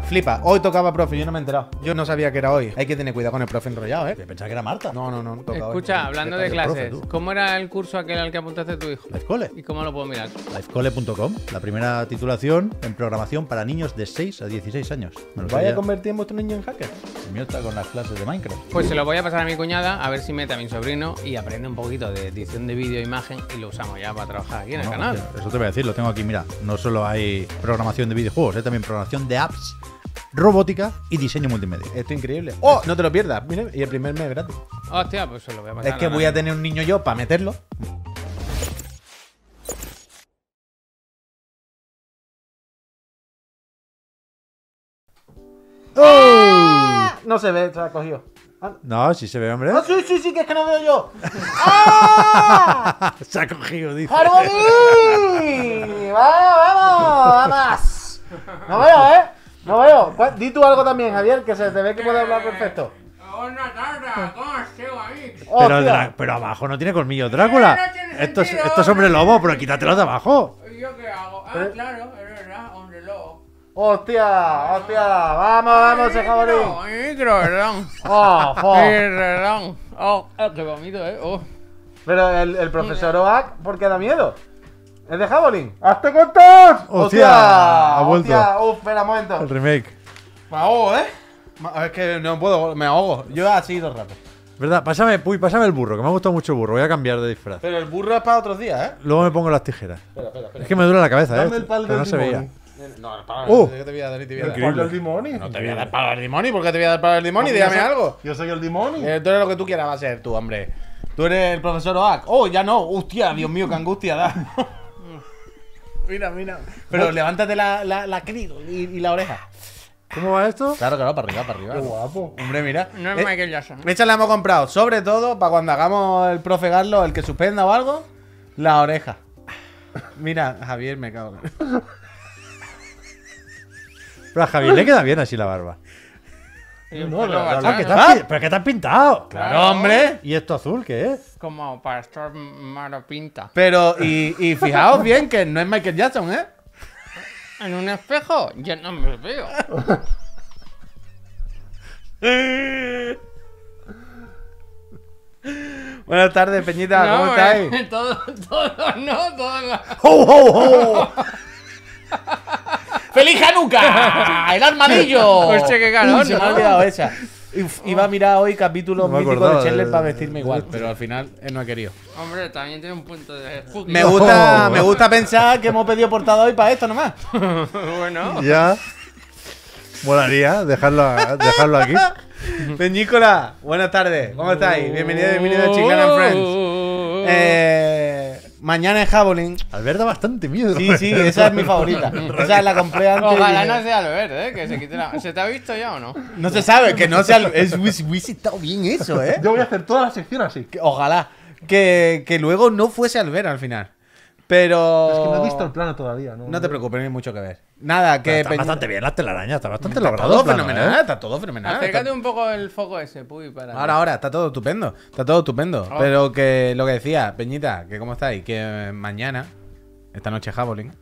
Flipa, hoy tocaba profe, yo no me he enterado. Yo no sabía que era hoy. Hay que tener cuidado con el profe enrollado, ¿eh? Pensaba que era Marta. No, no, no. Escucha, hablando de clases, ¿cómo era el curso aquel al que apuntaste tu hijo? LifeCole. ¿Y cómo lo puedo mirar? Lifecole.com, la primera titulación en programación para niños de 6 a 16 años. nos ¿Vaya a convertir en vuestro niño en hacker? El mío está con las clases de Minecraft. Pues se lo voy a pasar a mi cuñada, a ver si mete a mi sobrino y aprende un poquito de edición de vídeo e imagen y lo usamos ya para trabajar aquí en el canal. Eso te voy a decir, lo tengo aquí, mira. No solo hay programación de videojuegos, hay ¿eh? también programación de apps robótica y diseño multimedia. Esto es increíble. ¡Oh! No te lo pierdas. mire. y el primer mes gratis. Hostia, pues se lo voy a meter. Es que voy a tener un niño yo para meterlo. ¡Oh! ¡Ah! No se ve, se ha cogido. Ah. No, sí se ve, hombre. ¡Ah, sí, sí, sí, que es que no veo yo! ¡Ah! se ha cogido, dice. ¡Harmony! ¡Vamos, vamos! ¡Vamos! No veo, ¿eh? No veo. Pues, di tú algo también, Javier, que se te ve que puede hablar eh, perfecto. ¡Hola, ¿cómo Pero, pero abajo no tiene colmillo, Drácula. Eh, no tiene esto, es, esto es hombre lobo, pero quítatelo de abajo. ¿Y yo qué hago? Ah, claro, es verdad, hombre lobo. ¡Hostia! ¡Hostia! ¡Vamos, vamos, ese jabalí! Micro, micro, perdón. ¡Oh, fuck! Sí, Oh, ah, qué vomito, eh. Oh. Pero el, el profesor Oak, ¿por qué da miedo? ¿Es de Javelin? ¡Hazte con ¡Hostia! ¡Hostia! Ha vuelto. Hostia. ¡Uf, espera un momento! El remake. Me ahogo, ¿eh? Es que no puedo, me ahogo. Yo así dos rato. ¿Verdad? Pásame, el burro, que me ha gustado mucho el burro. Voy a cambiar de disfraz. Pero el burro es para otros días, ¿eh? Luego me pongo las tijeras. Espera, espera, espera. Es que me duele la cabeza, ¿eh? Dame el palo no del se veía. No, el palo oh. te voy a dar, te voy a dar. el demonio, No te voy a dar palo del dimoni, ¿por qué te voy a dar palo del dimoni? Dígame algo. Yo soy el demonio. Eh, tú eres lo que tú quieras, hacer, tú, hombre. Tú eres el profesor Oak. Oh, ya no. Hostia, Dios mío, qué angustia da. Mira, mira. Pero levántate la, la, la y, la oreja. ¿Cómo va esto? Claro, claro, para arriba, para arriba. Qué guapo. Hombre, mira. No es eh, Michael Jackson. Esta ¿eh? la hemos comprado, sobre todo para cuando hagamos el profe Garlo, el que suspenda o algo, la oreja. Mira, Javier, me cago Pero a Javier le queda bien así la barba. Pero no, que te ¿Pero pintado? Claro, hombre. ¿Y esto azul qué es? Como para estar malo pinta. Pero, y, fijaos bien que no es Michael Jackson, ¿eh? En un espejo, Ya no me veo. Buenas tardes, Peñita, ¿cómo estáis? Eh, todo, todo, no, todo no. ¡Ho, ¡Feliz Hanukkah! ¡El armadillo! Hostia, qué calor. Se me ha olvidado esa. iba a mirar hoy capítulos no míticos de Chandler para vestirme igual, pero al final él no ha querido. Hombre, también tiene un punto de. Me gusta, me gusta pensar que hemos pedido portada hoy para esto nomás. bueno. Ya. Molaría dejarlo, dejarlo aquí. Peñícola, buenas tardes. ¿Cómo estáis? Bienvenido, bienvenido a Chicana Friends. Uh. Eh. Mañana en Javelin. Alberto, bastante miedo. Sí, sí, esa es mi favorita. esa la compré antes. Ojalá no sea Alberto, ¿eh? Que se quite la... ¿Se te ha visto ya o no? No se sabe, que no sea. Es visitado bien eso, ¿eh? Yo voy a hacer toda la sección así. ojalá. Que, que luego no fuese Alberto al final. Pero. Es que no he visto el plano todavía, ¿no? No te preocupes, no hay mucho que ver. Nada, que. Está bastante bien las telarañas, está bastante está Todo fenomenal, ¿eh? está todo fenomenal. Acércate un poco el foco ese, Puy, para. Ahora, ahora, está todo estupendo. Está todo estupendo. Oh. Pero que lo que decía, Peñita, que cómo estáis, que mañana. Esta noche Javelin.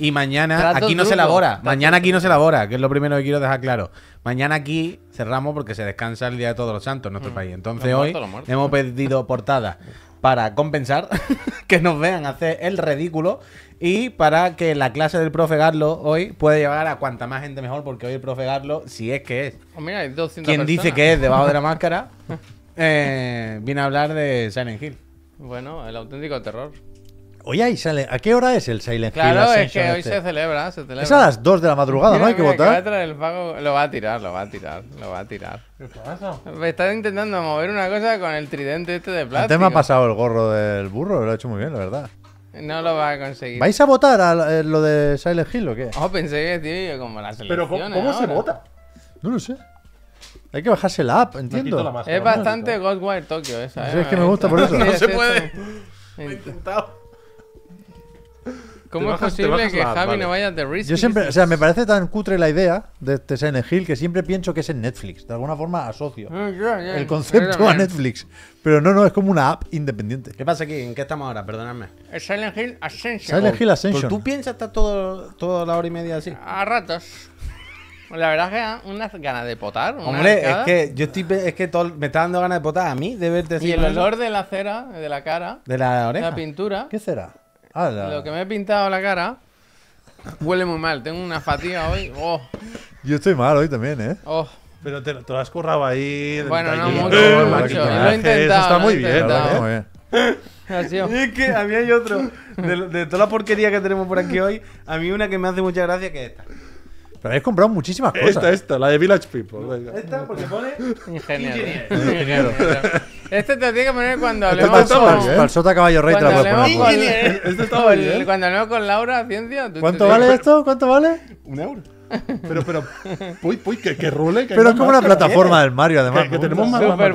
y mañana aquí no se elabora. mañana aquí no se elabora, que es lo primero que quiero dejar claro. Mañana aquí cerramos porque se descansa el Día de Todos los Santos en nuestro mm. país. Entonces hoy hemos pedido portada para compensar que nos vean hacer el ridículo y para que la clase del profe Garlo hoy pueda llevar a cuanta más gente mejor, porque hoy el profe Garlo, si es que es, oh, quien dice que es debajo de la máscara, eh, viene a hablar de Silent Hill. Bueno, el auténtico terror. Oye, hay ¿A qué hora es el Silent Hill Claro, es que hoy este? se celebra, se celebra. Es a las 2 de la madrugada, ¿no? Hay que votar. El pago... Lo va a tirar, lo va a tirar, lo va a tirar. ¿Qué pasa? Me está intentando mover una cosa con el tridente este de plástico. Antes me ha pasado el gorro del burro, lo ha hecho muy bien, la verdad. No lo va a conseguir. ¿Vais a votar a eh, lo de Silent Hill o qué? Oh, pensé que, tío, como las Pero ¿cómo, se vota? No lo sé. Hay que bajarse la app, entiendo. es bastante Godwire Tokyo esa. ¿eh? es que me gusta por eso. no se puede. Lo he intentado. ¿Cómo es posible que Javi no vaya de Risky? Yo siempre, o sea, me parece tan cutre la idea de este Silent Hill que siempre pienso que es en Netflix. De alguna forma asocio ah, el concepto a Netflix. Pero no, no, es como una app independiente. ¿Qué pasa aquí? ¿En qué estamos ahora? Perdóname. Silent Hill Ascension. ¿Tú piensas estar todo, toda la hora y media así? A ratos. La verdad es que unas ganas de potar. Hombre, es que yo estoy, es que me está dando ganas de potar a mí de verte Y el olor de la cera, de la cara. De la oreja. De la pintura. ¿Qué cera? Lo que me he pintado la cara huele muy mal. Tengo una fatiga hoy. Oh. Yo estoy mal hoy también, ¿eh? Oh. Pero te, lo has currado ahí. Bueno, no, mucho, Lo he intentado. está muy bien. Muy ¿eh? bien. es que a mí hay otro. De, de, toda la porquería que tenemos por aquí hoy, a mí una que me hace mucha gracia que es esta. Pero habéis comprado muchísimas cosas. Esta, esta, la de Village People. Esta, porque pone. Ingeniero. Ingeniero. Este te tiene que poner cuando este hablemos con. ¿eh? Para sota caballo rey cuando te pues. este ¿eh? Cuando hablemos con Laura Ciencia. ¿Cuánto vale esto? ¿Cuánto vale? Un euro. Pero, pero, uy uy que, qué rule. pero es como una plataforma del Mario, además. Que, tenemos más, ah, ah, No, pero,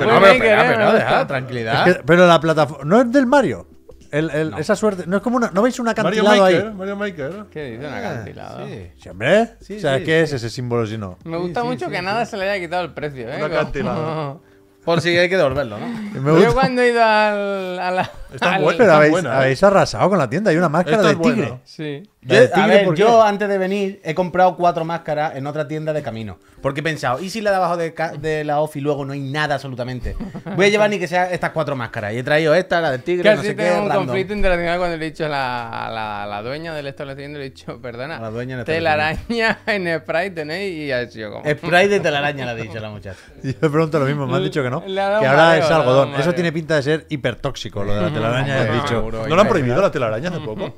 pero, tranquilidad. pero la plataforma. No es del Mario. El, Esa suerte. No es como una. ¿No veis un acantilado Mario ahí? Mario Maker. ¿Qué dice un ah, acantilado? Sí. hombre. o sea, ¿qué es ese símbolo si no? Me gusta mucho que nada se le haya quitado el precio, ¿eh? Un acantilado. Por si hay que devolverlo, ¿no? Yo cuando he ido al, a la Está bueno pero ¿eh? habéis, arrasado con la tienda. Hay una máscara de tigre. Sí. Yo, a ver, yo antes de venir he comprado cuatro máscaras en otra tienda de camino. Porque he pensado, ¿y si la de abajo de, la la Y luego no hay nada absolutamente? Voy a llevar ni que sea estas cuatro máscaras. Y he traído esta, la del tigre, no sé tengo un conflicto internacional cuando le he dicho a la, la, dueña del establecimiento, le he dicho, perdona, la dueña telaraña en spray tenéis y ha sido como... Spray de telaraña La ha dicho la muchacha. Yo le pregunto lo mismo, me han dicho que no. Que ahora es algodón. Eso tiene pinta de ser hipertóxico, lo de la Ah, no, dicho. ¿No lo han prohibido las telarañas hace poco?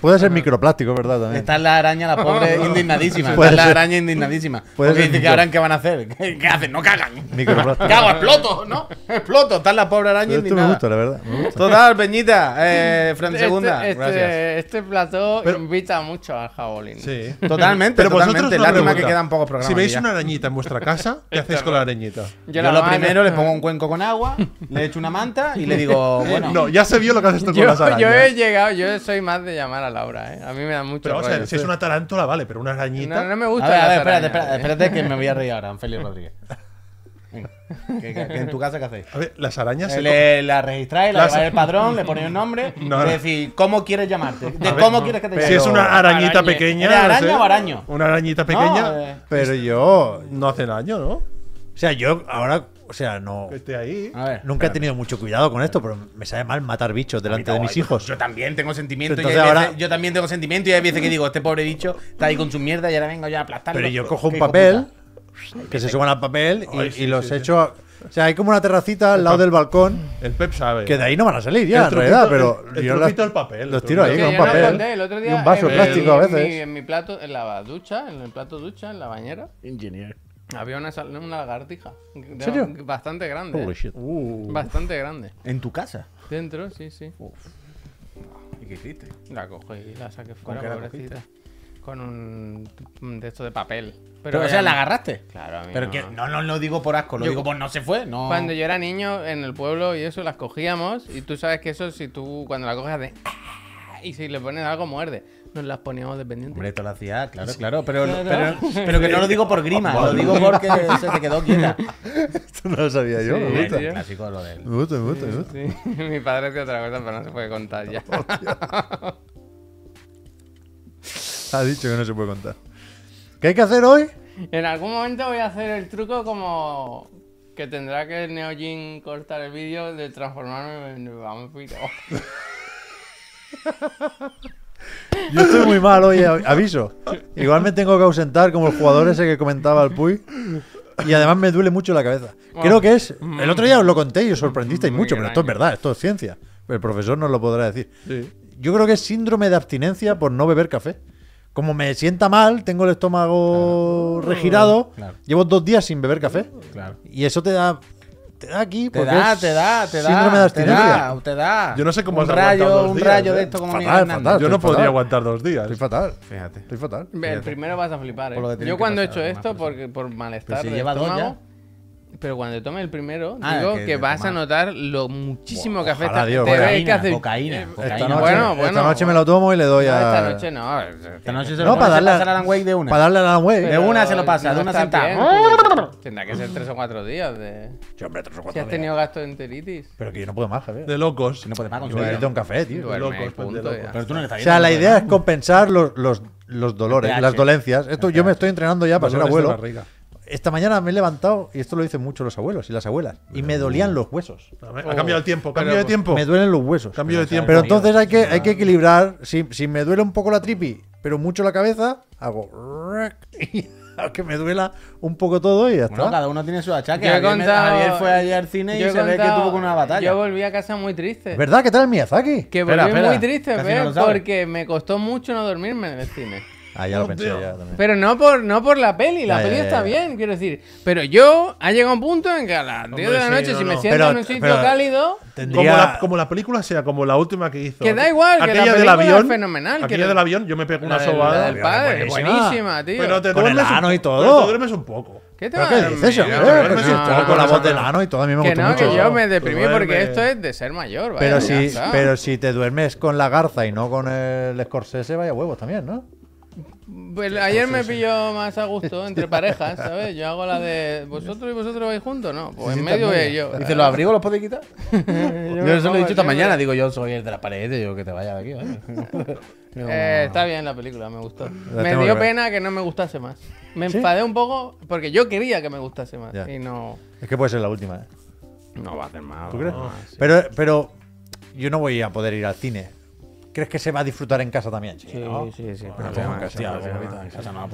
Puede ser microplástico, ¿verdad? También. Está la araña, la pobre, indignadísima. Está la araña indignadísima. ¿Qué dice que qué van a hacer. ¿Qué, hacen? No cagan. Microplástico. Cago, exploto, ¿no? Exploto. Está la pobre araña Pero indignada. me gusta, la verdad. Total, Peñita. Eh, este, Fran Segunda. Este, este, plató invita mucho al jabolín. Sí. Totalmente, Pero totalmente. Lástima que quedan pocos programas. Si veis una arañita en vuestra casa, ¿qué hacéis con la arañita? Yo, lo primero le pongo un cuenco con agua, le echo una manta y le digo, bueno vio lo que haces tú con yo, las arañas. Yo he llegado, yo soy más de llamar a Laura, ¿eh? A mí me da mucho Pero si es una tarántula, vale, pero una arañita... No, no me gusta A ver, espérate, espérate, ¿eh? espérate, que me voy a reír ahora, Anfelio Rodríguez. en tu casa qué hacéis? A ver, las arañas. Se le, la registráis, la el padrón, le ponéis un nombre. No, ¿cómo quieres llamarte? De ¿Cómo quieres que te llame? Si es una arañita pequeña. ¿De araña o araño? Una arañita pequeña. Eh. Pero yo. No hace daño, ¿no? O sea, yo ahora o sea, no. esté ahí. nunca he tenido mucho cuidado con esto, pero me sabe mal matar bichos delante de mis hijos. Yo también tengo sentimiento. y yo también tengo sentimiento y hay veces que digo, este pobre bicho está ahí con su mierda y ahora vengo yo a aplastarlo. Pero yo cojo un papel, que se suban al papel y, los echo. o sea, hay como una terracita al lado del balcón. El Pep sabe. Que de ahí no van a salir ya, pero. yo el papel. Los tiro ahí con un papel. un vaso plástico a veces. En en mi plato, en la ducha, en el plato ducha, en la bañera. Ingeniero. Había una, lagartija. Bastante grande. Uh. Bastante grande. ¿En tu casa? Dentro, sí, sí. ¿Y qué hiciste? La cogí y la saqué fuera, ¿Con pobrecita. con un de esto de papel. Pero, o sea, la agarraste. Claro, a mí Pero no. que no, lo digo por asco, lo digo por no se fue. Cuando yo era niño en el pueblo y eso, las cogíamos. Y tú sabes que eso, si tú cuando la coges, de. Y si le pones algo, muerde nos las poníamos dependientes. Hombre, esto lo hacía, claro, claro. Pero, Pero, que no lo digo por grima, lo digo porque se te quedó quieta. esto no lo sabía yo, me gusta. lo Me gusta, me gusta, sí, Mi padre hacía otra cosa, pero no se puede contar ya. ha dicho que no se puede contar. ¿Qué hay que hacer hoy? En algún momento voy a hacer el truco como que tendrá que Neojin cortar el vídeo de transformarme en vampiro. Yo estoy muy mal hoy, aviso. Igual me tengo que ausentar como el jugador ese que comentaba el Puy. Y además me duele mucho la cabeza. Creo que es. Mm. El otro día os lo conté y os sorprendisteis mucho, pero esto es verdad, esto es ciencia. El profesor nos lo podrá decir. Yo creo que es síndrome de abstinencia por no beber café. Como me sienta mal, tengo el estómago regirado, llevo dos días sin beber café. Y eso te da te da aquí. Te da, te da, te da. Te da, te da. Yo no sé cómo has rayo, un rayo de ¿eh? esto como fatal, fatal, Yo no podría aguantar dos días. Estoy fatal. Fíjate. Estoy fatal. El primero vas a flipar, ¿eh? Yo cuando he hecho esto, pues por, por malestar. si lleva estómago, pero cuando te tomes el primero, ah, digo que, vas a notar lo muchísimo que afecta. te cocaína, que cocaína, Esta noche, me lo tomo y le doy a. esta noche no. Esta noche se lo no, para darle a Alan Wake de una. Para darle a Alan Wake. De una se lo pasa, de una sentada. Tendrá que ser tres o cuatro días. De... Yo, hombre, tres o cuatro días. Si has tenido enteritis. Pero que yo no puedo más, Javier. De locos. Si no puedes más, con un café, tío. De locos. Pues, Pero tú no O sea, la idea es compensar los los dolores, las dolencias. Esto yo me estoy entrenando ya para ser abuelo. Esta mañana me he levantado, y esto lo dicen mucho los abuelos y las abuelas, y me dolían los huesos. Ha oh. cambiado el tiempo, cambio de tiempo. Me duelen los huesos. Cambio de tiempo. Pero entonces hay que, hay que equilibrar. Si, me duele un poco la tripi, pero mucho la cabeza, hago. que me duela un poco todo y ya está. cada uno tiene su achaque. Yo fue ayer al cine y se ve que tuvo una batalla. Yo volví a casa muy triste. ¿Verdad? ¿Qué tal el Miyazaki? Que volví muy triste, porque me costó mucho no dormirme en el cine. Ah, pero no por, no por la peli, la peli está bien, quiero decir. Pero yo ha llegado un punto en que a las 10 de la noche, si me siento en un sitio cálido, Como, la, como la película sea, como la última que hizo. Que da igual, que la película es fenomenal, Aquella del avión, yo me pego una sobada. padre, buenísima. tío. Pero te Con el ano y todo. pero duermes un poco. ¿Qué te con la voz del y todo, me Que no, que yo me deprimí porque esto es de ser mayor, vaya, Pero si, pero si te duermes con la garza y no con el Scorsese, vaya huevos también, ¿no? Pues ayer me pilló más a gusto entre parejas, ¿sabes? Yo hago la de vosotros y vosotros vais juntos, ¿no? Pues en medio voy yo. Dice, ¿los abrigos los podéis quitar? yo eso lo he dicho esta mañana, digo, yo soy el de las paredes, yo que te vaya de aquí, ¿vale? Eh, está bien la película, me gustó. me dio pena que no me gustase más. Me enfadé un poco porque yo quería que me gustase más y no... Es que puede ser la última, ¿eh? No va a hacer más. ¿Tú crees? pero, pero yo no voy a poder ir al cine crees que se va a disfrutar en casa también. chicos. sí, sí, sí. Pero bueno, no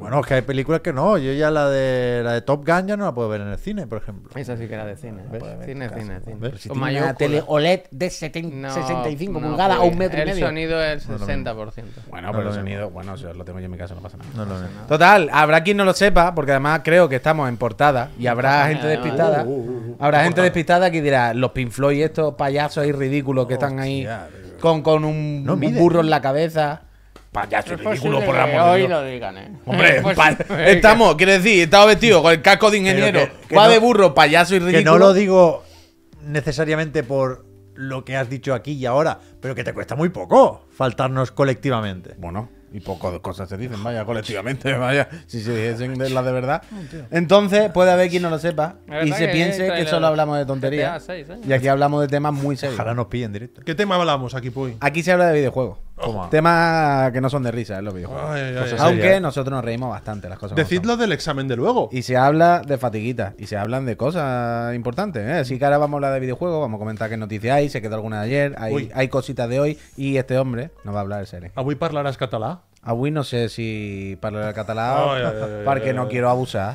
Bueno, es que hay películas que no. Yo ya la de la de Top Gun ya no la puedo ver en el cine, por ejemplo. Esa sí que era de cine. cine, cine, cine, o una tele OLED de 65 pulgadas a un metro y medio. El sonido es el 60%. Bueno, pero el sonido, bueno, si lo tengo yo en mi casa no pasa nada. Total, habrá quien no lo sepa, porque además creo que estamos en portada y habrá gente ah. despistada. Uh, uh, uh, habrá gente despistada que dirá, los Pinfloy estos payasos ahí ridículos que oh, están ahí con, un, burro en la cabeza payaso ridículo, por la Hoy lo digan, ¿eh? Hombre, estamos, quiero decir, estaba vestido con el casco de ingeniero, va de burro, payaso y ridículo. Que no lo digo necesariamente por lo que has dicho aquí y ahora, pero que te cuesta muy poco faltarnos colectivamente. Bueno. Y pocas cosas se dicen, vaya, colectivamente, vaya, si se dicen las de verdad. Ah, Entonces, puede haber quien no lo sepa y se piense que solo hablamos de tonterías. ¿eh? Y aquí hablamos de temas muy serios. Ojalá nos pillen directo. ¿Qué tema hablamos aquí, Aquí se habla de videojuegos. Temas que no son de risa lo eh, los Aunque nosotros nos reímos bastante las cosas. Decidlo del examen de luego. Y se habla de fatiguita y se hablan de cosas importantes. Así ¿eh? que ahora vamos a hablar de videojuegos, vamos a comentar qué noticias hay, se quedó alguna de ayer, hay, cositas de hoy y este hombre nos va a hablar de ¿A hablar a catalán? Avui no sé si Para el catalán Para que no quiero abusar.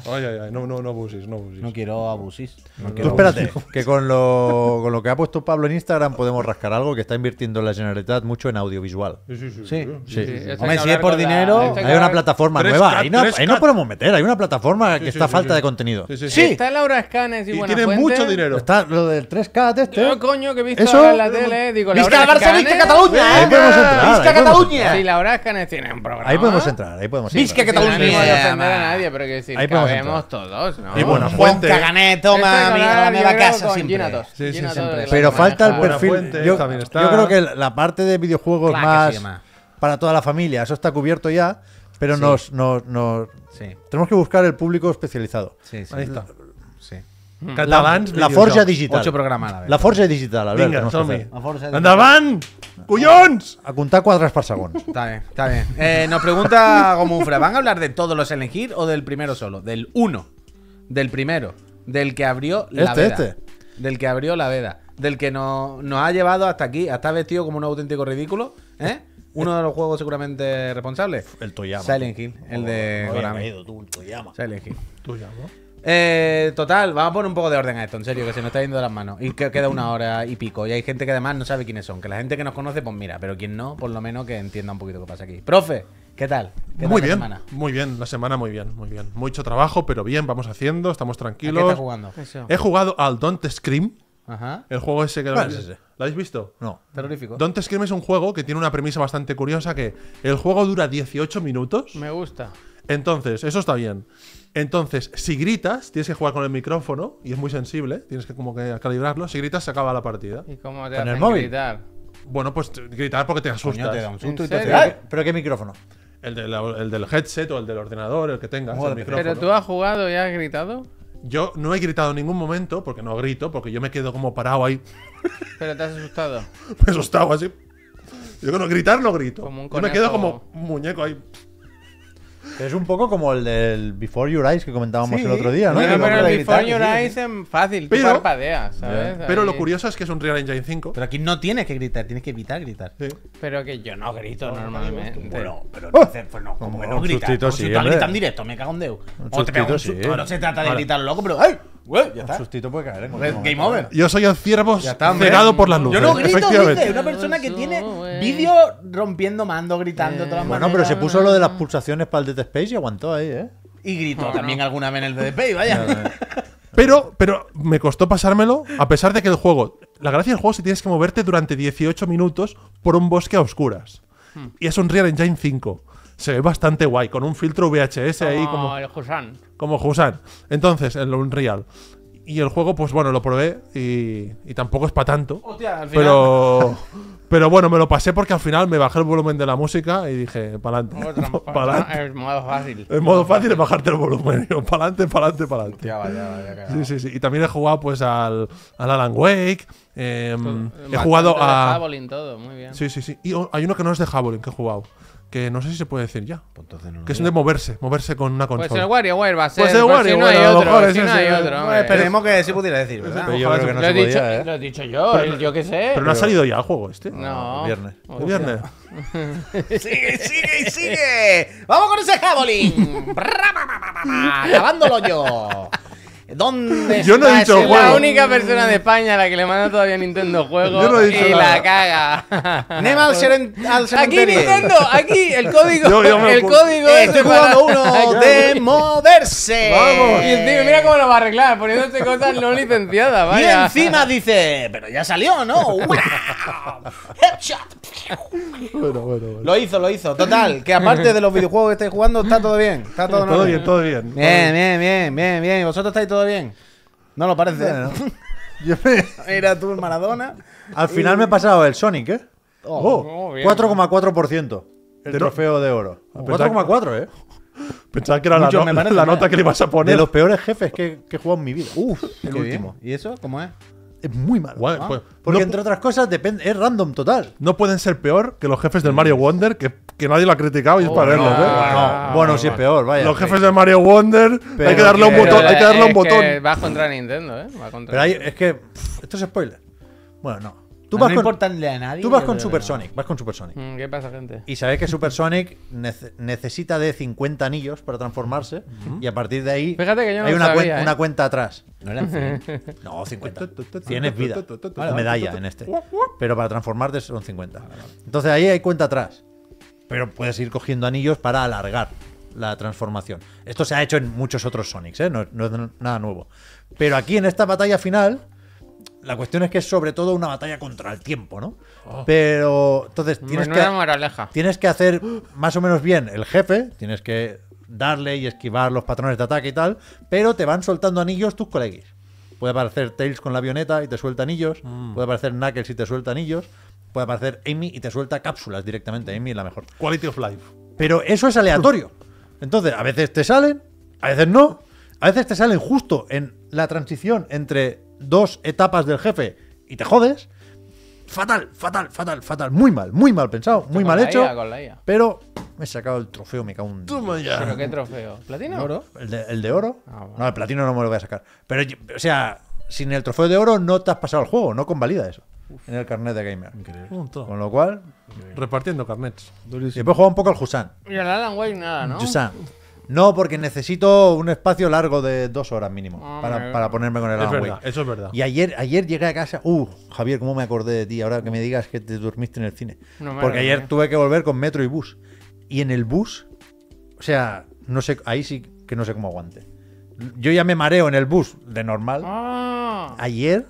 no, no, no abusis, no No quiero abusis. Tú espérate, que con lo, con lo que ha puesto Pablo en Instagram podemos rascar algo que está invirtiendo la Generalitat mucho en audiovisual. Sí, sí, sí. Sí, sí. Hombre, si es por dinero, hay una plataforma nueva. Ahí no, no podemos meter, hay una plataforma que está falta de contenido. Sí, sí, sí. Está Laura Escanes y, Y tiene mucho dinero. Está lo del 3K este. Yo, coño, que he visto en la tele, digo, Laura Escanes- Ahí podemos Sí, Laura Escanes tiene Ahí podemos entrar, ahí podemos entrar. que tal no a a nadie, pero que decir, ahí podemos todos, ¿no? Y bueno, Fuente. toma, mira, me va casa siempre. Pero falta el perfil. Yo, creo que la parte de videojuegos más para toda la familia, eso está cubierto ya. Pero nos, nos, nos tenemos que buscar el público especializado. Sí, Ahí está. Mm. Catalans, la, la forja digital. Ocho programa la La forja digital, Albert. Vinga, A contar cuadras por Está bien, está bien. Eh, nos pregunta Gomufra, ¿van a hablar de todos los elegir o del primero solo? Del uno. Del primero. Del que abrió la este, veda. Este. Del que abrió la veda. Del que no, nos ha llevado hasta aquí. Hasta vestido como un auténtico ridículo. ¿Eh? Uno de los juegos seguramente responsables. El Toyama. Silent Hill. El de Silent Hill. Toyama. Eh, total, vamos a poner un poco de orden a esto, en serio, que se nos está yendo de las manos. Y que queda una hora y pico. Y hay gente que además no sabe quiénes son. Que la gente que nos conoce, pues mira, pero quien no, por lo menos que entienda un poquito qué pasa aquí. Profe, ¿qué tal? ¿Qué muy bien, semana? muy bien, la semana muy bien, muy bien. Mucho trabajo, pero bien, vamos haciendo, estamos tranquilos. qué estás jugando? He jugado al Don't Scream. Ajá. El juego ese que ¿Lo habéis visto? No. Terrorífico. Don't Scream es un juego que tiene una premisa bastante curiosa que el juego dura 18 minutos. Me gusta. Entonces, eso está bien. Entonces, si gritas, tienes que jugar con el micrófono y es muy sensible, tienes que como que calibrarlo. Si gritas, se acaba la partida. ¿Y cómo te ¿Con el móvil? gritar? Bueno, pues gritar porque te asustas. ¿Pero qué micrófono? El, del headset o el del ordenador, el que tengas, ¿Pero tú has jugado y has gritado? Yo no he gritado en ningún momento, porque no grito, porque yo me quedo como parado ahí, ¿Pero te has asustado? Me he asustado así. Yo que no gritar, no grito. Yo me quedo como muñeco ahí. Es un poco como el del Before Your Eyes que comentábamos el otro día, ¿no? Sí, pero, el Before Your Eyes es fácil, pero, tú parpadeas, ¿sabes? Pero lo curioso es que es un Real Engine 5. Pero aquí no tienes que gritar, tienes que evitar gritar. Sí. Pero que yo no grito normalmente. Bueno, pero ¡Oh! entonces, pues no, como que no gritas. si tú gritas directo, me cago en Deu. O te pego no se trata de gritar loco, pero ¡ay! sustito puede caer. ¿eh? game over. Yo soy el ciervo cegado por las luces. Yo no grito, dice. Una persona que tiene vídeo rompiendo mando, gritando eh, Bueno, pero se puso lo de las pulsaciones para el Dead Space y aguantó ahí, ¿eh? Y gritó también alguna vez en el Dead vaya. Pero, pero me costó pasármelo, a pesar de que el juego. La gracia del juego es que tienes que moverte durante 18 minutos por un bosque a oscuras. Hmm. Y es un Real Engine 5 se ve bastante guay, con un filtro VHS ahí como... el Husan. Como Husan. Entonces, el Unreal. Y el juego, pues bueno, lo probé y, tampoco es para tanto. Hostia, Pero, pero bueno, me lo pasé porque al final me bajé el volumen de la música y dije, pa'lante. adelante. Es modo fácil. El modo fácil es bajarte el volumen. Para adelante, para adelante, para adelante. Vaya, vaya, sí, sí, sí. Y también he jugado pues al, Alan Wake. Em, he jugado a... todo, muy bien. Sí, sí, sí. Y hay uno que no es de Javelin que he jugado que no sé si se puede decir ya. Pues que es de moverse, moverse con una pues consola. Pues el WarioWare va a pues ser. Pues el Si no hay otro. no hay otro. esperemos que sí pudiera decir, ¿verdad? lo, he dicho, yo, yo qué sé. Pero, no ha salido ya el juego este. No. El viernes. viernes. sigue, sigue y sigue. Vamos con ese javelin. Acabándolo yo. ¿Dónde Yo no he dicho juego. la única persona de España a la que le manda todavía Nintendo juegos y la caga. Nema al seren- Aquí Nintendo, aquí el código, Yo- yo el código es jugando uno de moverse. Vamos. Y encima, mira cómo lo va a arreglar, poniéndose cosas no licenciadas, Y encima dice, pero ya salió, ¿no? Headshot. Bueno, bueno, bueno. Lo hizo, lo hizo. Total, que aparte de los videojuegos que estáis jugando, está todo bien. Está todo, bien, todo bien. Bien, bien, bien, bien, bien. vosotros estáis bien? No lo parece. Era tú el Maradona. Al final me he pasado el Sonic, ¿eh? 4,4% el trofeo de oro. 4,4, ah, ¿eh? Pensaba que era la, nota que le ibas a poner. De los peores jefes que, que he jugado en mi vida. Uf, el último. ¿Y eso cómo es? Es muy malo. Ah. Pues, Porque entre otras cosas depende, es random total. No pueden ser peor que los jefes del Mario Wonder, que, que nadie lo ha criticado y es oh, para verlo ¿eh? Bueno, bueno, si es peor, vaya. Los jefes del Mario Wonder, hay que darle un botón. Hay que darle un botón. va contra Nintendo, ¿eh? Va contra pero es que. Esto es spoiler. Bueno, no. Tú vas con, vas con Super Sonic, vas mm, con Super ¿Qué pasa, gente? Y sabes que Super Sonic necesita de 50 anillos para transformarse y a partir de ahí hay ¿eh? una, cuenta atrás. No 50. Tienes vida. la medalla en este. Pero para transformarte son 50. Entonces ahí hay cuenta atrás. Pero puedes ir cogiendo anillos para alargar la transformación. Esto se ha hecho en muchos otros Sonics, ¿eh? no es nada nuevo. Pero aquí en esta batalla final la cuestión es que es sobre todo una batalla contra el tiempo, ¿no? Oh. Pero entonces tienes que, tienes que hacer más o menos bien el jefe, tienes que darle y esquivar los patrones de ataque y tal, pero te van soltando anillos tus coleguis. Puede aparecer Tails con la avioneta y te suelta anillos, mm. puede aparecer Knuckles y te suelta anillos, puede aparecer Amy y te suelta cápsulas directamente. Amy es la mejor. Quality of life. Pero eso es aleatorio. Entonces, a veces te salen, a veces no, a veces te salen justo en la transición entre dos etapas del jefe y te jodes. Fatal, fatal, fatal, fatal. Muy mal, muy mal pensado, muy mal hecho. pero me he sacado el trofeo, me cago en. ¿Pero qué trofeo? ¿Platino? ¿El de, oro? Ah, no, el platino no me lo voy a sacar. Pero, o sea, sin el trofeo de oro no te has pasado el juego, no convalida eso. En el carnet de gamer. Increíble. Con lo cual. Repartiendo carnets. Y después jugaba un poco al Husan. Y al Alan Wake nada, ¿no? Husan. No, porque necesito un espacio largo de dos horas mínimo ah, para, ponerme con el agua. Eso es verdad. Y ayer, ayer llegué a casa. Uh, Javier, ¿cómo me acordé de ti? Ahora que me digas que te durmiste en el cine. porque ayer tuve que volver con metro y bus. Y en el bus, o sea, no sé, ahí sí que no sé cómo aguante. Yo ya me mareo en el bus de normal. Ah, Ayer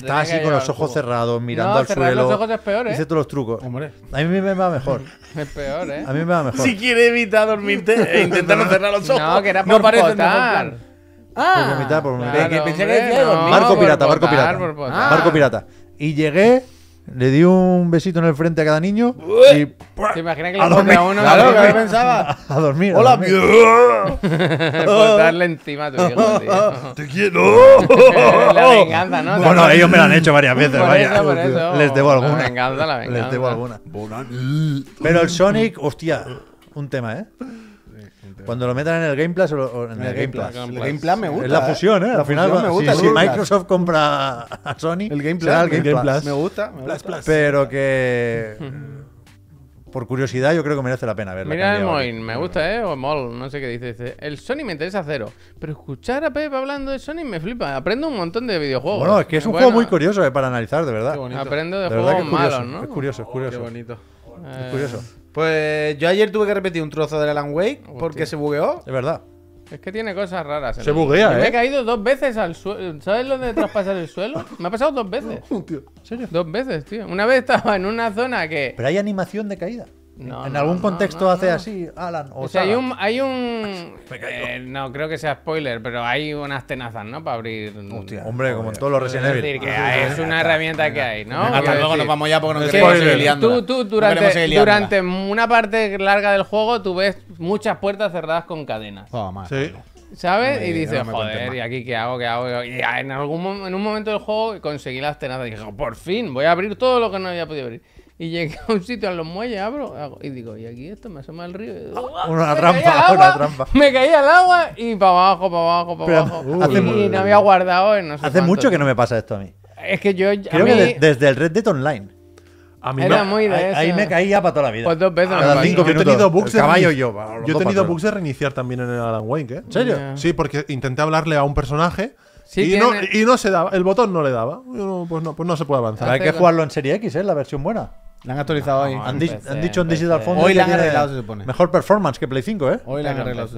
estaba así con los ojos cerrados, mirando al suelo. Hice todos los trucos. A mí me va mejor. Es peor, ¿eh? A mí me va mejor. Si quiere evitar dormirte, e intentar no cerrar los ojos. No, que era por potar Ah, por vomitar, pirata, Marco pirata. Marco pirata. Y llegué le di un besito en el frente a cada niño y ¿Te imaginas que le a dormir. A uno claro, dormir. pensaba. A dormir. Hola, a dormir. Por darle encima a tu hijo, tío. Te quiero. la venganza, ¿no? Bueno, ellos me la han hecho varias veces, por vaya. Eso, por eso. Les debo alguna. La venganza, la venganza. Les debo alguna. Pero el Sonic, hostia, un tema, ¿eh? Cuando lo metan en el Game plus o, en, el, Game, plus El Game plus me gusta. Es la ¿eh? fusión, ¿eh? Al final, me gusta, si, Microsoft compra a Sony, el Game Me gusta, me gusta. Pero que. por curiosidad, yo creo que merece la pena verlo. Mira Moin, me gusta, ¿eh? O Mol, no sé qué dice, El Sony me interesa cero. Pero escuchar a Pepe hablando de Sony me flipa. Aprendo un montón de videojuegos. Bueno, es que es un juego muy curioso eh, para analizar, de verdad. Aprendo de, juegos malos, ¿no? Es curioso, es oh, curioso. qué bonito. Es curioso. Eh, pues yo ayer tuve que repetir un trozo de Alan Wake porque se bugueó. Es verdad. Es que tiene cosas raras. Se buguea, ¿eh? Me he ¿eh? caído dos veces al suelo. ¿Sabes lo de traspasar el suelo? Me ha pasado dos veces. ¿En serio? Dos veces, tío. Una vez estaba en una zona que. Pero hay animación de caída. No, ¿En algún contexto hace así, Alan? O, sea, hay un. Hay un eh, no creo que sea spoiler, pero hay unas tenazas, ¿no? Para abrir. Hostia, hombre, como en todos los Resident Evil. Es decir, que es una herramienta que hay, ¿no? hasta luego nos vamos ya porque nos queremos ir liando. Tú, tú, durante, durante una parte larga del juego, tú ves muchas puertas cerradas con cadenas. Oh, ¿Sabes? y dices, joder, ¿y aquí qué hago? ¿Qué hago? Y en, algún, en un momento del juego conseguí las tenazas. Y dije, por fin, voy a abrir todo lo que no había podido abrir. Y llegué a un sitio, a los muelles, abro, y digo, y aquí esto me asoma el río. una trampa, una trampa. Me caía al agua y para abajo, para abajo, para abajo. y, no había guardado. hace mucho que no me pasa esto a mí. Es que yo. Creo que desde el Red Dead Online. A mí Era muy de ahí, eso. ahí me caía para toda la vida. Pues dos veces. cinco yo he tenido bugs de yo. he tenido reiniciar también en el Alan Wake, ¿eh? ¿En serio? Sí, porque intenté hablarle a un personaje. y, no, y no se daba, el botón no le daba. Pues no, pues no se puede avanzar. Hay que jugarlo en Serie X, ¿eh? La versión buena. La han actualizado hoy. Han, dicho en Digital Foundry. Hoy la han arreglado, se supone. Mejor performance que Play 5, ¿eh? Hoy la han arreglado.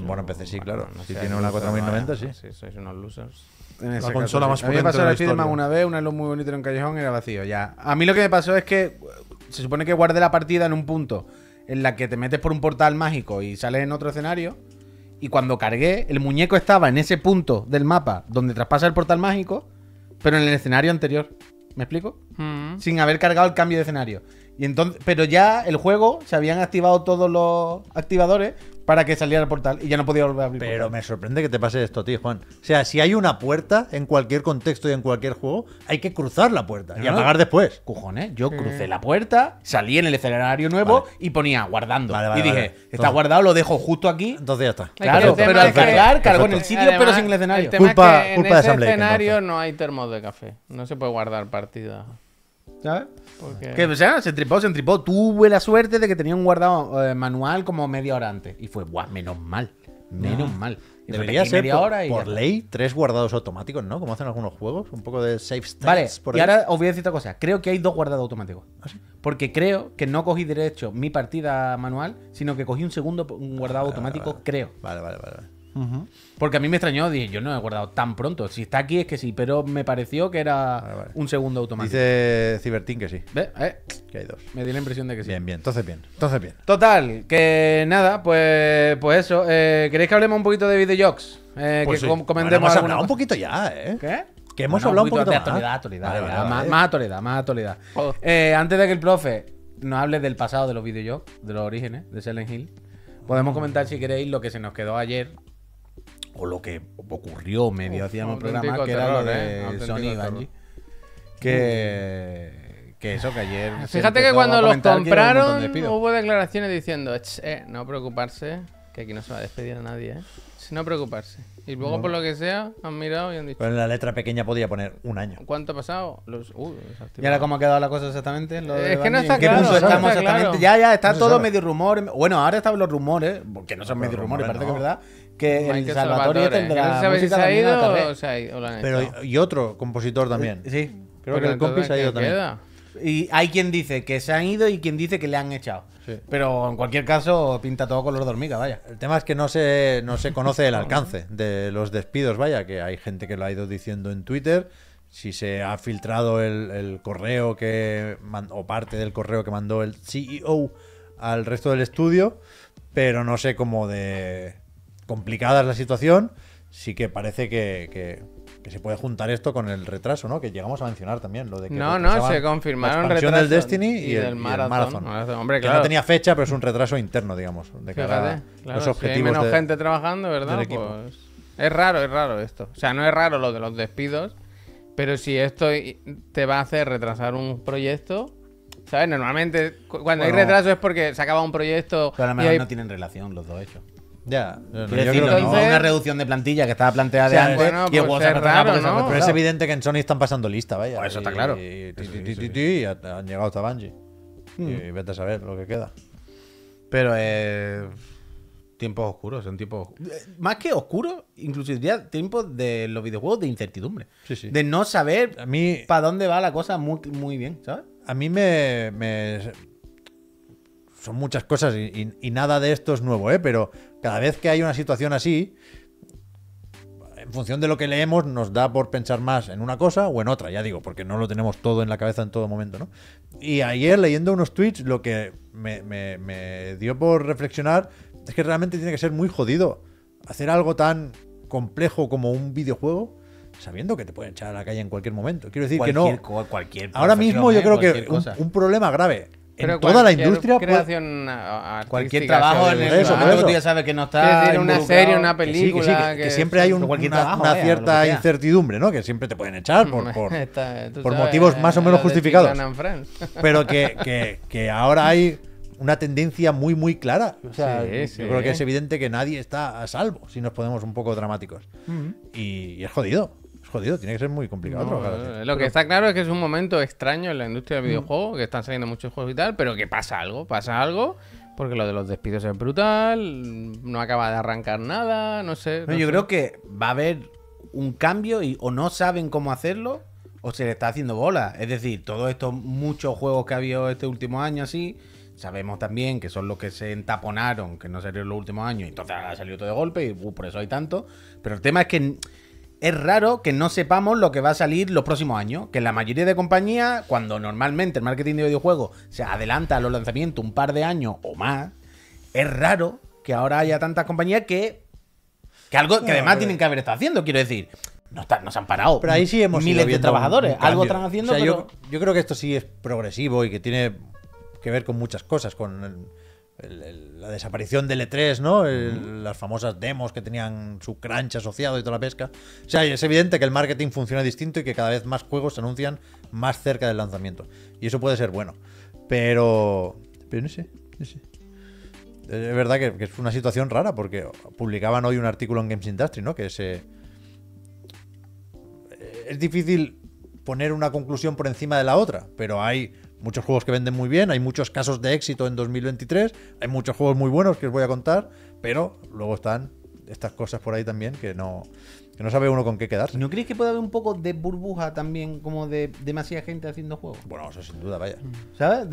bueno, en PC sí, claro. Si tiene una 4090, sí. Sí, sois unos losers. La consola más potente me pasó la una vez, una luz muy bonita en un callejón era vacío, ya. A mí lo que me pasó es que eh, se supone que guardé la partida en un punto en la que te metes por un portal mágico y sales en otro escenario. Y cuando cargué, el muñeco estaba en ese punto del mapa donde traspasa el portal mágico, pero en el escenario anterior. ¿Me explico? Mm. Sin haber cargado el cambio de escenario. Y entonces, pero ya el juego se habían activado todos los activadores para que saliera el portal y ya no podía volver a abrir. Pero me sorprende que te pase esto, tío, Juan. O sea, si hay una puerta en cualquier contexto y en cualquier juego, hay que cruzar la puerta y apagar después. Cujones, yo crucé la puerta, salí en el escenario nuevo y ponía guardando. y dije, está guardado, lo dejo justo aquí. Entonces ya está. Claro, pero al cargar, cargo. en el sitio, pero sin el escenario. El culpa, es que en culpa escenario no hay termos de café. No se puede guardar partida. ¿Sabes? Que o sea, se tripó, se tripó Tuve la suerte de que tenía un guardado eh, manual como media hora antes. Y fue, guau, menos mal. Menos mal. Debería ser por, ley tres guardados automáticos, ¿no? Como hacen algunos juegos. Un poco de safe states. Vale, por y ahora os voy a decir otra cosa. Creo que hay dos guardados automáticos. ¿Ah, Porque creo que no cogí derecho mi partida manual, sino que cogí un segundo un guardado ah, automático, creo. Vale, vale, vale. Porque a mí me extrañó, dije, yo no he guardado tan pronto. Si está aquí es que sí, pero me pareció que era un segundo automático. Dice Cibertín que sí. Ve, ¿Eh? Que hay dos. Me di la impresión de que sí. Bien, bien, entonces bien. Entonces bien. Total, que nada, pues, pues eso. Eh, ¿Queréis que hablemos un poquito de videojocs? Eh, pues que comentemos. hemos un poquito ya, ¿eh? ¿Qué? Que hemos hablado un poquito, de actualidad, más, actualidad, más actualidad. Oh. antes de que el profe nos hable del pasado de los videojuegos, de los orígenes de Silent Hill, podemos comentar si queréis lo que se nos quedó ayer o lo que ocurrió medio hacíamos programas, que era lo de ¿eh? Sony y Que, eso, que ayer. Fíjate que cuando los compraron hubo declaraciones diciendo: eh, no preocuparse, que aquí no se va a despedir a nadie, ¿eh? No preocuparse. Y luego, por lo que sea, han mirado y han dicho. en la letra pequeña podía poner un año. ¿Cuánto ha pasado? Uh, ¿Y ahora cómo ha quedado la cosa exactamente? es que no está claro, Ya, ya, está todo medio rumor. Bueno, ahora están los rumores, porque no son medio rumores, rumores parece que es verdad que el Salvatore, tendrá se ha ido o, se y otro compositor también. Eh, sí, creo que el compi ha ido también. Y hay quien dice que se han ido y quien dice que le han echado. Pero en cualquier caso, pinta todo color de hormiga, vaya. El tema es que no se, no se conoce el alcance de los despidos, vaya, que hay gente que lo ha ido diciendo en Twitter. Si se ha filtrado el, correo que o parte del correo que mandó el CEO al resto del estudio, pero no sé cómo de complicada es la situación, sí que parece que, se puede juntar esto con el retraso, ¿no? Que llegamos a mencionar también lo de No, no, se confirmaron la del Destiny y, el, Hombre, Que no tenía fecha, pero es un retraso interno, digamos, de los objetivos hay menos gente trabajando, ¿verdad? Pues, es raro, es raro esto. O sea, no es raro lo de los despidos, pero si esto te va a hacer retrasar un proyecto, ¿Sabes? Normalmente cuando hay retraso es porque se acaba un proyecto. Pero a lo mejor no tienen relación los dos hechos. Ya, una reducción de plantilla que estaba planteada antes Pero es evidente que en Sony están pasando lista, vaya. Pues eso está claro. Y, han llegado hasta Bungie. Mm. Y vete a saber lo que queda. Pero eh, tiempos oscuros, son tiempos eh, más que oscuros, inclusive diría tiempos de los videojuegos de incertidumbre, de no saber para dónde va la cosa muy, muy bien, ¿sabes? A mí me, me son muchas cosas y, nada de esto es nuevo, ¿eh? pero cada vez que hay una situación así, en función de lo que leemos, nos da por pensar más en una cosa o en otra, ya digo, porque no lo tenemos todo en la cabeza en todo momento, ¿no? Y ayer leyendo unos tweets, lo que me, dio por reflexionar es que realmente tiene que ser muy jodido hacer algo tan complejo como un videojuego sabiendo que te pueden echar a la calle en cualquier momento. Quiero decir que no. Cualquier ahora mismo yo ¿eh? creo que un, problema grave toda la industria. Pues, cualquier trabajo en el ya sabes que no está. Decir, una serie, una película. Que, siempre hay una, cierta incertidumbre, ¿no? Que siempre te pueden echar por, motivos más o menos justificados. Pero que, ahora hay una tendencia muy, muy clara. yo creo que es evidente que nadie está a salvo, si nos ponemos un poco dramáticos. y, es jodido jodido, tiene que ser muy complicado trabajar eh, Lo que está claro es que es un momento extraño en la industria de videojuego, que están saliendo muchos juegos y tal, pero que pasa algo, pasa algo. Porque lo de los despidos es brutal, no acaba de arrancar nada, no sé. yo creo que va a haber un cambio y o no saben cómo hacerlo o se les está haciendo bola. Es decir, todos estos muchos juegos que ha habido este último año así, sabemos también que son los que se entaponaron, que no salieron los últimos años, y entonces ha salido todo de golpe y uh, por eso hay tanto. Pero el tema es que es raro que no sepamos lo que va a salir los próximos años. Que la mayoría de compañías, cuando normalmente el marketing de videojuegos se adelanta a los lanzamientos un par de años o más, es raro que ahora haya tantas compañías que. Que algo que además tienen que haber estado haciendo, quiero decir. No, no se han parado. Pero ahí sí hemos miles de trabajadores. Algo están haciendo. pero... yo, yo creo que esto sí es progresivo y que tiene que ver con muchas cosas. Con el la desaparición del E3, ¿no? las famosas demos que tenían su crunch asociado y toda la pesca. O sea, es evidente que el marketing funciona distinto y que cada vez más juegos se anuncian más cerca del lanzamiento. Y eso puede ser bueno. Pero. Pero no sé, Es verdad que, es una situación rara porque publicaban hoy un artículo en Games Industry, ¿no? Que se. Eh, es difícil poner una conclusión por encima de la otra, pero hay muchos juegos que venden muy bien, hay muchos casos de éxito en 2023, hay muchos juegos muy buenos que os voy a contar, pero luego están estas cosas por ahí también que no, que no sabe uno con qué quedarse. ¿No crees que puede haber un poco de burbuja también, como de demasiada gente haciendo juegos? Bueno, eso sin duda, vaya. Mm. ¿Sabes?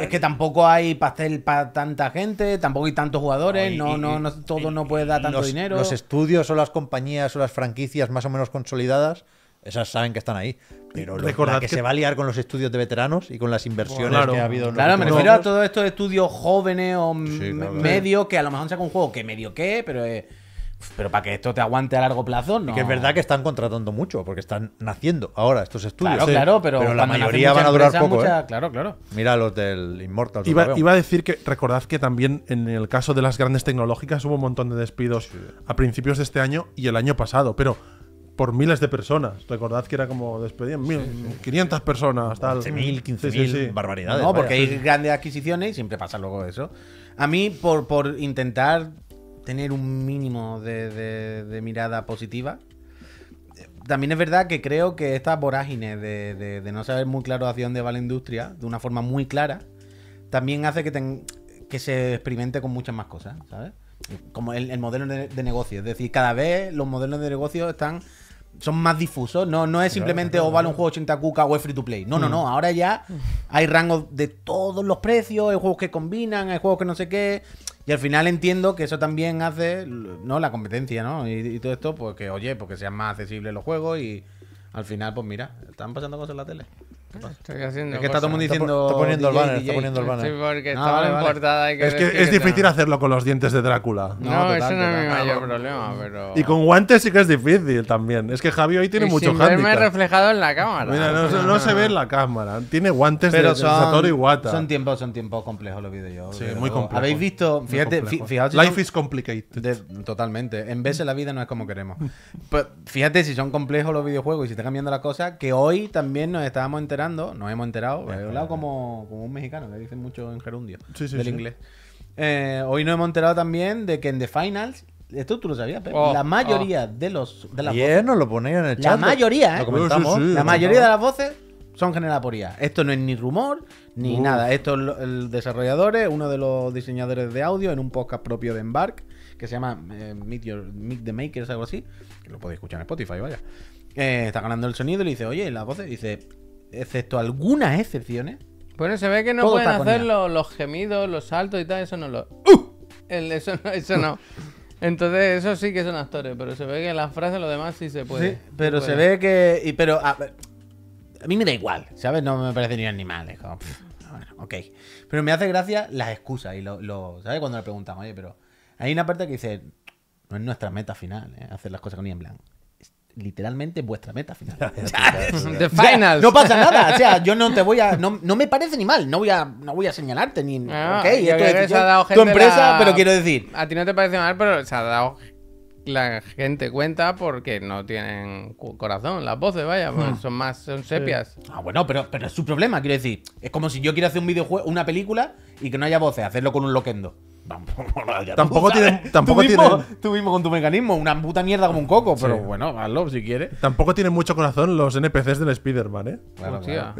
es que tampoco hay pastel para tanta gente, tampoco hay tantos jugadores, no, no, no, todo no puede dar tanto dinero. Los estudios o las compañías o las franquicias más o menos consolidadas esas saben que están ahí. Pero recordad que, se va a liar con los estudios de veteranos y con las inversiones que ha habido Claro, me refiero a todos estos estudios jóvenes o medio, que a lo mejor saca un juego que medio qué, pero. Eh, pero para que esto te aguante a largo plazo, no. que es verdad que están contratando mucho, porque están naciendo ahora estos estudios. Claro, ¿eh? claro, pero, la mayoría van a durar poco. ¿eh? Claro, claro. Mira los del Immortal. Iba, a decir que, recordad que también en el caso de las grandes tecnológicas hubo un montón de despidos a principios de este año y el año pasado, pero por miles de personas. Recordad que era como despedían mil, personas, hasta 15.000, barbaridades. No, porque hay grandes adquisiciones y siempre pasa luego eso. A mí, por, intentar tener un mínimo de, de, mirada positiva, también es verdad que creo que esta vorágine de, no saber muy claro hacia dónde va la industria, de una forma muy clara, también hace que, que se experimente con muchas más cosas, ¿sabes? Como el, modelo de, negocio. Es decir, cada vez los modelos de negocio están son más difusos. No, no es simplemente o vale un juego 80 cuca o es free to play. No, no, mm. no. Ahora ya hay rangos de todos los precios, hay juegos que combinan, hay juegos que no sé qué. Y al final entiendo que eso también hace ¿no? la competencia, ¿no? Y, todo esto, pues que, oye, porque pues, sean más accesibles los juegos y al final, pues mira, están pasando cosas en la tele. Estoy haciendo es que está todo el mundo diciendo. Está poniendo DJ, el banner. Está poniendo el banner. Sí, porque no, ah, vale, Que es que es difícil hacerlo con los dientes de Drácula. No, no total, eso no es mi mayor problema, pero. Y con guantes sí que es difícil también. Es que Javi hoy tiene y mucho sin verme reflejado en la cámara. Mira, no, no, se ve en la cámara. Tiene guantes pero de, son, de y Wata. Son tiempos, son tiempos complejos los videojuegos. Sí, muy complejos. Habéis visto. Fíjate, Life is complicated. totalmente. En de la vida no es como queremos. Pues, fíjate si son complejos los videojuegos y si están cambiando las cosas, que hoy también nos estábamos enterando nos hemos enterado, he hablado como, como un mexicano, le dicen mucho en gerundio del inglés. Eh, hoy nos hemos enterado también de que en The Finals esto tú lo sabías, pero oh, la mayoría oh. de los de las voces, lo La mayoría, la mayoría de las voces son generadas Esto no es ni rumor ni nada. Esto es el desarrollador, uno de los diseñadores de audio en un podcast propio de Embark que se llama eh, Meet, the Makers, algo así. Que lo podéis escuchar en Spotify, vaya. Eh, está ganando el sonido y le dice, oye, las voces. Dice, excepto algunas excepciones. Bueno, se ve que no pueden hacer los, gemidos, los saltos y tal, eso no lo. ¡Uh! eso no. Entonces, eso sí que son actores, pero se ve que las frases, lo demás sí se puede. Sí, pero se, ve que. pero a, mí me da igual, ¿sabes? No me parecen ni animales. ok. Pero me hace gracia las excusas y lo, lo, ¿Sabes? Cuando le preguntan, oye, pero. Hay una parte que dice. No es nuestra meta final, ¿eh? hacer las cosas con en blanco literalmente vuestra meta final. The no pasa nada. O sea, yo no te voy a. No, no me parece ni mal. No voy a, no voy a señalarte ni. Ah, esto tu empresa, pero quiero decir. A ti no te parece mal, pero se ha dado la gente cuenta porque no tienen corazón. Las voces, vaya, pues, hmm. son más, son sepias. Ah, bueno, pero, pero es su problema, quiero decir. Es como si yo quiero hacer un videojuego, una película y que no haya voces, hacerlo con un loquendo. tampoco tiene. Tampoco tú, tiene... tú mismo con tu mecanismo, una puta mierda como un coco, pero bueno, hazlo si quieres. Tampoco tienen mucho corazón los NPCs del Spider-Man, ¿eh? Claro, tío…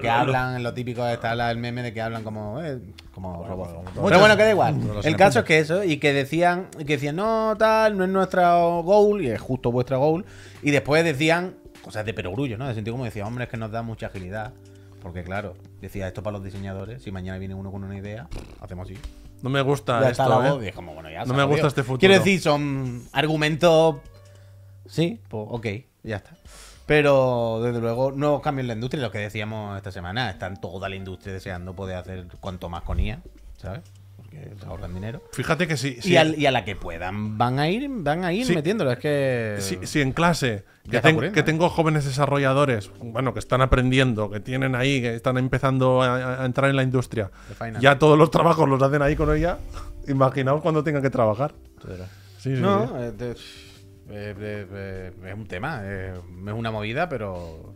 Que, hablan, en lo típico de el meme de que hablan como, eh, robots. Pero bueno, que da igual. El caso es que eso, y que decían, que decían, no, tal, no es nuestro goal, y es justo vuestra goal. Y después decían cosas de perogrullo, ¿no? De sentido como decía, hombre, es que nos da mucha agilidad. Porque claro, decía esto para los diseñadores, si mañana viene uno con una idea, hacemos así. No me gusta esto, ¿eh? No me gusta este futuro. Quiero decir, son argumentos... Sí, pues ok, ya está. Pero desde luego, no cambien la industria, lo que decíamos esta semana, están toda la industria deseando poder hacer cuanto más con IA, ¿sabes? Porque se ahorran dinero. Fíjate que sí. Si, y, a la que puedan, van a ir, van a ir metiéndolo. Es que. Si, en clase que, ¿eh? tengo jóvenes desarrolladores, bueno, que están aprendiendo, que tienen ahí, que están empezando a, entrar en la industria. Ya todos los trabajos los hacen ahí con ella. Imaginaos cuando tengan que trabajar. Sí, no, eh, es un tema, es una movida, pero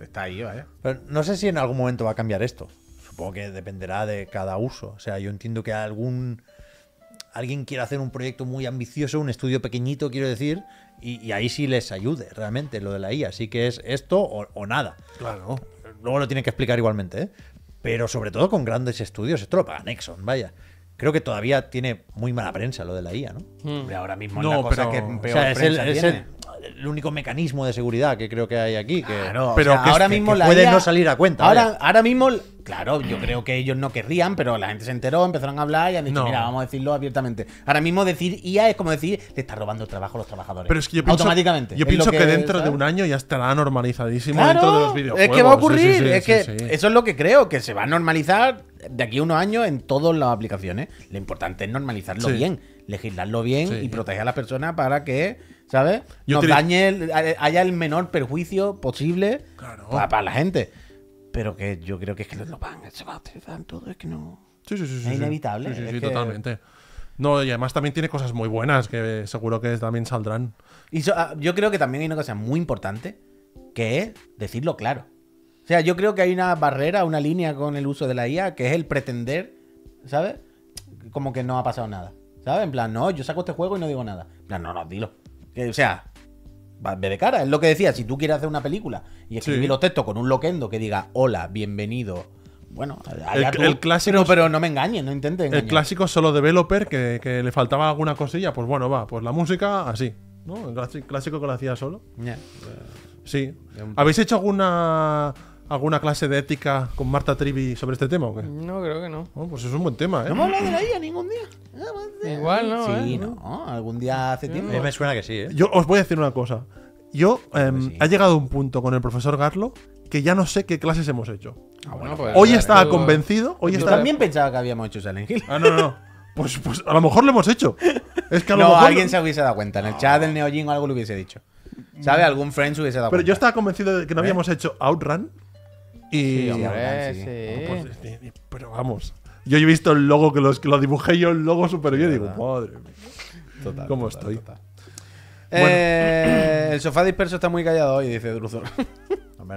está ahí, vaya. no sé si en algún momento va a cambiar esto. Supongo que dependerá de cada uso. O sea, yo entiendo que algún alguien quiere hacer un proyecto muy ambicioso, un estudio pequeñito, quiero decir, y, ahí sí les ayude realmente lo de la IA. Así que es esto o, o nada. Claro. Luego lo tienen que explicar igualmente, ¿eh? Pero sobre todo con grandes estudios, esto lo paga Nexon, vaya creo que todavía tiene muy mala prensa lo de la IA, ¿no? Hmm. Ahora mismo no, es la cosa pero... que peor prensa tiene el único mecanismo de seguridad que creo que hay aquí. Que, pero ahora mismo que, puede no salir a cuenta. Ahora, ahora mismo, claro, yo creo que ellos no querrían, pero la gente se enteró, empezaron a hablar y han dicho, mira, vamos a decirlo abiertamente. Ahora mismo decir IA es como decir, Te está robando trabajo a los trabajadores. Pero es que automáticamente. Yo pienso que, dentro de un año ya estará normalizadísimo dentro de los Es que va a ocurrir, es que eso es lo que creo, que se va a normalizar de aquí a unos años en todas las aplicaciones. Lo importante es normalizarlo bien legislarlo bien y proteger a las personas para que, ¿sabes? No dañe, eh, haya el menor perjuicio posible para, la gente. Pero que yo creo que es que lo van, se va a utilizar todo, es que no. Es inevitable. Sí, totalmente. No, y además también tiene cosas muy buenas que seguro que también saldrán. Y ah, yo creo que también hay una cosa muy importante que es decirlo claro. O sea, yo creo que hay una barrera, una línea con el uso de la IA que es el pretender, ¿sabes? Como que no ha pasado nada. ¿Sabes? En plan, no, yo saco este juego y no digo nada. En plan, no, no, dilo. o sea, ve de cara. Es lo que decía, si tú quieres hacer una película y escribir los textos con un loquendo que diga, hola, bienvenido. Bueno, el, clásico. Pero, no me engañes, no intentes. El clásico solo developer que, que le faltaba alguna cosilla, pues bueno, va, pues la música así. ¿No? El clásico que lo hacía solo. Sí. ¿Habéis hecho alguna alguna clase de ética con Marta Trivi sobre este tema o qué? No, creo que no. Oh, pues es un buen tema, ¿eh? No hemos hablado de la IA ningún día. Igual, ¿no? Sí, ¿eh? no. Algún día hace tiempo. me suena que sí, ¿eh? Yo os voy a decir una cosa. Yo, em, ha llegado un punto con el profesor Garlo que ya no sé qué clases hemos hecho. Ah, bueno, pues, hoy pues, estaba convencido. Hoy yo también pensaba que habíamos hecho Silent Hill. Ah, no, no. Pues, pues, a lo mejor lo hemos hecho. Es que a lo no, mejor alguien se hubiese dado cuenta. En el chat del Neojin o algo lo hubiese dicho. ¿Sabe? Mm. Algún friend se hubiese dado Pero yo estaba convencido de que no ¿Eh? habíamos hecho Outrun. Y, sí, sí. Pues, pues, pero vamos. Yo he visto el logo que, los, que lo dibujé yo, el logo súper bien, y digo, madre Total, ¿Cómo estoy? Eh, el sofá disperso está muy callado hoy, dice Druzo Hombre,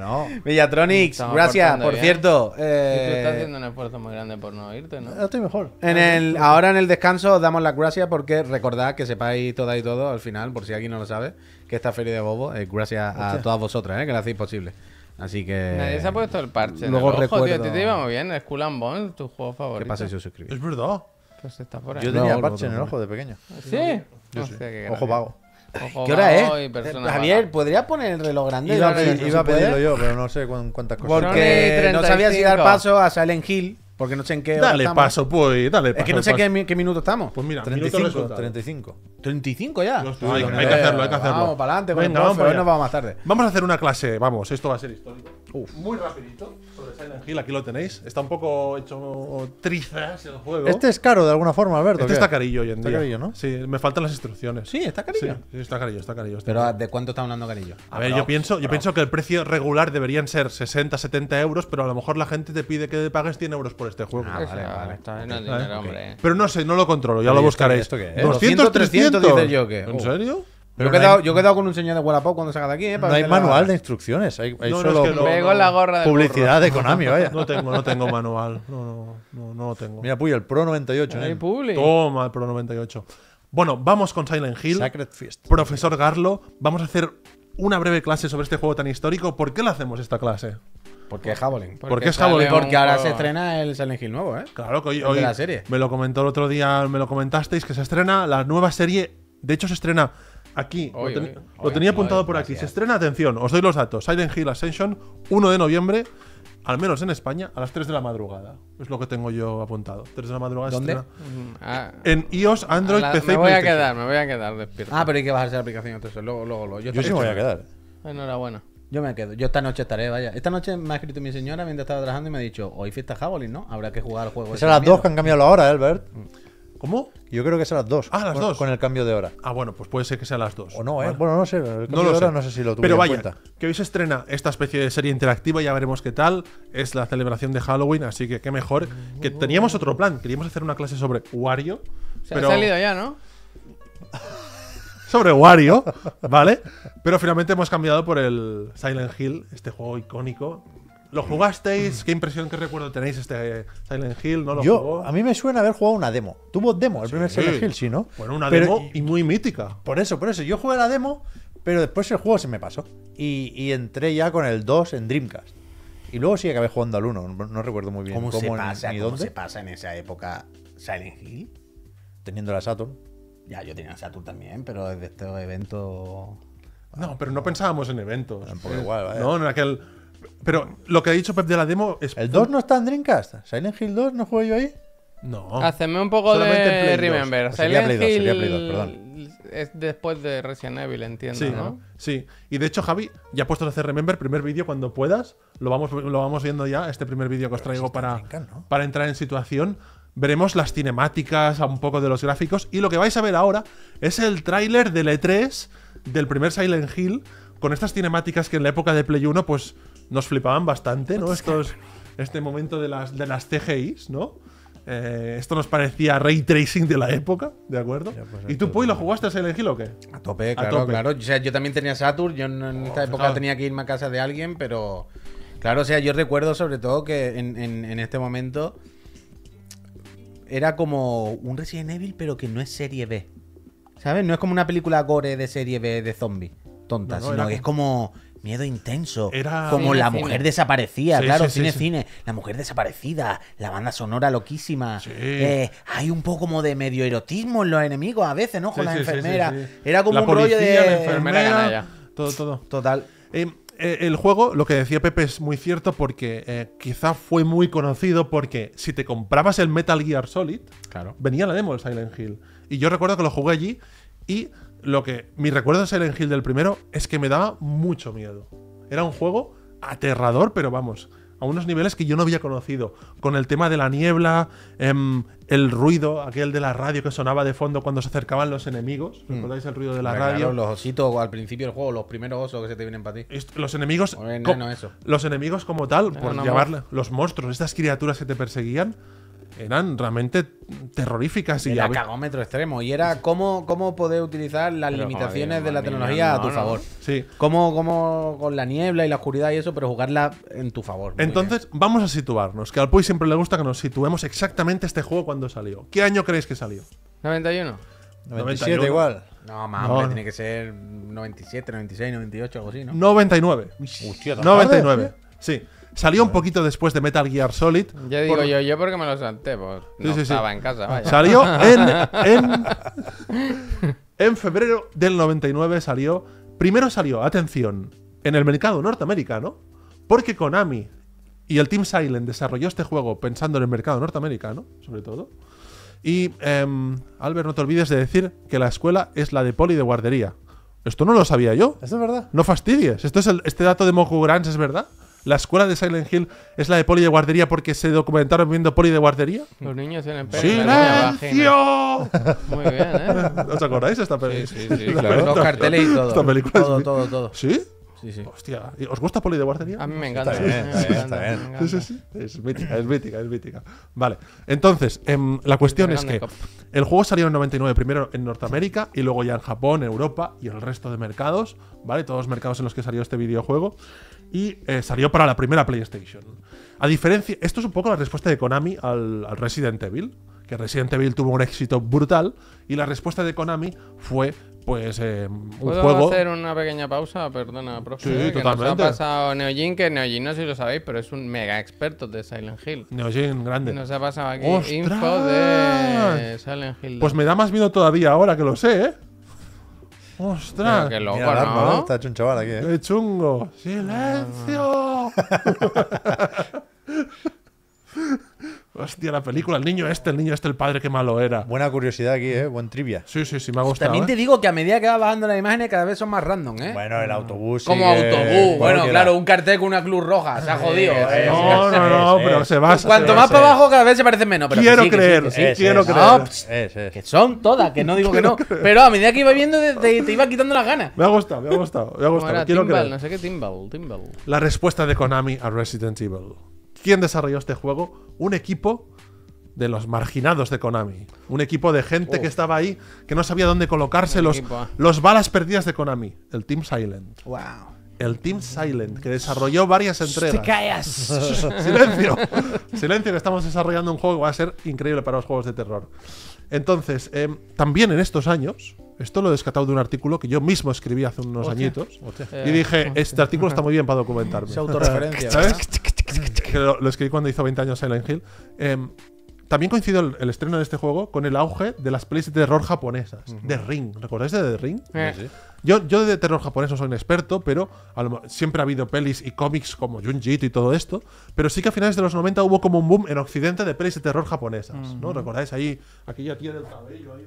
gracias. Por cierto. Eh, haciendo un esfuerzo muy grande por no Estoy mejor. En el, ahora en el descanso os damos las gracias porque recordad que sepáis todas y todo al final, por si alguien no lo sabe, que esta feria de bobo es gracias a todas vosotras, ¿eh? que la hacéis posible. Así que. Nadie se ha puesto el parche. Luego recuerdo... tío, te, iba muy bien. Skull and Bones, tu juego favorito. ¿Qué pasa si yo suscribí? Es verdad. Pues está por ahí. Yo tenía parche en el ojo de pequeño. ¿Sí? Yo o sea, Ojo vago. ¿Qué hora es? Eh, Javier, ¿podría poner el reloj grande? Iba, a, iba a pedirlo yo, pero no sé cuántas cosas. Porque no sabía si dar paso a Silent Hill. Porque no sé en qué. Dale paso, pues. Dale paso. Es que no sé en qué, minuto estamos. Pues mira, 35. 35. 35 ya. No, hay, hay, que hacerlo, hay que hacerlo. Vamos para adelante, vamos pero hoy nos vamos más tarde. Vamos a hacer una clase, vamos, esto va a ser histórico. Uf. Muy rapidito aquí lo tenéis. Está un poco hecho trizas el juego. Este es caro de alguna forma, Alberto. Este está carillo hoy en día. Sí, me faltan las instrucciones. Sí, está carillo. Pero ¿de cuánto está hablando carillo? A ver, yo pienso, yo pienso que el precio regular deberían ser 60, 70 euros, pero a lo mejor la gente te pide que pagues 100 euros por este ah, juego. vale, vale. Está dinero, ¿Eh? hombre. Pero no sé, no lo controlo, ya lo buscaréis. ¿esto 200, 300, 300 dice ¿En oh. serio? yo, he quedado, con un señor de Wallapop cuando salga de aquí, eh, no hay manual de instrucciones. Hay, solo publicidad de Konami, vaya. No tengo, no tengo manual. No, no, lo tengo. Mira, Puy, el Pro 98. ¿eh? Toma, el Pro 98. Bueno, vamos con Silent Hill. Sacred Fist. Profesor Garlo, vamos a hacer una breve clase sobre este juego tan histórico. ¿Por qué le hacemos esta clase? Porque es Javelin. Porque, es Porque ahora se estrena el Silent Hill nuevo, ¿eh? Claro que hoy, la serie. me lo comentó el otro día, me lo comentasteis, que se estrena la nueva serie. De hecho, se estrena Aquí, lo, tenía apuntado por aquí. Se estrena, atención, os doy los datos. Silent Hill Ascension, 1 de noviembre, al menos en España, a las 3 de la madrugada. Es lo que tengo yo apuntado. 3 de la madrugada. Mm, ah. en iOS, Android, PC. Me voy a quedar, me voy a quedar despierto. Ah, pero hay que bajarse la aplicación entonces. Luego, luego, Yo, sí me voy a quedar. Enhorabuena. Yo me quedo. Yo esta noche estaré, vaya. Esta noche me ha escrito mi señora mientras estaba trabajando y me ha dicho, hoy fiesta Javelin, ¿no? Habrá que jugar al juego. Esas las dos que han cambiado la hora, ¿eh, Albert. ¿Cómo? Yo creo que a las 2. Ah, las 2. Con el cambio de hora. Ah, bueno, pues puede ser que a las 2. O no, ¿eh? Bueno, no sé. no lo sé. si lo tuve Pero vaya, que hoy se estrena esta especie de serie interactiva, ya veremos qué tal. Es la celebración de Halloween, así que qué mejor. Que teníamos otro plan, queríamos hacer una clase sobre Wario. Se pero... ha salido ya, ¿no? sobre Wario, ¿vale? Pero finalmente hemos cambiado por el Silent Hill, este juego icónico ¿Lo jugasteis? ¿Qué impresión, qué recuerdo tenéis este eh, Silent Hill? ¿No lo A mí me suena haber jugado una demo. Tuvo demo, el primer Silent Hill, sí, ¿no? Bueno, una demo y, muy mítica. Por eso, por eso. Yo jugué la demo, pero después el juego se me pasó. Y, entré ya con el 2 en Dreamcast. Y luego sí acabé jugando al 1, no, recuerdo muy bien cómo, ni se pasa, cómo se pasa en esa época Silent Hill? Teniendo la Saturn. Ya, yo tenía la Saturn también, pero desde este evento... No, ah. pero no pensábamos en eventos. Tampoco igual, No, en aquel pero lo que ha dicho Pep de la demo es. ¿El 2 no está en Dreamcast? ¿Silent Hill 2 no juego yo ahí? No. Haceme un poco de Remember. Pues perdón. Es después de Resident Evil, entiendo, sí, ¿no? Sí. Y de hecho, Javi, ya puesto a hacer Remember, primer vídeo cuando puedas. Lo vamos, lo vamos viendo ya, este primer vídeo que os traigo para, para entrar en situación. Veremos las cinemáticas, un poco de los gráficos. Y lo que vais a ver ahora es el tráiler del E3 del primer Silent Hill. Con estas cinemáticas que en la época de Play 1, pues nos flipaban bastante, ¿no? Estos, este momento de las, de ¿no? Eh, esto nos parecía ray tracing de la época, ¿de acuerdo? Pues ¿Y tú, Puy, lo jugaste a Silent Hill o qué? A tope, claro, claro. O sea, yo también tenía Saturn, yo en, oh, esta época tenía que irme a casa de alguien, pero. Claro, o sea, yo recuerdo sobre todo que en, este momento. Era como un Resident Evil, pero que no es serie B. ¿Sabes? No es como una película gore de serie B de zombie tonta, sino que es como Miedo intenso. Era... Como la mujer desaparecía, claro, cine, cine. La mujer desaparecida, la banda sonora loquísima. Eh, hay un poco como de medio erotismo en los enemigos a veces, ¿no? Con la enfermera. Era como un rollo de. enfermera, todo, todo. Total. Eh, eh, el juego, lo que decía Pepe es muy cierto porque quizá fue muy conocido porque si te comprabas el Metal Gear Solid, claro. venía la demo de Silent Hill. Y yo recuerdo que lo jugué allí y lo que. Mi recuerdo de Silent Hill del primero es que me daba mucho miedo. Era un juego aterrador, pero vamos, a unos niveles que yo no había conocido. Con el tema de la niebla, em, el ruido, aquel de la radio que sonaba de fondo cuando se acercaban los enemigos. Mm. ¿Recordáis el ruido de la radio? los ositos al principio del juego, los primeros osos que se te vienen para ti. Los enemigos. como tal, por Los monstruos, estas criaturas que te perseguían eran realmente terroríficas. y Era cagómetro extremo. Y era cómo, cómo poder utilizar las limitaciones de la tecnología a tu favor. Sí. Cómo, cómo, con la niebla y la oscuridad y eso, pero jugarla en tu favor. Entonces, vamos a situarnos. Que al Puy siempre le gusta que nos situemos exactamente este juego cuando salió. ¿Qué año creéis que salió? 91. 97 igual. No, más tiene que ser 97, 96, 98, algo así, ¿no? 99. Hostia, 99. Sí. Salió un poquito después de Metal Gear Solid. Ya digo yo, yo porque me lo salté, pues, estaba en casa. Vaya. Salió en, en, febrero del 99 salió. Primero salió, atención, en el mercado norteamericano, porque Konami y el Team Silent desarrolló este juego pensando en el mercado norteamericano, sobre todo. Y, em, Albert, no te olvides de decir que la escuela es la de poli de guardería. Esto no lo sabía yo. es verdad. No fastidies. Esto es el, este dato de Moku Grants es verdad la escuela de Silent Hill es la de poli de guardería porque se documentaron viendo poli de guardería. Los niños en el ¡Silencio! Muy bien, ¿eh? ¿Os acordáis de esta película? Sí, sí, Claro. Los carteles y todo. película todo, todo, todo. ¿Sí? Hostia, ¿os gusta Poli de A mí me encanta. Es mítica, es mítica, es mítica. Vale, entonces, em, la cuestión es que el juego salió en 99, primero en Norteamérica y luego ya en Japón, Europa y el resto de mercados, ¿vale? Todos los mercados en los que salió este videojuego. Y eh, salió para la primera PlayStation. A diferencia, esto es un poco la respuesta de Konami al Resident Evil que Resident Evil tuvo un éxito brutal y la respuesta de Konami fue pues eh, ¿Puedo hacer una pequeña pausa? Perdona, profe. Sí, que totalmente. Nos ha pasado Neojin, que Neojin, no sé si lo sabéis, pero es un mega experto de Silent Hill. Neojin, grande. Nos ha pasado aquí info de Silent Hill. Pues me da más miedo todavía ahora que lo sé, ¿eh? ¡Ostras! qué loco, ¿no? Está hecho un chaval aquí, ¿eh? ¡Qué chungo! ¡Silencio! Hostia, la película, el niño este, el niño este, el padre, qué malo era. Buena curiosidad aquí, ¿eh? Buen trivia. Sí, sí, sí, me ha gustado. También eh. te digo que a medida que va bajando las imágenes, cada vez son más random, ¿eh? Bueno, el autobús. Como autobús. Bueno, claro, un cartel con una cruz roja, se ha jodido. Eh. no, no, no, pero se va. Cuanto más para abajo, cada vez se parece menos. quiero creer, eh, sí, quiero creer. Ah, que son todas, que no digo que no. Pero a medida que iba viendo, te, iba quitando las ganas. Me ha gustado, me ha gustado, me ha gustado. Quiero timbal, No sé qué timbal, timbal. La respuesta de Konami a Resident Evil. ¿Quién desarrolló este juego? Un equipo de los marginados de Konami. Un equipo de gente que estaba ahí, que no sabía dónde colocarse los, los, balas perdidas de Konami. El Team Silent. Wow. El Team Silent, que desarrolló varias entregas. callas! ¡Silencio! Silencio, que estamos desarrollando un juego que va a ser increíble para los juegos de terror. Entonces, em, también en estos años, esto lo he descatado de un artículo que yo mismo escribí hace unos añitos. Y dije, este artículo está muy bien para documentarme. Es autorreferencia. lo, escribí cuando hizo 20 años Silent Hill. Em, también coincidió el, estreno de este juego con el auge de las plays de terror japonesas. de The Ring. ¿Recordáis de The Ring? Eh. Yo, yo de terror japonés no soy un experto, pero siempre ha habido pelis y cómics como Junji y todo esto. Pero sí que a finales de los 90 hubo como un boom en Occidente de pelis de terror japonesas. Mm. ¿no? ¿Recordáis ahí aquella tía del cabello? Ahí,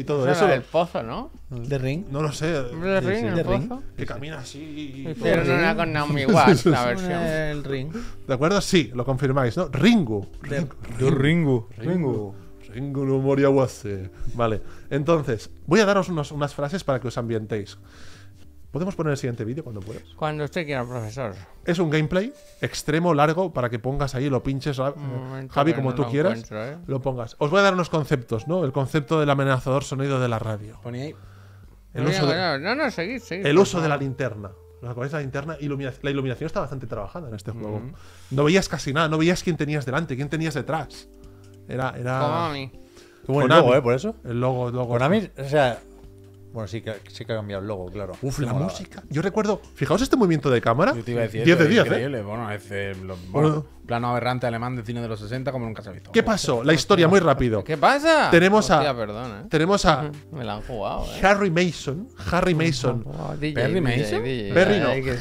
y todo eso. del pozo, ¿no? ¿De Ring? No lo sé. ¿De Ring? ¿El pozo? Que camina así. Hicieron una con Naomi Watts, la versión. El Ring. ¿De acuerdo? Sí, lo confirmáis, ¿no? Ringu. Ringu. Ringu. Ringu no Moriawase. Vale. Entonces, voy a daros unas frases para que os ambientéis. ¿Podemos poner el siguiente vídeo cuando puedas? Cuando usted quiera, profesor. Es un gameplay extremo, largo, para que pongas ahí, lo pinches, Javi, como tú quieras, ¿eh? lo pongas. Os voy a dar unos conceptos, ¿no? El concepto del amenazador sonido de la radio. Ponía ahí. El no, uso no, de, El uso de la linterna. La la linterna? Iluminación. La iluminación está bastante trabajada en este juego. No veías casi nada, no veías quién tenías delante, quién tenías detrás. Era. era... Konami. el logo, ¿eh? Por eso. El logo, logo. o sea, bueno, sí que, sí que ha cambiado el logo, claro. Uf, la música. Yo recuerdo, fijaos este movimiento de cámara. Yo 10 de 10. Increíble. ¿eh? Bueno, es eh, plano aberrante alemán de cine de los 60 como nunca se ha visto. ¿Qué pasó? La historia muy rápido. ¿Qué pasa? Tenemos a- perdón, ¿eh? Tenemos a Me la han jugado, Harry Mason, Harry Mason, oh, DJ, Perry Mason?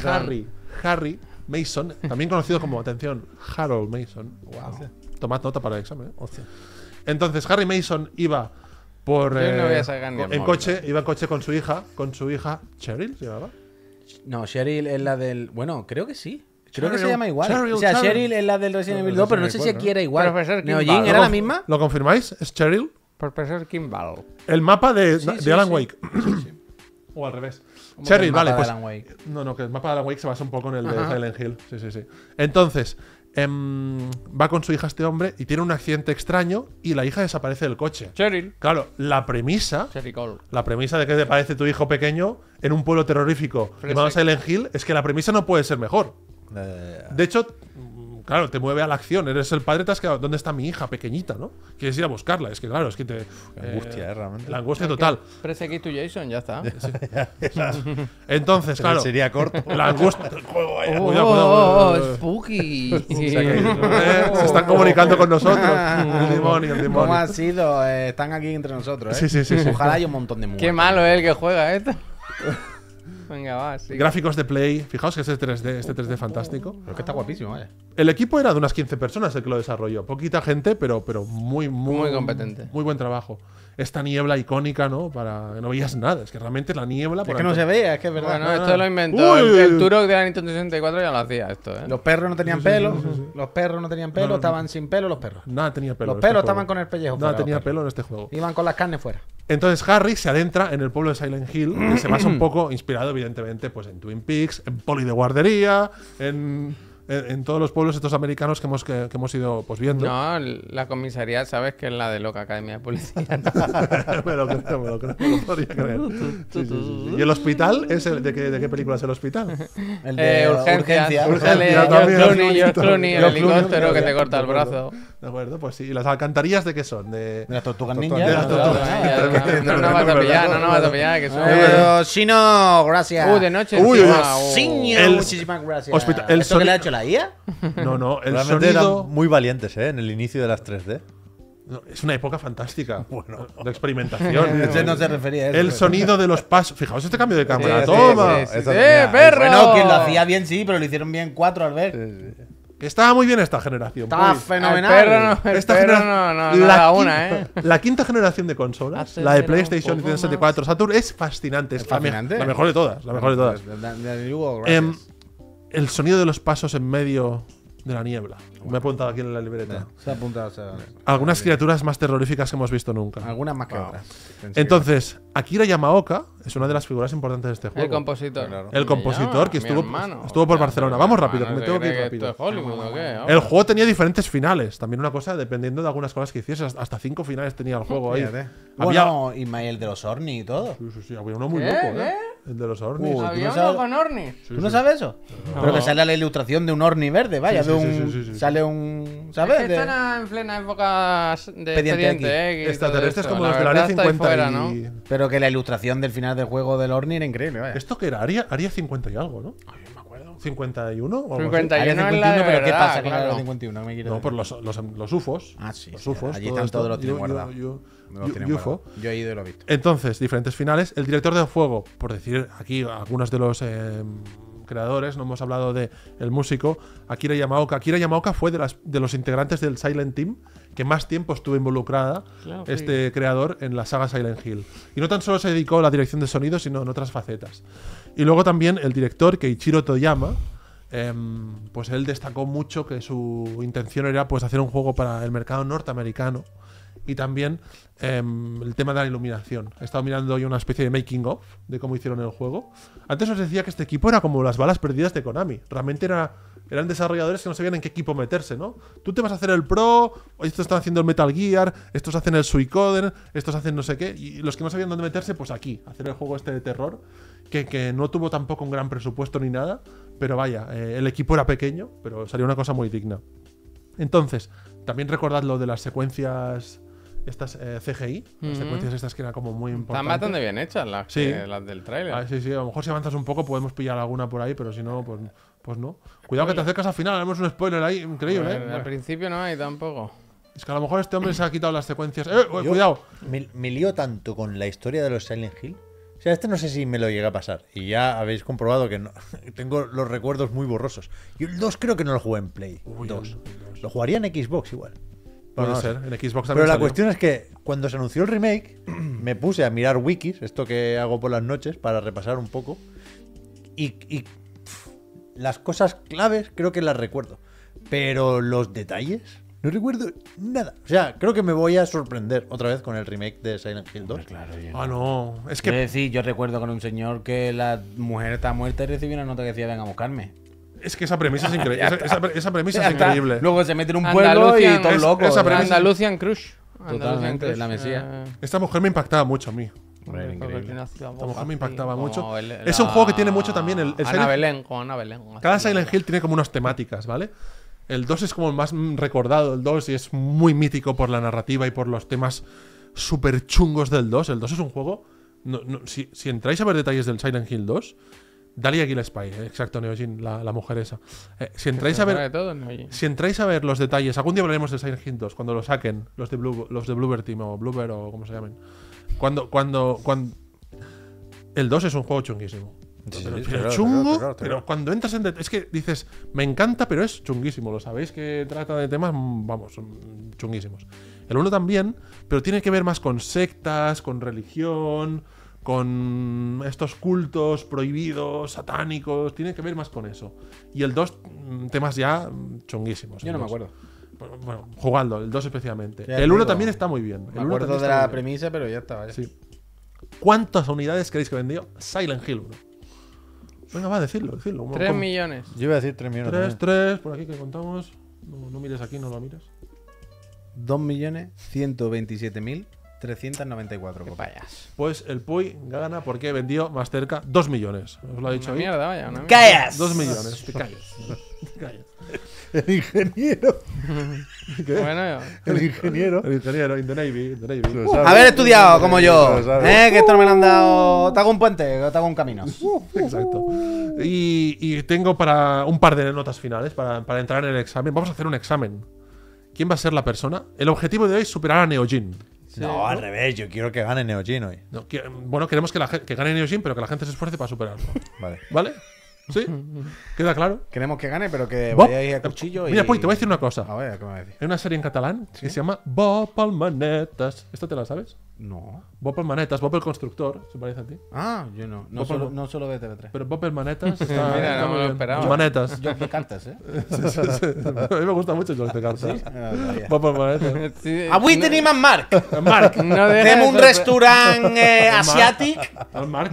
no, Harry, Harry Mason, también conocido como, atención, Harold Mason. Wow. Tomad nota para el examen. ¿eh? Entonces, Harry Mason iba no a eh, en coche, iba en coche con su hija, con su hija Cheryl se llamaba. No, Cheryl es la del. Bueno, creo que sí. Creo que se llama igual. Cheryl, o sea, Cheryl. es la del Resident Evil pero no sé si aquí era igual. No ¿era la misma? ¿Lo confirmáis? ¿Es Cheryl? Profesor Kimball. El mapa de, Alan Wake. O al revés. el mapa vale, de pues. Alan Wake? No, no, que el mapa de Alan Wake se basa un poco en el de Silent Hill. Sí, sí, sí. Entonces, Em, va con su hija este hombre y tiene un accidente extraño y la hija desaparece del coche. Cheryl. Claro, la premisa, la premisa de que te parece tu hijo pequeño en un pueblo terrorífico llamado Silent Hill es que la premisa no puede ser mejor. Eh, de hecho, claro, te mueve a la acción. Eres el padre, te has quedado. ¿Dónde está mi hija pequeñita, no? Quieres ir a buscarla. Es que, claro, es que te. Eh, angustia, eh, realmente. La angustia total. parece tu Jason, ya está. Entonces, claro. sería corto. La angustia. oh, juego. cuidado, oh, oh, spooky. Eh, se están comunicando con nosotros. el demonio, el demonio. ¿Cómo ha sido? Eh, están aquí entre nosotros, ¿eh? Sí, sí, sí. Ojalá haya un montón de mujeres. Qué malo es el que juega esto. Gráficos de Play. Fijaos que este 3D, este 3D fantástico. que está guapísimo, El equipo era de unas 15 personas el que lo desarrolló. Poquita gente, pero, pero muy, muy, muy competente. Muy buen trabajo esta niebla icónica, ¿no? Para no veías nada. Es que realmente la niebla. Es que no se veía, es que es verdad. Ah, esto lo inventó. El, Turok de la Nintendo 64 ya lo hacía esto, ¿eh? Los perros no tenían pelo. los perros no tenían pelo. estaban sin pelo los perros. Nada tenía pelo. Los este perros estaban con el pellejo. Nada tenía pelo en este juego. Iban con las carnes fuera. Entonces Harry se adentra en el pueblo de Silent Hill, que se basa un poco inspirado, evidentemente, pues en Twin Peaks, en Poli de Guardería, en en, todos los pueblos estos americanos que hemos, que, hemos ido pues, viendo. No, la comisaría sabes que es la de loca Academia de Policía. ¿no? me lo creo, lo creer. ¿Y el hospital? ¿Es el de, qué, película es el hospital? El de eh, urgencias. Urgencias. el helicóptero que te corta el brazo. De acuerdo, pues sí. ¿Y las alcantarillas de qué son? De, las tortugas ninja. De ah, No nos vas a pillar, no nos vas a pillar. Pero, Sino, gracias. Uy, de noche. Uy, ah, oh. Sino, muchísimas gracias. Esto que le ha hecho la no, no, el sonido... muy valientes, ¿eh? En el inicio de las 3D. es una época fantástica. Bueno. De experimentación. no se refería El sonido de los pasos. Fijaos este cambio de cámara. ¡Toma! perro! lo hacía bien sí, pero lo hicieron bien cuatro al ver. Que estaba muy bien esta generación. Estaba fenomenal. no, la quinta generación de consolas, la de PlayStation, Nintendo 64, Saturn, es fascinante. La, mejor de todas. La mejor de todas. Pues, el sonido de los pasos en medio de la niebla. Me he apuntado aquí en la libreta. se ha apuntado, Algunas criaturas más terroríficas que hemos visto nunca. Algunas más que otras. Entonces, Akira Yamaoka es una de las figuras importantes de este juego. El compositor. Claro. El compositor que estuvo, estuvo por Barcelona. Vamos rápido, que me tengo que ir rápido. el juego tenía diferentes finales. También una cosa, dependiendo de algunas cosas que hiciese. Hasta cinco finales tenía el juego ahí. Había... y el de los Orni y todo. Sí, sí, sí. Había uno muy loco, ¿eh? El de los uno con Orni? ¿Tú no sabes eso? Pero que sale la ilustración de un Orni verde, vaya, de un sale un. ¿Sabes? están en plena época de Expediente, X. Eh, Extraterrestres como los de la área 50. y... ¿no? Pero que la ilustración del final del juego del Orni era increíble, vaya. ¿Esto qué era? ¿Aria 50 y algo, ¿no? Ay, me acuerdo. ¿51? O 51 es la pero ¿qué pasa con claro. 51? Me no, por los, los, los, UFOs. Ah, sí. Los UFOs. Allí todo están todos los tienen yo, UFO. yo he ido y lo visto. Entonces, diferentes finales. El director de juego, por decir aquí algunos de los. Eh, creadores, no hemos hablado de el músico Akira Yamaoka. Akira Yamaoka fue de, las, de los integrantes del Silent Team que más tiempo estuvo involucrada este creador en la saga Silent Hill. Y no tan solo se dedicó a la dirección de sonido, sino en otras facetas. Y luego también el director Keiichiro Toyama, em, pues él destacó mucho que su intención era pues hacer un juego para el mercado norteamericano y también em, el tema de la iluminación. He estado mirando hoy una especie de making of de cómo hicieron el juego. Antes os decía que este equipo era como las balas perdidas de Konami. Realmente era, eran desarrolladores que no sabían en qué equipo meterse, ¿no? Tú te vas a hacer el pro, estos están haciendo el Metal Gear, estos hacen el Suicoden, estos hacen no sé qué. Y los que no sabían dónde meterse, pues aquí, hacer el juego este de terror. Que, no tuvo tampoco un gran presupuesto ni nada, pero vaya, eh, el equipo era pequeño, pero salió una cosa muy digna. Entonces, también recordad lo de las secuencias estas eh, CGI, las secuencias estas que eran como muy importantes. Están bastante bien hechas las, las del tráiler. Ah, sí, sí, a lo mejor si avanzas un poco podemos pillar alguna por ahí, pero si no, pues, pues no. Cuidado que te acercas al final, haremos un spoiler ahí, increíble. ¿eh? Al principio no hay tampoco. Es que a lo mejor este hombre se ha quitado las secuencias. ¡Eh, eh cuidado! Me, lío tanto con la historia de los Silent Hill. O sea, este no sé si me lo llega a pasar. Y ya habéis comprobado que no, tengo los recuerdos muy borrosos. Yo el 2 creo que no lo jugué en Play. Dos. Lo jugaría en Xbox igual. Xbox Pero la cuestión es que cuando se anunció el remake, me puse a mirar wikis, esto que hago por las noches, para repasar un poco. Y, las cosas claves creo que las recuerdo. Pero los detalles, no recuerdo nada. O sea, creo que me voy a sorprender otra vez con el remake de Silent Hill 2. Ah, no. Es que. decir, yo recuerdo con un señor que la mujer está muerta y recibió una nota que decía: Venga a buscarme. Es que esa premisa es increíble. esa, premisa es increíble. Luego se mete un pueblo y todo loco. Andalucía Crush. Totalmente, la mesía. Eh. Esta mujer me impactaba mucho a mí. Esta mujer me impactaba mucho. Es un juego que tiene mucho también el, Belén, Cada Silent Hill tiene como unas temáticas, ¿vale? El 2 es como el más recordado, el 2 y es muy mítico por la narrativa y por los temas súper chungos del 2. El 2 es un juego... si entráis a ver detalles del Silent Hill 2, Dalia Spy, eh, exacto, Neojin, la, la mujer esa. Eh, si, entráis a ver, si entráis a ver los detalles, algún día hablaremos de Silent Hill 2, cuando lo saquen, los de, Blue, los de Bloober Team o Bloober o como se llamen. Cuando, cuando, cuando. El 2 es un juego chunguísimo. pero, chungo, pero cuando entras en. Es que dices, me encanta, pero es chunguísimo. Lo sabéis que trata de temas, mm, vamos, chunguísimos. El 1 también, pero tiene que ver más con sectas, con religión con estos cultos prohibidos, satánicos, tiene que ver más con eso. Y el 2, mm, temas ya mm, chunguísimos Yo no me acuerdo. Bueno, jugando, el 2 especialmente. el 1 también está muy bien. Me acuerdo de la premisa, pero ya estaba. Sí. ¿Cuántas unidades creéis que vendió Silent Hill 1? Venga, va, decirlo, decirlo. 3 millones. Yo iba a decir 3 millones. 3, 3, por aquí que contamos. No, no mires aquí, no lo mires. 2 millones 127 mil 394 Pues el Puy gana porque vendió más cerca 2 millones. Os lo ha dicho una Mierda, vaya, ¡Callas! 2 millones, te El ingeniero. Bueno, El ingeniero. El ingeniero, in the Navy. haber estudiado como yo. ¿eh? Que esto no me lo han dado. Te hago un puente, te hago un camino. exacto. Y, y, tengo para un par de notas finales para, para, entrar en el examen. Vamos a hacer un examen. ¿Quién va a ser la persona? El objetivo de hoy es superar a Neojin no, al revés, yo quiero que gane Neojin hoy. bueno, queremos que, la, que gane Neojin, pero que la gente se esfuerce para superarlo. Vale. ¿Vale? ¿Sí? ¿Queda claro? Queremos que gane, pero que a ir a cuchillo y... Mira, te voy a decir una cosa. A ver, ¿qué me a decir? Hay una serie en catalán que se llama Bob Palmanetas. ¿Esta te la sabes? No. Bob Manetas, Bob Constructor, se parece a ti. Ah, yo no. No, solo, de TV3. Pero Bob Manetas está, Mira, no me lo esperaba. Manetas. Yo de cartas, ¿eh? sí, sí, A mí me gusta mucho George de cartas. Bob ah, el Manetas. sí, Avui ah, no... un restaurante eh, asiático asiàtic Mark.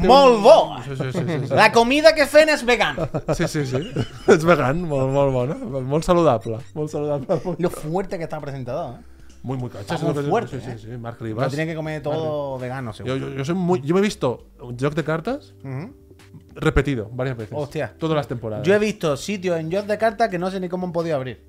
La comida que hacen es vegan. Sí, sí, sí. Es vegan, molt, molt bona. saludable. saludable. Lo fuerte que está presentado. eh? Muy, muy cachas. Muy fuerte. Sí, sí, ¿eh? Rivas. que comer todo vegano, seguro. Yo, yo, yo me he visto un de cartas repetido varias veces. Hostia. Todas las temporadas. Yo he visto sitios en joc de cartas que no sé ni cómo han podido abrir.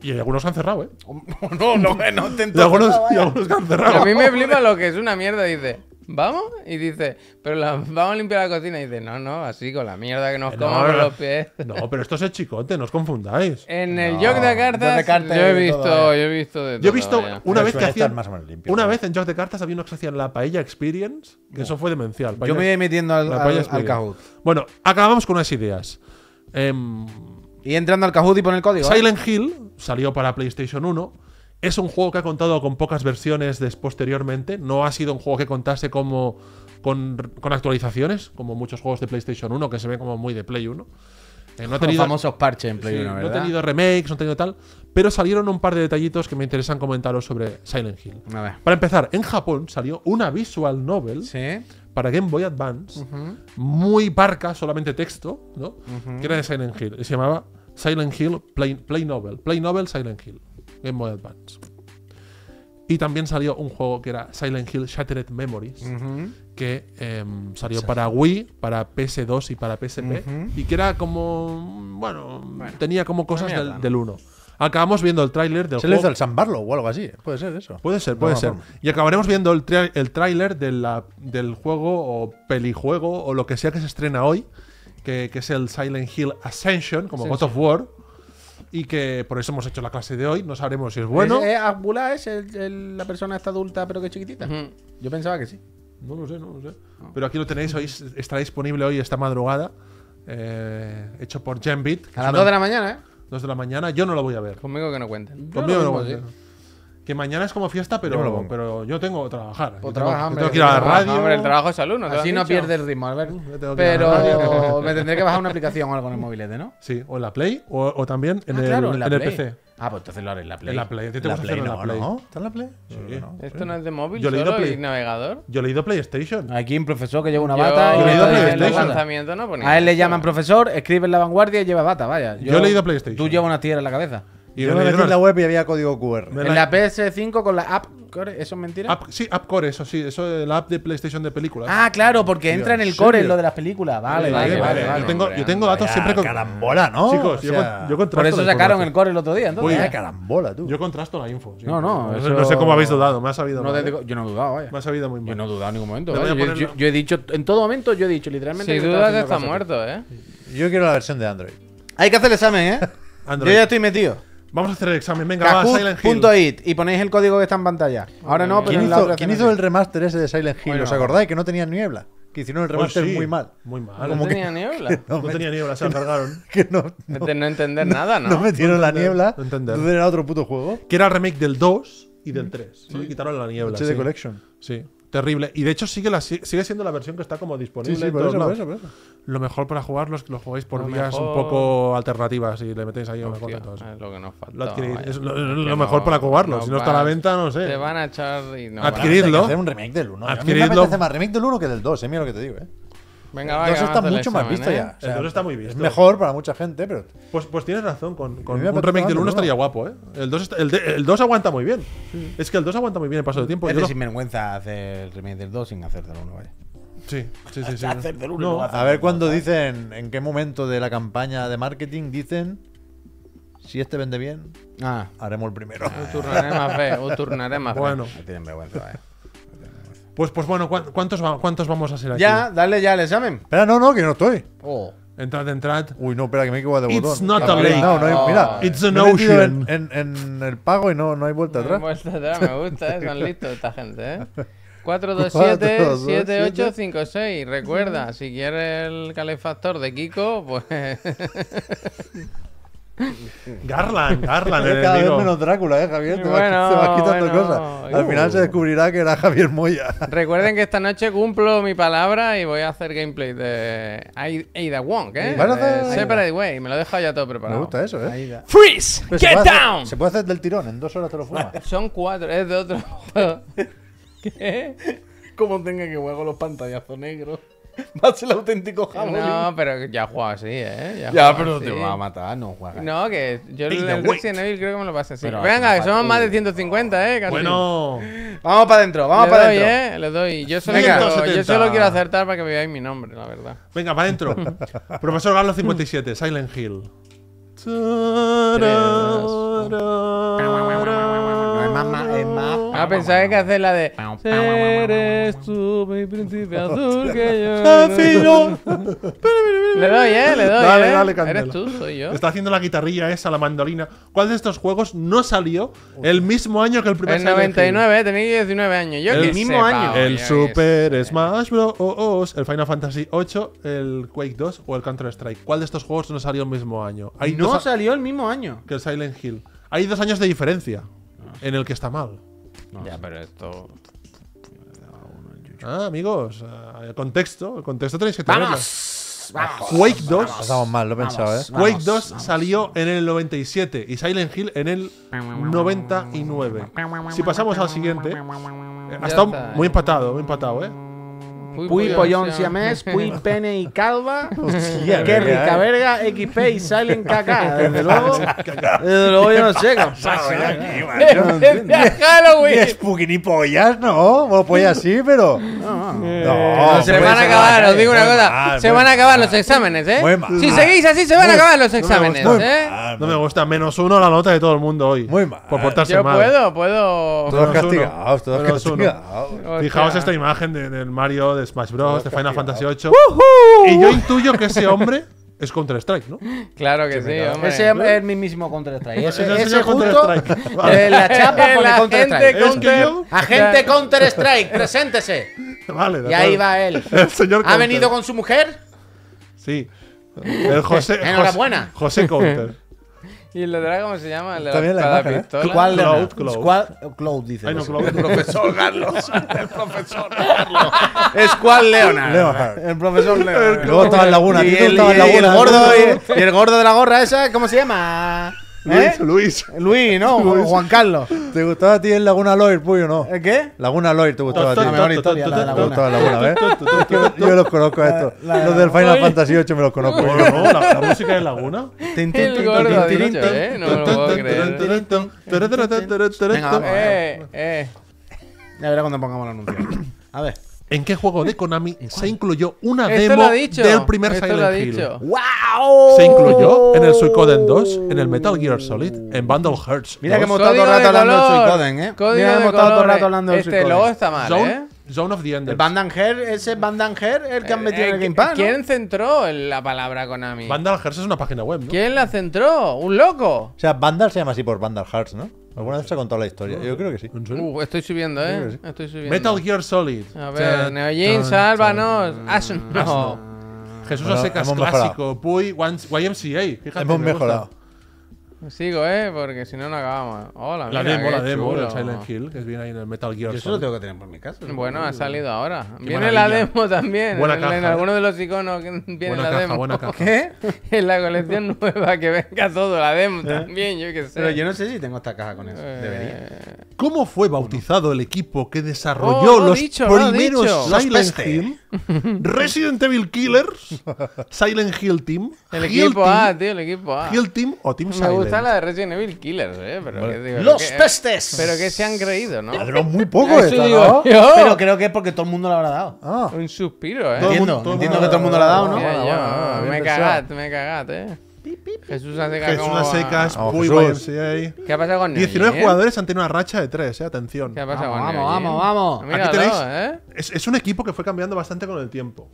Y algunos han cerrado, ¿eh? no, no, no, no y, algunos, y algunos han cerrado. A mí me flipa lo que es una mierda, dice. ¿Vamos? Y dice, pero vamos a limpiar la cocina. Y dice, no, no, así con la mierda que nos eh, comemos los pies. No, pero esto es el chicote, no os confundáis. En el Jok de cartas, yo he visto, yo he visto de Yo he visto una vez que hacían Una vez en Jock de cartas había uno que hacían la paella experience, que eso fue demencial. yo me iba metiendo al, al, Bueno, acabamos con unas ideas. Em, y entrando al Kahoot y pon el código. ¿eh? Silent Hill salió para PlayStation 1 es un juego que ha contado con pocas versiones posteriormente. No ha sido un juego que contase como con, actualizaciones, como muchos juegos de PlayStation 1, que se ven como muy de Play 1. Eh, no ha tenido, famosos parches en Play No ha tenido remakes, no ha tenido tal. Pero salieron un par de detallitos que me interesan comentaros sobre Silent Hill. Para empezar, en Japón salió una visual novel para Game Boy Advance, muy parca, solamente texto, ¿no? Que era de Silent Hill. Y se llamaba Silent Hill Play Novel. Play Novel Silent Hill. Game Boy Advance. Y también salió un juego que era Silent Hill Shattered Memories, que em, salió para Wii, para PS2 y para PSP, y que era como. Bueno, tenía como cosas del, 1. Acabamos viendo el tráiler del Se del San Barlow o algo así, puede ser eso. Puede ser, puede ser. Y acabaremos viendo el, el tráiler de del juego o pelijuego o lo que sea que se estrena hoy, que, que es el Silent Hill Ascension, como God of War y que por eso hemos hecho la clase de hoy. No sabremos si es bueno. ¿Es, es es la persona esta adulta pero que chiquitita? Yo pensaba que sí. No lo sé, no lo sé. Ah. Pero aquí lo tenéis, hoy estará disponible hoy esta madrugada. Eh, hecho por Genbit A las 2 de la mañana, ¿eh? 2 de la mañana. Yo no lo voy a ver. Conmigo que no cuenten. Conmigo que no cuenten que mañana es como fiesta, pero yo, pero yo tengo que trabajar. yo tengo, que ir a la radio. el trabajo es alumno. Así no pierdes el ritmo, a ver. pero me tendré que bajar una aplicación o algo en el mobilete, ¿no? Sí, o en la Play o, o también en, ah, el, en, PC. Ah, pues entonces lo haré en la Play. En la Play. la Play, no, la Play. ¿Está en la Play? ¿Esto no es de móvil yo solo navegador? Yo he leído PlayStation. Aquí un profesor que lleva una bata. Yo, yo he leído PlayStation. lanzamiento no pues A él le llaman profesor, escribe en la vanguardia y lleva bata, vaya. Yo, he leído PlayStation. Tú llevas una tierra en la cabeza. Y Yo me metí en la web y había código QR. En la PS5 con la app Core, ¿eso es mentira? sí, app Core, eso sí, eso es la app de PlayStation de películas. Ah, claro, porque entra en el Core lo de las películas. Vale, vale, vale. Yo, tengo, datos siempre con. Carambola, ¿no? Chicos, yo, Por eso sacaron el Core el otro día, entonces. carambola, tú. Yo contrasto la info. No, no. No sé cómo habéis dudado, me ha sabido. No, ¿eh? yo no he dudado, vaya. Me ha sabido muy mal. Yo no he dudado en ningún momento. ¿eh? Yo, he dicho, en todo momento, yo he dicho, literalmente. Si dudas, está muerto, ¿eh? Yo quiero la versión de Android. Hay que hacer el examen, ¿eh? Yo ya estoy metido. Vamos a hacer el examen, venga, va, Silent Hill. .it, y ponéis el código que está en pantalla. Ahora no, pero ¿Quién, hizo, el remaster ese de Silent Hill? Bueno. ¿Os acordáis que no tenía niebla? Que hicieron el pues remaster muy mal. Muy mal. Como no tenía niebla. no, tenía niebla, se encargaron. Que no, no, entender nada, ¿no? No metieron la niebla. No entender. era otro puto juego. Que era remake del 2 y del 3. Sí. quitaron la niebla. Sí. Collection. Sí terrible. Y de hecho sigue, la, sigue siendo la versión que está como disponible. Sí, sí, por eso, Lo mejor para es que lo jugáis por vías un poco alternativas y le metéis ahí Hostia, todo eh, mejor Es lo que nos falta. Lo, es lo, mejor para jugarlo. si no está a la venta, no sé. Te van a echar y no. Adquiridlo. Hacer un remake del 1. Eh. A mí me más remake del 1 que del 2, eh, mira lo que te digo, eh. Venga, el 2 está mucho más visto ¿eh? ya. el 2 está muy visto. Es mejor para mucha gente, pero. Pues, pues tienes razón, con, un remake del 1 estaría guapo, ¿eh? El 2, aguanta muy bien. Es que el 2 aguanta muy bien el paso del tiempo. Es de sinvergüenza hacer el remake del 2 sin hacer del 1, Sí, sí, sí. sí a ver cuando dicen, en qué momento de la campaña de marketing dicen. Si este vende bien, ah. haremos el primero. Un turnaré más fe, un turnaré más fe. Bueno, tienen vergüenza, ¿eh? Pues, pues bueno, ¿cuántos, ¿cuántos vamos a ser aquí? Ya, dale ya, les llamen. Espera, no, no, que no estoy. Oh. Entrad, entrad. Uy, no, espera, que me he equivocado de botón. It's not a No, no oh. mira, it's an ocean. En, en, el pago y no, no hay vuelta atrás. vuelta atrás, me gusta, ¿eh? son listos esta gente, ¿eh? 427-7856. Recuerda, si quieres el calefactor de Kiko, pues. Garland, Garland. Es cada vez menos Drácula, ¿eh, Javier? Te vas, quitando cosas. Al final uh. se descubrirá que era Javier Moya. Recuerden que esta noche cumplo mi palabra y voy a hacer gameplay de Aida Wong, ¿eh? Separate eh, Way. Me lo he dejado ya todo preparado. Me gusta eso, ¿eh? ¡Freeze! ¡Get se down! se puede hacer del tirón, en dos horas te lo fumas. Son cuatro, es de otro juego. ¿Qué? Como tenga que juego los pantallazos negros. Vas el auténtico jamón. No, pero ya juega así, ¿eh? Ya, pero te va a matar, no juega. No, que yo el, Resident Evil creo que me lo pasé así. Venga, que somos más de 150, ¿eh? Bueno. Vamos para adentro, vamos para adentro. ¿eh? Le doy. Yo solo, quiero, yo solo quiero acertar para que veáis mi nombre, la verdad. Venga, para adentro. Profesor Galo 57, Silent Hill más, es más. Ah, pensaba que hacer la de. Eres tú mi príncipe azul que yo. le doy, eh, le doy. Dale, eh. dale, Eres tú, soy yo. Está haciendo la guitarrilla esa, la mandolina. ¿Cuál de estos juegos no salió el mismo año que el primer El 99, eh, tenía 19 años. Yo el mismo año. El Super Smash Bros. El Final Fantasy VIII, el Quake 2 o el Counter Strike. ¿Cuál de estos juegos no salió el mismo año? no salió el mismo año. Que el Silent Hill. Hay dos años de diferencia en el que está mal. ya, pero esto. Ah, amigos, ah, el contexto, el contexto tenéis que tenerlo. ¡Vamos! 2. lo pensado, ¿eh? Quake 2 salió en el 97 y Silent Hill en el 99. Si pasamos al siguiente, ha estado muy eh. empatado, eh, muy empatado, ¿eh? Puy, pollón siames Puy pene y calva. Hostia, qué rica verga, XP y Silent caca. Desde luego, desde luego yo no sé qué pasa. ¿eh? aquí, Halloween. no. Bueno, pollas sí, pero. No, no. se ¿eh? van a acabar, os digo una cosa. Se van a acabar los exámenes, ¿eh? Si seguís así, se van a acabar los exámenes, ¿eh? No me gusta, menos uno la nota de todo el mundo hoy. Muy mal. Por portarse mal. Yo puedo, puedo. Todos castigados, todos castigados. Fijaos esta imagen del Mario de Smash Bros, de Final Fantasy VIII. Y yo intuyo que ese hombre es Counter-Strike, ¿no? Claro que sí, hombre. Ese es mi mismo Counter-Strike. Ese, el Counter -Strike. la chapa con el Counter-Strike. Counter Agente Counter-Strike, preséntese. Vale, de y ahí va él. señor ¿Ha venido con su mujer? Sí. El José, Enhorabuena. José, José Counter. ¿Y el de cómo se llama? El de la, ¿eh? Cloud, dice. El profesor Carlos. El profesor Carlos. es cuál Leonard. El profesor Leonard. Luego estaba en Laguna. el, gordo, el gordo de la gorra esa, ¿cómo se llama? Luis, Luis. ¿no? Juan Carlos. ¿Te gustaba a ti el Laguna Lloyd, Puyo, no? ¿El qué? Laguna Loir, ¿te gustaba a ti? La mejor historia, Laguna. Yo los conozco a estos. Los del Final Fantasy VIII me los conozco. la música de Laguna. El gordo ¿eh? No me lo puedo creer. Venga, eh, eh. Ya verás cuando pongamos el anuncio. A ver. ¿En qué juego de eh, Konami se incluyó una demo del primer Silent Hill? ¡Wow! Se incluyó en el Suicoden 2, en el Metal Gear Solid, en Bundle Hearts. Mira que ¿eh? hemos estado todo el rato hablando del Suicoden, ¿eh? Mira que hemos estado todo el rato hablando del Suicoden. Este logo está mal, Zone, ¿eh? Zone of the Enders. El Bundle ese es el que han eh, metido en el Game Pass. ¿Quién centró la palabra Konami? Bundle Hearts es una página web, ¿no? ¿Quién la centró? ¡Un loco! O sea, Bundle se llama así por Bundle Hearts, ¿no? ¿Alguna vez se ha contado la historia? Yo creo que sí. Uh, estoy subiendo, ¿eh? Estoy Metal Gear Solid. A ver, Neojin, sálvanos. Asno. Ah, Jesús Asecas clásico. Puy, YMCA. Fíjate, hemos mejorado. Sigo, ¿eh? Porque si no, no acabamos. Hola, La demo, la demo chulo. Silent Hill, que viene ahí en el Metal Gear Yo solo tengo que tener por mi casa. Bueno, ha salido ahora. viene la demo también. Buena en, en ¿eh? alguno de los iconos viene la demo. buena caja. ¿Qué? en la colección nueva, que venga todo, la demo ¿Eh? también, yo qué sé. Pero yo no sé si tengo esta caja con eso. Eh, Debería. ¿Cómo fue bautizado el equipo que desarrolló oh, oh, los oh, primeros Silent Hill? Resident Evil Killers, Silent Hill Team. El equipo A, tío, el equipo A. Hill Team o Team Me Silent. Me gusta la de Resident Evil Killers, ¿eh? Pero que, digo, ¡Los eh, pestes! Pero que se han creído, ¿no? muy poco Pero creo que es porque todo el mundo lo habrá dado. Un suspiro, ¿eh? entiendo, entiendo que todo el mundo lo ha dado, ¿no? me cagad, me cagad, ¿eh? Jesús Acecas. Jesús muy bueno ¿Qué con 19 jugadores han tenido una racha de 3, eh, atención. vamos, Vamos, vamos, Aquí tenéis, ¿eh? es, un equipo que fue cambiando bastante con el tiempo.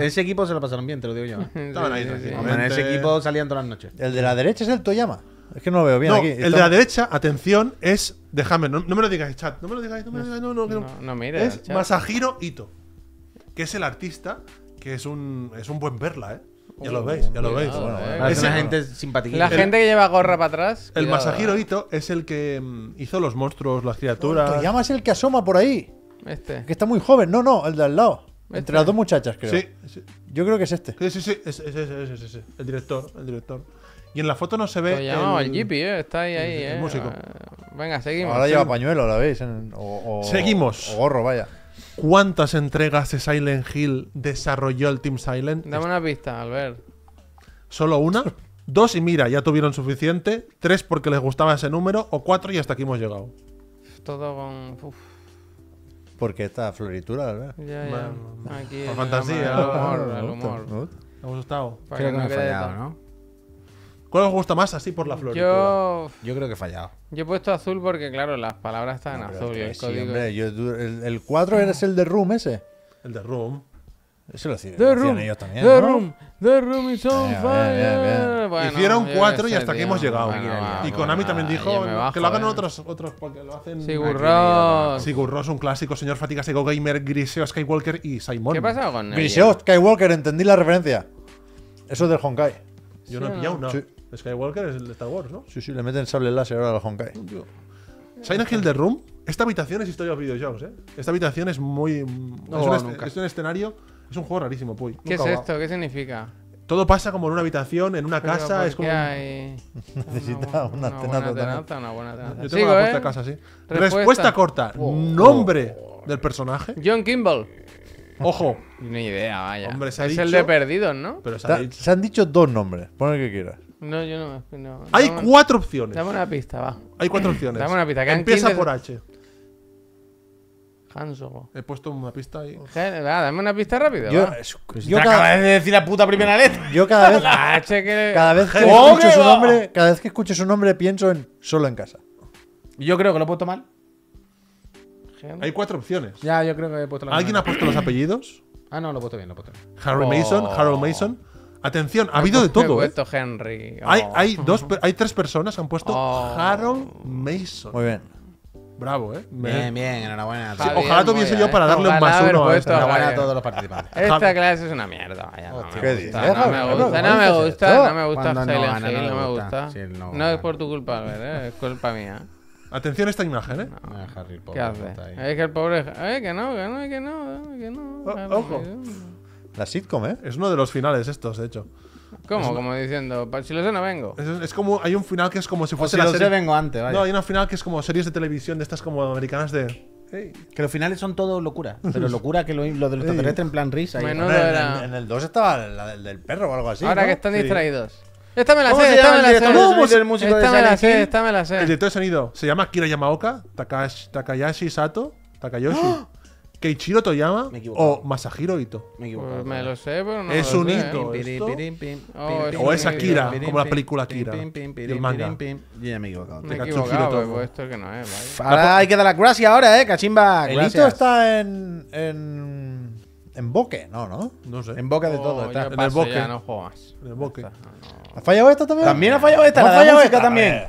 ese, equipo se lo pasaron bien, te lo digo yo. En ese equipo salían todas las noches. El de la derecha es el Toyama. Es que no lo veo bien aquí. El de la derecha, atención, es. Déjame, no, me lo digáis, chat. No me lo digáis, no me lo digáis. No, no, mire, Es Masahiro Ito, que es el artista, que es un, es un buen perla, ¿eh? Ya lo veis, ya lo veis. Eh. gente simpática. La gente que lleva gorra para atrás. El masajiroito eh. es el que mm, hizo los monstruos, las criaturas. es el que asoma por ahí. Este. Que está muy joven. No, no, el de al lado. Este. Entre las dos muchachas, creo. Sí, Yo creo que es este. Sí, sí, sí. Es, es, el director, el director. Y en la foto no se ve. el, el eh, Está ahí, ahí, el, músico. Venga, seguimos. Ahora lleva pañuelo, la veis. seguimos. O gorro, vaya cuántas entregas de Silent Hill desarrolló el Team Silent. Dame una pista, Albert. ¿Solo una? Dos y mira, ya tuvieron suficiente. Tres porque les gustaba ese número. O cuatro y hasta aquí hemos llegado. Todo con. Porque esta floritura, ¿verdad? Ya, fantasía. El humor. El humor. no fallado, ¿no? ¿Cuál os gusta más así por la flor? Yo... yo creo que he fallado. Yo he puesto azul porque, claro, las palabras están en azul. El, sí, hombre, el, 4 es el de Room ese. El de Room. Eso lo tiene the Room, The Room is on fire. Hicieron 4 y hasta aquí hemos llegado. y Konami también dijo que lo hagan eh. otros, otros porque lo hacen. Sigurros. Sigurros, un clásico. Señor Fatigas Sego Gamer, Griseo, Skywalker y Simon. ¿Qué pasa con él? Griseo, Skywalker, entendí la referencia. Eso es del Honkai. Yo no he pillado No. Skywalker es el de Star Wars, ¿no? Sí, sí, le meten sable láser ahora los Honkai. Yo. Silent Hill The Room, esta habitación es historia de videojuegos, ¿eh? Esta habitación es muy. es, un escenario. Es un juego rarísimo, Puy. ¿Qué es esto? ¿Qué significa? Todo pasa como en una habitación, en una casa. Es como. Necesita una, una, una, buena una buena tenata. Yo tengo una ¿eh? casa, sí. Respuesta, corta. Oh, oh, nombre oh, del personaje. John Kimball. Ojo. Ni idea, vaya. es el de perdidos, ¿no? se, han dicho dos nombres. Pon el que quieras. No, yo no. Hay cuatro opciones. Dame una pista, va. Hay cuatro opciones. Dame una pista. Empieza por H. Hansogo. He puesto una pista ahí. dame una pista rápido. Yo, pues yo cada vez de decir la puta primera letra. Yo cada vez. que... Cada vez que escucho su nombre, cada vez que escucho su nombre pienso en solo en casa. Yo creo que lo he puesto mal. Hay cuatro opciones. Ya, yo creo que he puesto la ¿Alguien ha puesto los apellidos? Ah, no, lo he puesto bien, lo he bien. Harry Mason, Harold Mason, oh. Atención, ha habido de todo. ¿eh? Henry. Hay, oh. hay, dos, hay tres personas que han puesto oh. Harold Mason. Muy bien. Bravo, ¿eh? Bien, bien, enhorabuena. ojalá tuviese yo para darle un más uno este. a Enhorabuena a todos los participantes. Esta clase es una mierda. Vaya, no, me gusta, no, me gusta, no me gusta, no es por tu culpa, Albert, ¿eh? es culpa mía. Atención a esta imagen, ¿eh? Ah, Harry, pobre, ¿Qué hace? Es que el pobre... Eh, que no, que no, que no, que no. Ojo. La sitcom, ¿eh? Es uno de los finales estos, de hecho. ¿Cómo? como diciendo, si lo sé, no vengo. Es, como, hay un final que es como si fuese la serie. vengo antes, vale. No, hay un final que es como series de televisión de estas como americanas de. Que los finales son todo locura. Pero locura que lo, lo de los extraterrestres en plan risa. en, en, el 2 estaba la, del perro o algo así. Ahora que están distraídos. Sí. Esta me la sé, esta me la sé. ¡Está me la sé, esta me la sé. El director de sonido se llama Kira Yamaoka, Takashi, Takayashi Sato, Takayoshi. ¡Ah! ¿Keichiro Toyama o Masahiro Ito. Me, equivoco. me lo sé, pero no. Es un hito. o es Akira, como la película Akira. el manga. ya me he equivocado. Me he equivocado, pues, pues, esto que no es. Ahora pues, hay que dar las gracias ahora, eh, cachimba. Gracias. El hito está en. en. en boque, no, ¿no? No sé. En boque de oh, todo. En el boque. En el boque. ¿Ha fallado esta también? También ha fallado esta. ¿Ha fallado esta también?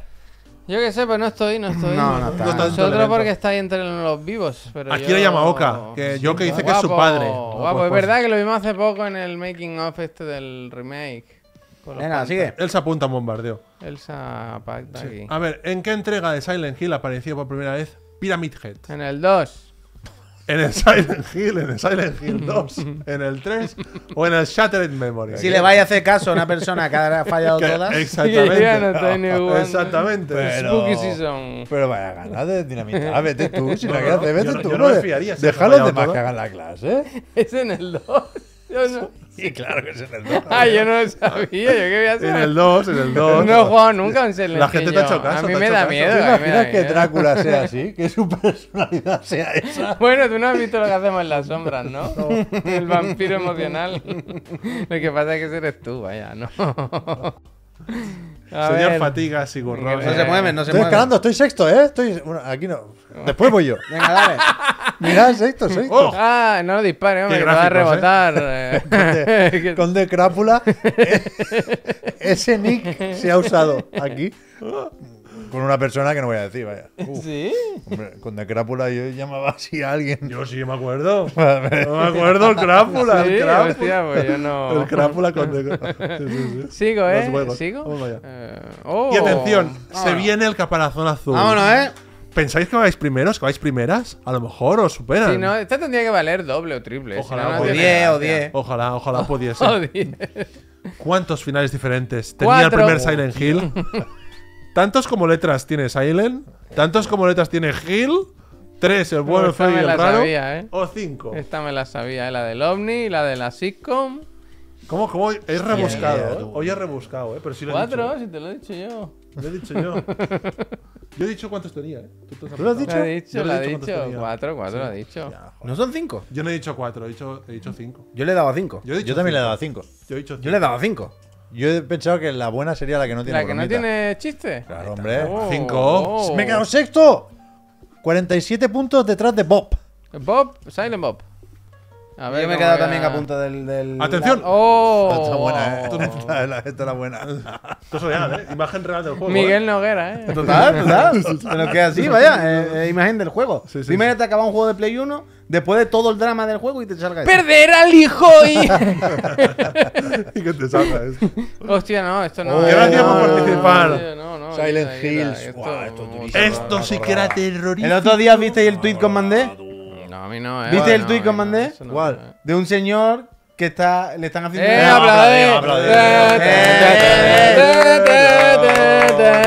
Yo que sé, pues no estoy, no estoy. No, no, está. No está porque está ahí entre los vivos. Aquí lo llama Oka, que yo que dice que es su padre. Guapo, es pues. verdad que lo vimos hace poco en el making of este del remake. Venga, sigue. Él apunta a bombardeo. Elsa A ver, ¿en qué entrega de Silent Hill apareció por primera vez Pyramid Head? En el 2 en el Silent Hill, en el Silent Hill 2, en el 3 o en el Shattered Memory. Si le vais a hacer caso a una persona que ha fallado todas. Exactamente. no exactamente. Pero, vaya ganas de dinamita. vete tú, si la quieres, vete tú. Yo no me fiaría. Dejadle de más que hagan la clase. Es en el 2. Yo no. Sí, claro que es en el 2. Ah, yo no lo sabía, yo qué había a En el 2, en el 2. No he jugado nunca en Silent La gente te ha chocado. A mí me da miedo, miedo. mí me que miedo? Drácula sea así? Que su personalidad sea esa. Bueno, tú no has visto lo que hacemos en las sombras, ¿no? El vampiro emocional. lo que pasa es que eres tú, vaya, ¿no? A Señor ver. Fatiga, Sigurrón. No se eh, mueven, no se estoy mueven. Estoy escalando, estoy sexto, ¿eh? Estoy... Bueno, aquí no. Después voy yo. Venga, dale. Mira, esto, esto. Oh. Ah, no dispare, hombre, Me va a ¿eh? rebotar. Con de Crápula, e-, ese nick se ha usado aquí con una persona que no voy a decir, vaya. sí. con de Crápula yo llamaba así a alguien. Yo sí me acuerdo. no me acuerdo, el Crápula. Sí, el Crápula. Pues el Crápula con de... sí, Sigo, ¿eh? Sigo. Vamos allá. Eh, oh. Y atención, se viene el caparazón azul. Vámonos, ¿eh? pensáis que vais primeros, que vais primeras, a lo mejor os superan. no, esta tendría que valer doble o triple. Ojalá, o diez, o diez. Ojalá, ojalá pudiese. o ¿Cuántos finales diferentes tenía el primer Silent Hill? Tantos como letras tiene Silent, tantos como letras tiene Hill, tres el bueno, el feo y el raro, sabía, ¿eh? o cinco. Esta me la sabía, ¿eh? la del ovni, la de la sitcom. ¿Cómo, cómo? Es rebuscado, ¿eh? Hoy es rebuscado, ¿eh? Pero Cuatro, si te lo he dicho yo. Lo he dicho yo. Yo he dicho cuántos tenía, ¿eh? ¿Tú lo has dicho? he dicho, yo lo he dicho. Cuatro, cuatro, lo dicho. ¿No son cinco? Yo no he dicho cuatro, he dicho, he dicho cinco. Yo le he dado a cinco. Yo, también le he dado a cinco. Yo, he dicho yo le he dado a cinco. Yo he pensado que la buena sería la que no tiene La que no tiene chiste. Claro, hombre. Oh. cinco. ¡Me he quedado sexto! 47 puntos detrás de Bob. Bob, Silent Bob. A ver, yo me he quedado también a punto del. del ¡Atención! La... ¡Oh! Esta buena, ¿eh? Esta, la, buena. Esto es ¿eh? Imagen real del juego. Miguel ¿eh? Noguera, ¿eh? Total, total. Pero que así, vaya. Eh, eh, imagen del juego. Primero te acabas un juego de Play 1 después de todo el drama del juego y te salga este. ¡Perder al hijo! Y, y que te salga eso. Este. Este. Hostia, no, esto no. Gracias oh. no, participar. No, no, Silent Hills. Esto, wow, esto, sí que era terrorista. El otro día visteis el tweet que os mandé. No, a mí no, eh. ¿Viste el tweet tuit que mandé? ¿Cuál? Eh. De un señor que está, le están haciendo... ¡Eh, aplaudir!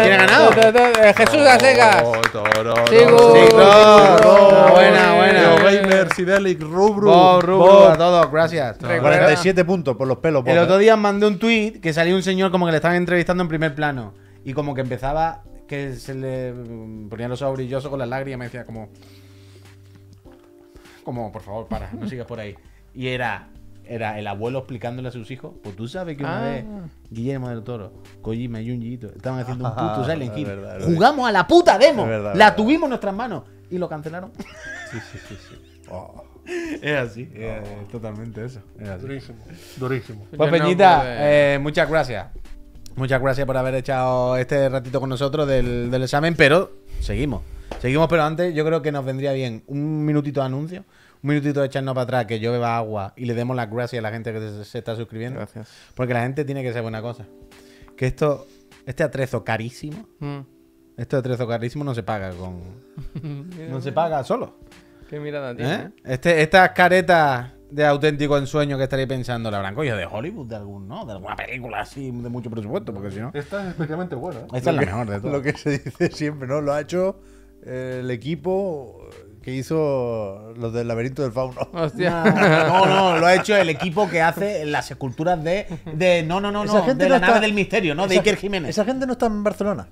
¿Quién ha ganado? Eh, eh, Jesús oh, Toro. Sigur. Buena, buena. Gamer, Sidelic, Rubru. Rubru, a todos, gracias. 47 puntos por los pelos. El otro día mandé un tuit que salió un señor como que le estaban entrevistando en primer plano y como que empezaba que se le mm, ponía los ojos brillosos con las lágrimas y decía como como, por favor, para, no sigas por ahí. Y era, era el abuelo explicándole a sus hijos, pues tú sabes que una ah. vez Guillermo del Toro, Kojima y Junjiito estaban haciendo un ah, puto Silent Hill. Jugamos a la puta demo, la tuvimos en nuestras manos y lo cancelaron. Sí, sí, sí, oh. Es así, oh. totalmente eso. Durísimo, durísimo. Pues Peñita, pues, eh. Eh, muchas gracias. Muchas gracias por haber echado este ratito con nosotros del examen, pero seguimos. Seguimos, pero antes yo creo que nos vendría bien un minutito de anuncio, un minutito de echarnos para atrás, que yo beba agua y le demos las gracias a la gente que se, está suscribiendo. Gracias. Porque la gente tiene que saber una cosa. Que esto, este atrezo carísimo, mm. Esto este atrezo carísimo no se paga con. no se paga solo. Qué mirada ¿Eh? tiene. ¿eh? Este, estas caretas de auténtico ensueño que estaréis pensando, la blanco yo de Hollywood, de algún, ¿no? De alguna película así, de mucho presupuesto, porque si no. Esta es especialmente buena. ¿eh? Esta es la mejor de todo. Lo que se dice siempre, ¿no? Lo ha hecho el equipo que hizo los del laberinto del fauno. No, no, lo ha hecho el equipo que hace las esculturas de, de no, no, no, no, de la nave del misterio, ¿no? de Iker Jiménez. Esa gente no está en Barcelona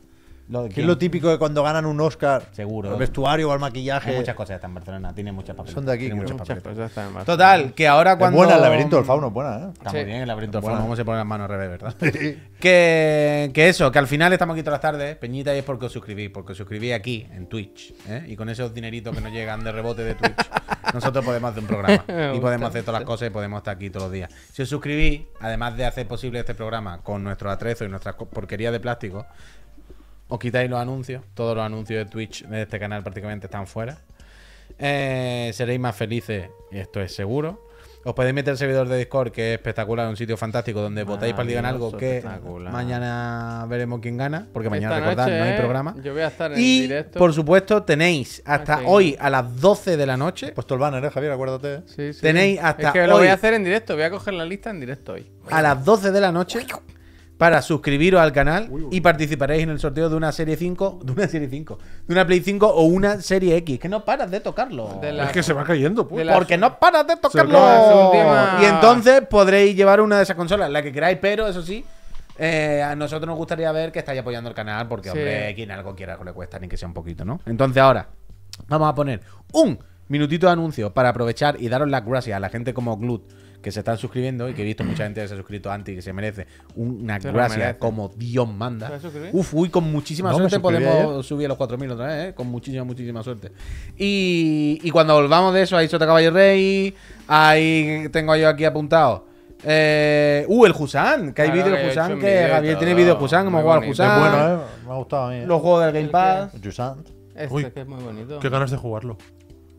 que es lo típico de cuando ganan un Oscar. Seguro. El vestuario o el maquillaje. muchas cosas están en Barcelona, tiene muchas papeles. Son de aquí, muchas, Total, que ahora cuando. buena el laberinto del fauno, buena, ¿eh? Está bien el laberinto del fauno, vamos a poner las manos al revés, ¿verdad? que, eso, que al final estamos aquí todas las tardes, Peñita, y es porque os suscribís, porque os suscribí aquí, en Twitch, ¿eh? Y con esos dineritos que nos llegan de rebote de Twitch, nosotros podemos hacer un programa. y podemos hacer todas las cosas y podemos estar aquí todos los días. Si os suscribís, además de hacer posible este programa con nuestro atrezo y nuestras porquerías de plástico, os quitáis los anuncios. Todos los anuncios de Twitch de este canal prácticamente están fuera. Eh, seréis más felices, esto es seguro. Os podéis meter el servidor de Discord, que es espectacular, un sitio fantástico donde votáis para en digan algo que mañana veremos quién gana, porque mañana recordad, no hay ¿eh? programa. Yo voy a estar en y, directo. Por supuesto, tenéis hasta hoy a las 12 de la noche. Pues el banner, ¿eh, Javier, acuérdate. tenéis hasta hoy... es que lo voy a hacer en directo, voy a coger la lista en directo hoy. A las 12 de la noche para suscribiros al canal y participaréis en el sorteo de una serie 5, de una serie 5, de una Play 5 o una serie X. Que no paras de tocarlo. es que se va cayendo, pues. porque no paras de tocarlo. y entonces podréis llevar una de esas consolas, la que queráis, pero eso sí. Eh, a nosotros nos gustaría ver que estáis apoyando el canal, porque, hombre, quien algo quiera le cuesta, ni que sea un poquito, ¿no? Entonces ahora, vamos a poner un minutito de anuncio para aprovechar y daros las gracias a la gente como Glut que se están suscribiendo y que he visto mucha gente que se ha suscrito antes y que se merece una gracia como Dios manda. Uf, uy, con muchísima suerte podemos subir a los 4.000 otra vez, ¿eh? con muchísima, muchísima suerte. Y, y cuando volvamos de eso, ahí Sota Caballo Rey, ahí tengo yo aquí apuntado. Eh, uh, el Husan, que hay vídeos de Husan, que Gabriel tiene vídeo Husan, hemos jugado al Husan. bueno, eh, me ha gustado a eh. Los juegos del Game Pass. Husan. Este uy, que es muy bonito. Qué ganas de jugarlo.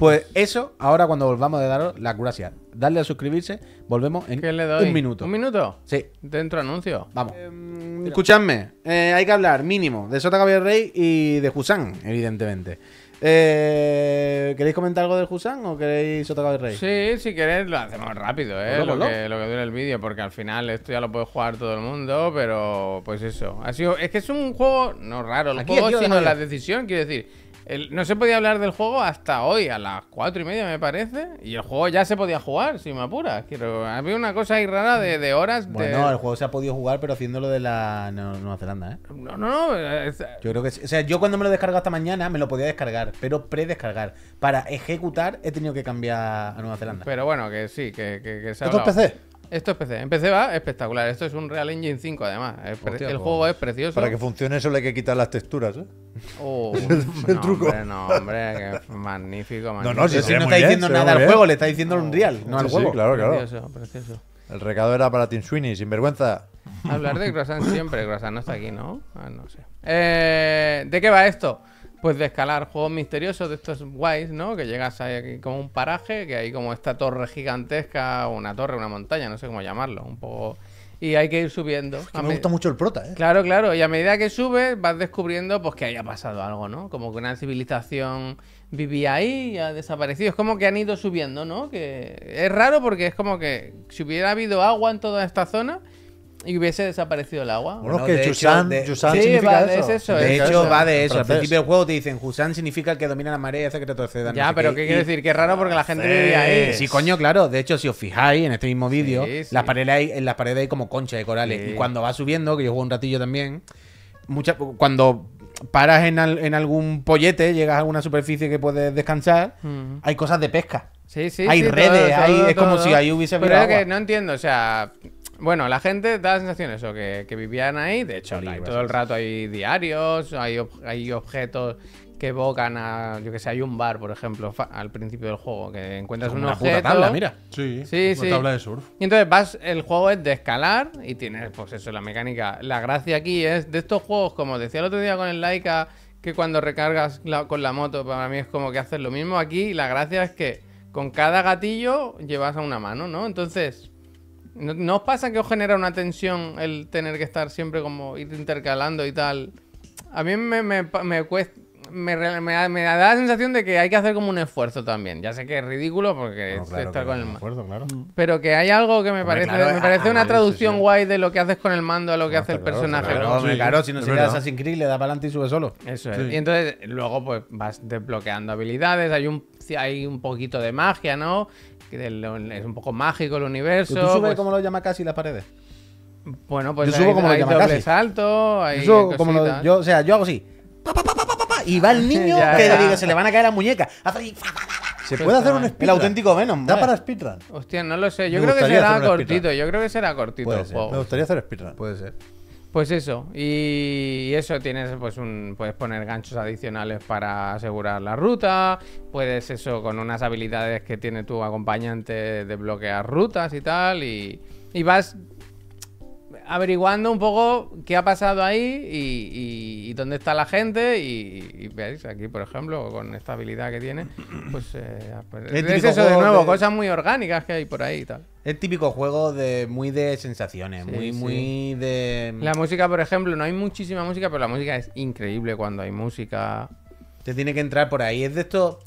Pues eso, ahora cuando volvamos de daros la gracias, darle a suscribirse, volvemos en un minuto. ¿Un minuto? Sí. Dentro anuncio. Vamos. Em, escuchadme, eh, hay que hablar mínimo de Sota Gabriel Rey y de Husan, evidentemente. Eh, ¿Queréis comentar algo de Husan o queréis Sota Gabriel Rey? Sí, si queréis lo hacemos rápido, ¿eh? Lo, que, dura el vídeo, porque al final esto ya lo puede jugar todo el mundo, pero pues eso. es que es un juego, no raro, el juego, sino la decisión, quiero decir no se podía hablar del juego hasta hoy, a las cuatro y media me parece. Y el juego ya se podía jugar, si me apuras. Quiero, había una cosa ahí rara de, horas. De... Bueno, el juego se ha podido jugar, pero haciéndolo de la Nueva Zelanda, ¿eh? No, no, no. Eh, eh. Yo creo que. O sea, yo cuando me lo descargo esta mañana me lo podía descargar, pero pre-descargar Para ejecutar he tenido que cambiar a Nueva Zelanda. Pero bueno, que sí, que, que, se ha. PC? Esto es PC. En PC va espectacular. Esto es un Real Engine 5, además. el, pues, juego es precioso. Para que funcione solo hay que quitar las texturas, ¿eh? Oh, el, truco. no, hombre, que magnífico, magnífico. No, no, si, no está diciendo nada al juego, le está diciendo un oh, Real, no, al juego. Sí, claro, claro. Precioso, precioso. El recado era para Team Sweeney, sin vergüenza. Hablar de Croissant siempre. Croissant no está aquí, ¿no? Ah, no sé. Eh, ¿De qué va esto? pues de escalar juegos misteriosos de estos guays, ¿no? Que llegas ahí como un paraje, que hay como esta torre gigantesca, una torre, una montaña, no sé cómo llamarlo, un poco... Y hay que ir subiendo. me gusta mucho el prota, ¿eh? Claro, claro. Y a medida que subes, vas descubriendo pues que haya pasado algo, ¿no? Como que una civilización vivía ahí y ha desaparecido. Es como que han ido subiendo, ¿no? Que es raro porque es como que si hubiera habido agua en toda esta zona, y hubiese desaparecido el agua. Bueno, que de eso. Es eso. De hecho, va de eso. Al principio del juego te dicen Yusan significa el que domina la marea y hace que te retrocedan. Ya, pero ¿qué, quiere decir? Que raro porque la gente ahí. Sí, coño, claro. De hecho, si os fijáis en este mismo vídeo, las paredes hay, en las paredes hay como concha de corales. Y cuando va subiendo, que yo juego un ratillo también, cuando paras en, algún pollete, llegas a alguna superficie que puedes descansar, mm. hay cosas de pesca. Sí, sí, hay redes, es como si ahí hubiese... Pero es que no entiendo, o sea bueno, la gente da la sensación eso, que, vivían ahí. De hecho, todo el rato hay diarios, hay, objetos que evocan a. Yo que sé, hay un bar, por ejemplo, al principio del juego, que encuentras un una tabla, mira. Sí, sí, una tabla de surf. Y entonces vas, el juego es de escalar y tienes, pues eso, la mecánica. La gracia aquí es de estos juegos, como decía el otro día con el Laika, que cuando recargas con la moto, para mí es como que haces lo mismo. Aquí la gracia es que con cada gatillo llevas a una mano, ¿no? Entonces. ¿No, os pasa que os genera una tensión el tener que estar siempre como ir intercalando y tal? A mí me, cuesta. Me, da la sensación de que hay que hacer como un esfuerzo también. Ya sé que es ridículo porque con el Claro. Pero que hay algo que me parece, me parece una traducción guay de lo que haces con el mando a lo que hace el personaje. Claro, claro, si no se Assassin's da para adelante y sube solo. Eso es. Y entonces, luego, pues vas desbloqueando habilidades. Hay un, hay un poquito de magia, ¿no? es un poco mágico el universo. ¿Tú subes pues como lo llama casi las paredes? Bueno, pues yo subo como lo llama casi. salto, hay yo, yo, o sea, yo hago así. y va el niño que se le van a caer las muñecas. se pues puede hacer un speedrun. El auténtico Venom. Da para speedrun. Hostia, no lo sé. Yo creo que será cortito. Yo creo que será cortito Me gustaría hacer speedrun. Puede ser. Pues eso, y eso tienes, pues un, puedes poner ganchos adicionales para asegurar la ruta, puedes eso con unas habilidades que tiene tu acompañante de bloquear rutas y tal, y vas averiguando un poco qué ha pasado ahí y, dónde está la gente. Y, veis aquí, por ejemplo, con esta habilidad que tiene, pues, eh, pues es eso de nuevo, cosas muy orgánicas que hay por ahí y tal. Es típico juego de muy de sensaciones, muy, muy de. La música, por ejemplo, no hay muchísima música, pero la música es increíble cuando hay música. Te tiene que entrar por ahí. Es de esto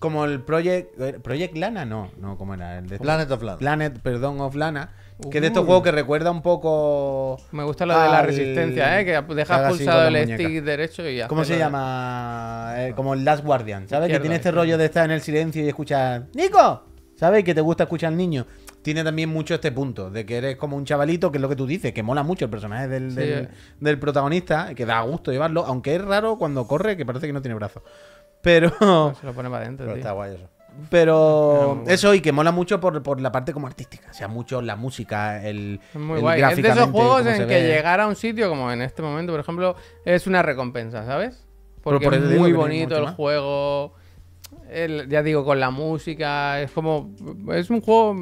como el Project. Eh, ¿Project Lana? No, no, ¿cómo era? El Planet of Lana. Planet, perdón, of Lana que es de estos juegos que recuerda un poco. Me gusta lo de la resistencia, ¿eh? Que dejas pulsado el stick derecho y ya. ¿Cómo se llama? Eh, como el Last Guardian, ¿sabes? que tiene este rollo de estar en el silencio y escuchar. ¡Nico! ¿Sabes? Que te gusta escuchar al niño. Tiene también mucho este punto, de que eres como un chavalito, que es lo que tú dices, que mola mucho el personaje del, protagonista, que da gusto llevarlo, aunque es raro cuando corre, que parece que no tiene brazo. Pero. Se lo pone para adentro. Pero está guay eso. Pero ah, eso y que mola mucho por, la parte como artística. O sea, mucho la música, el, Muy guay. Es de esos juegos en que llegar a un sitio como en este momento, por ejemplo, es una recompensa, ¿sabes? Porque es muy bonito el juego. ya digo, con la música, es como. Es un juego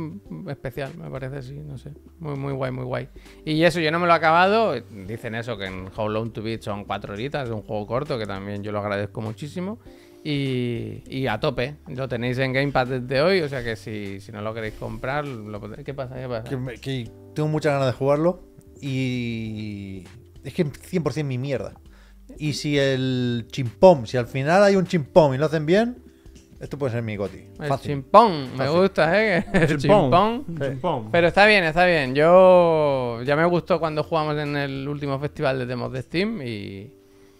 especial, me parece, así, no sé. Muy, muy guay, muy guay. Y eso, yo no me lo he acabado. Dicen eso, que en How Long to Beat son cuatro horitas, es un juego corto, que también yo lo agradezco muchísimo. Y, a tope. Lo tenéis en Game Pass desde hoy, o sea que si, no lo queréis comprar, lo, ¿qué pasa? ¿Qué pasa? Que, tengo muchas ganas de jugarlo y es que 100% mi mierda. Y si el chimpón, si al final hay un chimpón y lo hacen bien, esto puede ser mi goti. El chimpón, me gusta, ¿eh? El chimpón. Pero está bien, está bien. Yo ya me gustó cuando jugamos en el último festival de demos de Steam y,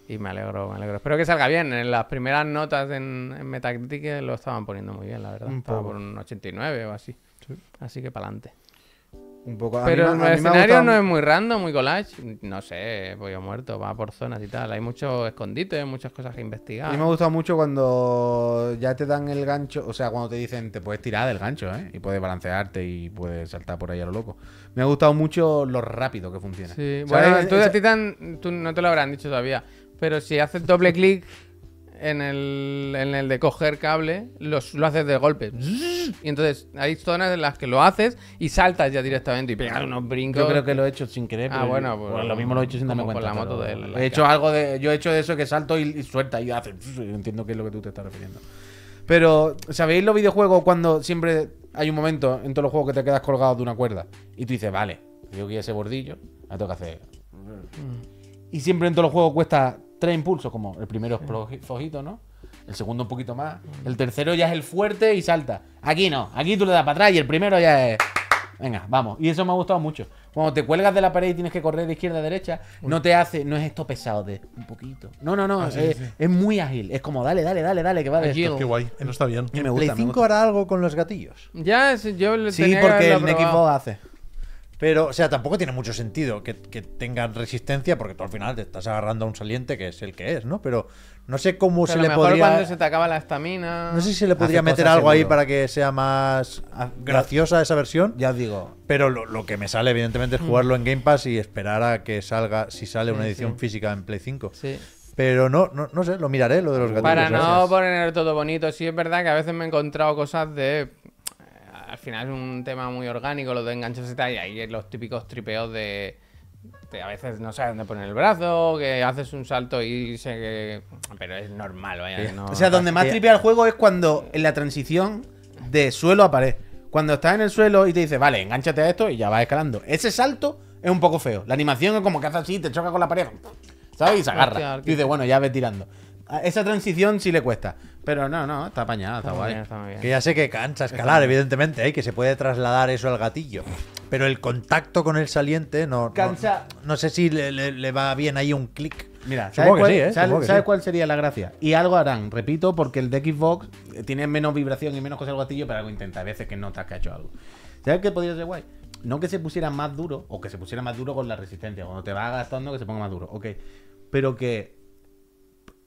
y me alegro, me alegro. Espero que salga bien. En las primeras notas en, Metacritic lo estaban poniendo muy bien, la verdad. Estaba por un 89 o así. Así que para adelante. Un poco. Pero el escenario no es muy random, muy collage. No sé, voy a muerto, va por zonas y tal. Hay muchos escondites, muchas cosas que investigar. A mí me ha gustado mucho cuando ya te dan el gancho. O sea, cuando te dicen te puedes tirar del gancho, ¿eh? Y puedes balancearte y puedes saltar por ahí a lo loco. Me ha gustado mucho lo rápido que funciona. Sí, bueno, tú, de a no te lo habrán dicho todavía. Pero si haces doble clic en el, de coger cable, lo haces de golpe. Y entonces hay zonas en las que lo haces y saltas ya directamente y pegas unos brincos. Yo creo que lo he hecho sin querer. Ah, bueno, pues, lo mismo lo he hecho sin darme cuenta. de he hecho algo de, yo he hecho eso que salto y, suelta y hace. Entiendo qué es lo que tú te estás refiriendo. Pero, ¿sabéis los videojuegos cuando siempre hay un momento en todos los juegos que te quedas colgado de una cuerda? Y tú dices, vale, yo quiero ese bordillo, me tengo hacer. Mm. Y siempre en todos los juegos cuesta tres impulsos, como el primero es fojito ¿no? El segundo un poquito más. Mm. El tercero ya es el fuerte y salta. Aquí no, aquí tú le das para atrás y el primero ya es... Venga, vamos. Y eso me ha gustado mucho. Cuando te cuelgas de la pared y tienes que correr de izquierda a derecha, no te hace, no es esto pesado de un poquito. No, no, no. Ah, es, muy ágil. Es como dale, dale, dale, dale, que va de esto. Qué guay. Eso está bien. me gusta, Play 5 hará algo con los gatillos. Ya, yo le sí, porque el equipo hace. Pero, o sea, tampoco tiene mucho sentido que, tengan resistencia porque tú al final te estás agarrando a un saliente que es el que es, ¿no? Pero no sé cómo se le mejor cuando se te acaba la estamina. No sé si se le podría meter algo ahí para que sea más ah, graciosa esa versión. Ya digo. Pero lo, que me sale, evidentemente, es mm. jugarlo en Game Pass y esperar a que salga, si sale una edición física en Play 5. Sí. Pero no, no, no sé, lo miraré, lo de los gatillos. Para no poner todo bonito, sí es verdad que a veces me he encontrado cosas de al final es un tema muy orgánico, lo de engancharse y tal, y ahí los típicos tripeos de, a veces no sabes dónde poner el brazo, que haces un salto y se... Que, pero es normal, vaya. o sea, donde más tripea el juego es cuando en la transición de suelo a pared. Cuando estás en el suelo y te dice, vale, enganchate a esto y ya vas escalando. Ese salto es un poco feo. La animación es como que haces así, te choca con la pared, ¿sabes? Y se agarra. y dice, bueno, ya ves tirando. Esa transición sí le cuesta. Pero no, no, está apañada, está, guay. Que ya sé que cansa escalar, evidentemente, ¿eh? que se puede trasladar eso al gatillo. Pero el contacto con el saliente no. Cansa. No, sé si le, va bien ahí un clic. Mira, ¿sabes cuál, sí, ¿eh? cuál sería la gracia? Y algo harán, repito, porque el de Xbox eh, tiene menos vibración y menos cosas al gatillo, pero algo intenta. A veces que no te has cacho algo. ¿Sabes qué podría ser guay? No que se pusiera más duro, o que se pusiera más duro con la resistencia. no te va gastando, que se ponga más duro. Ok. Pero que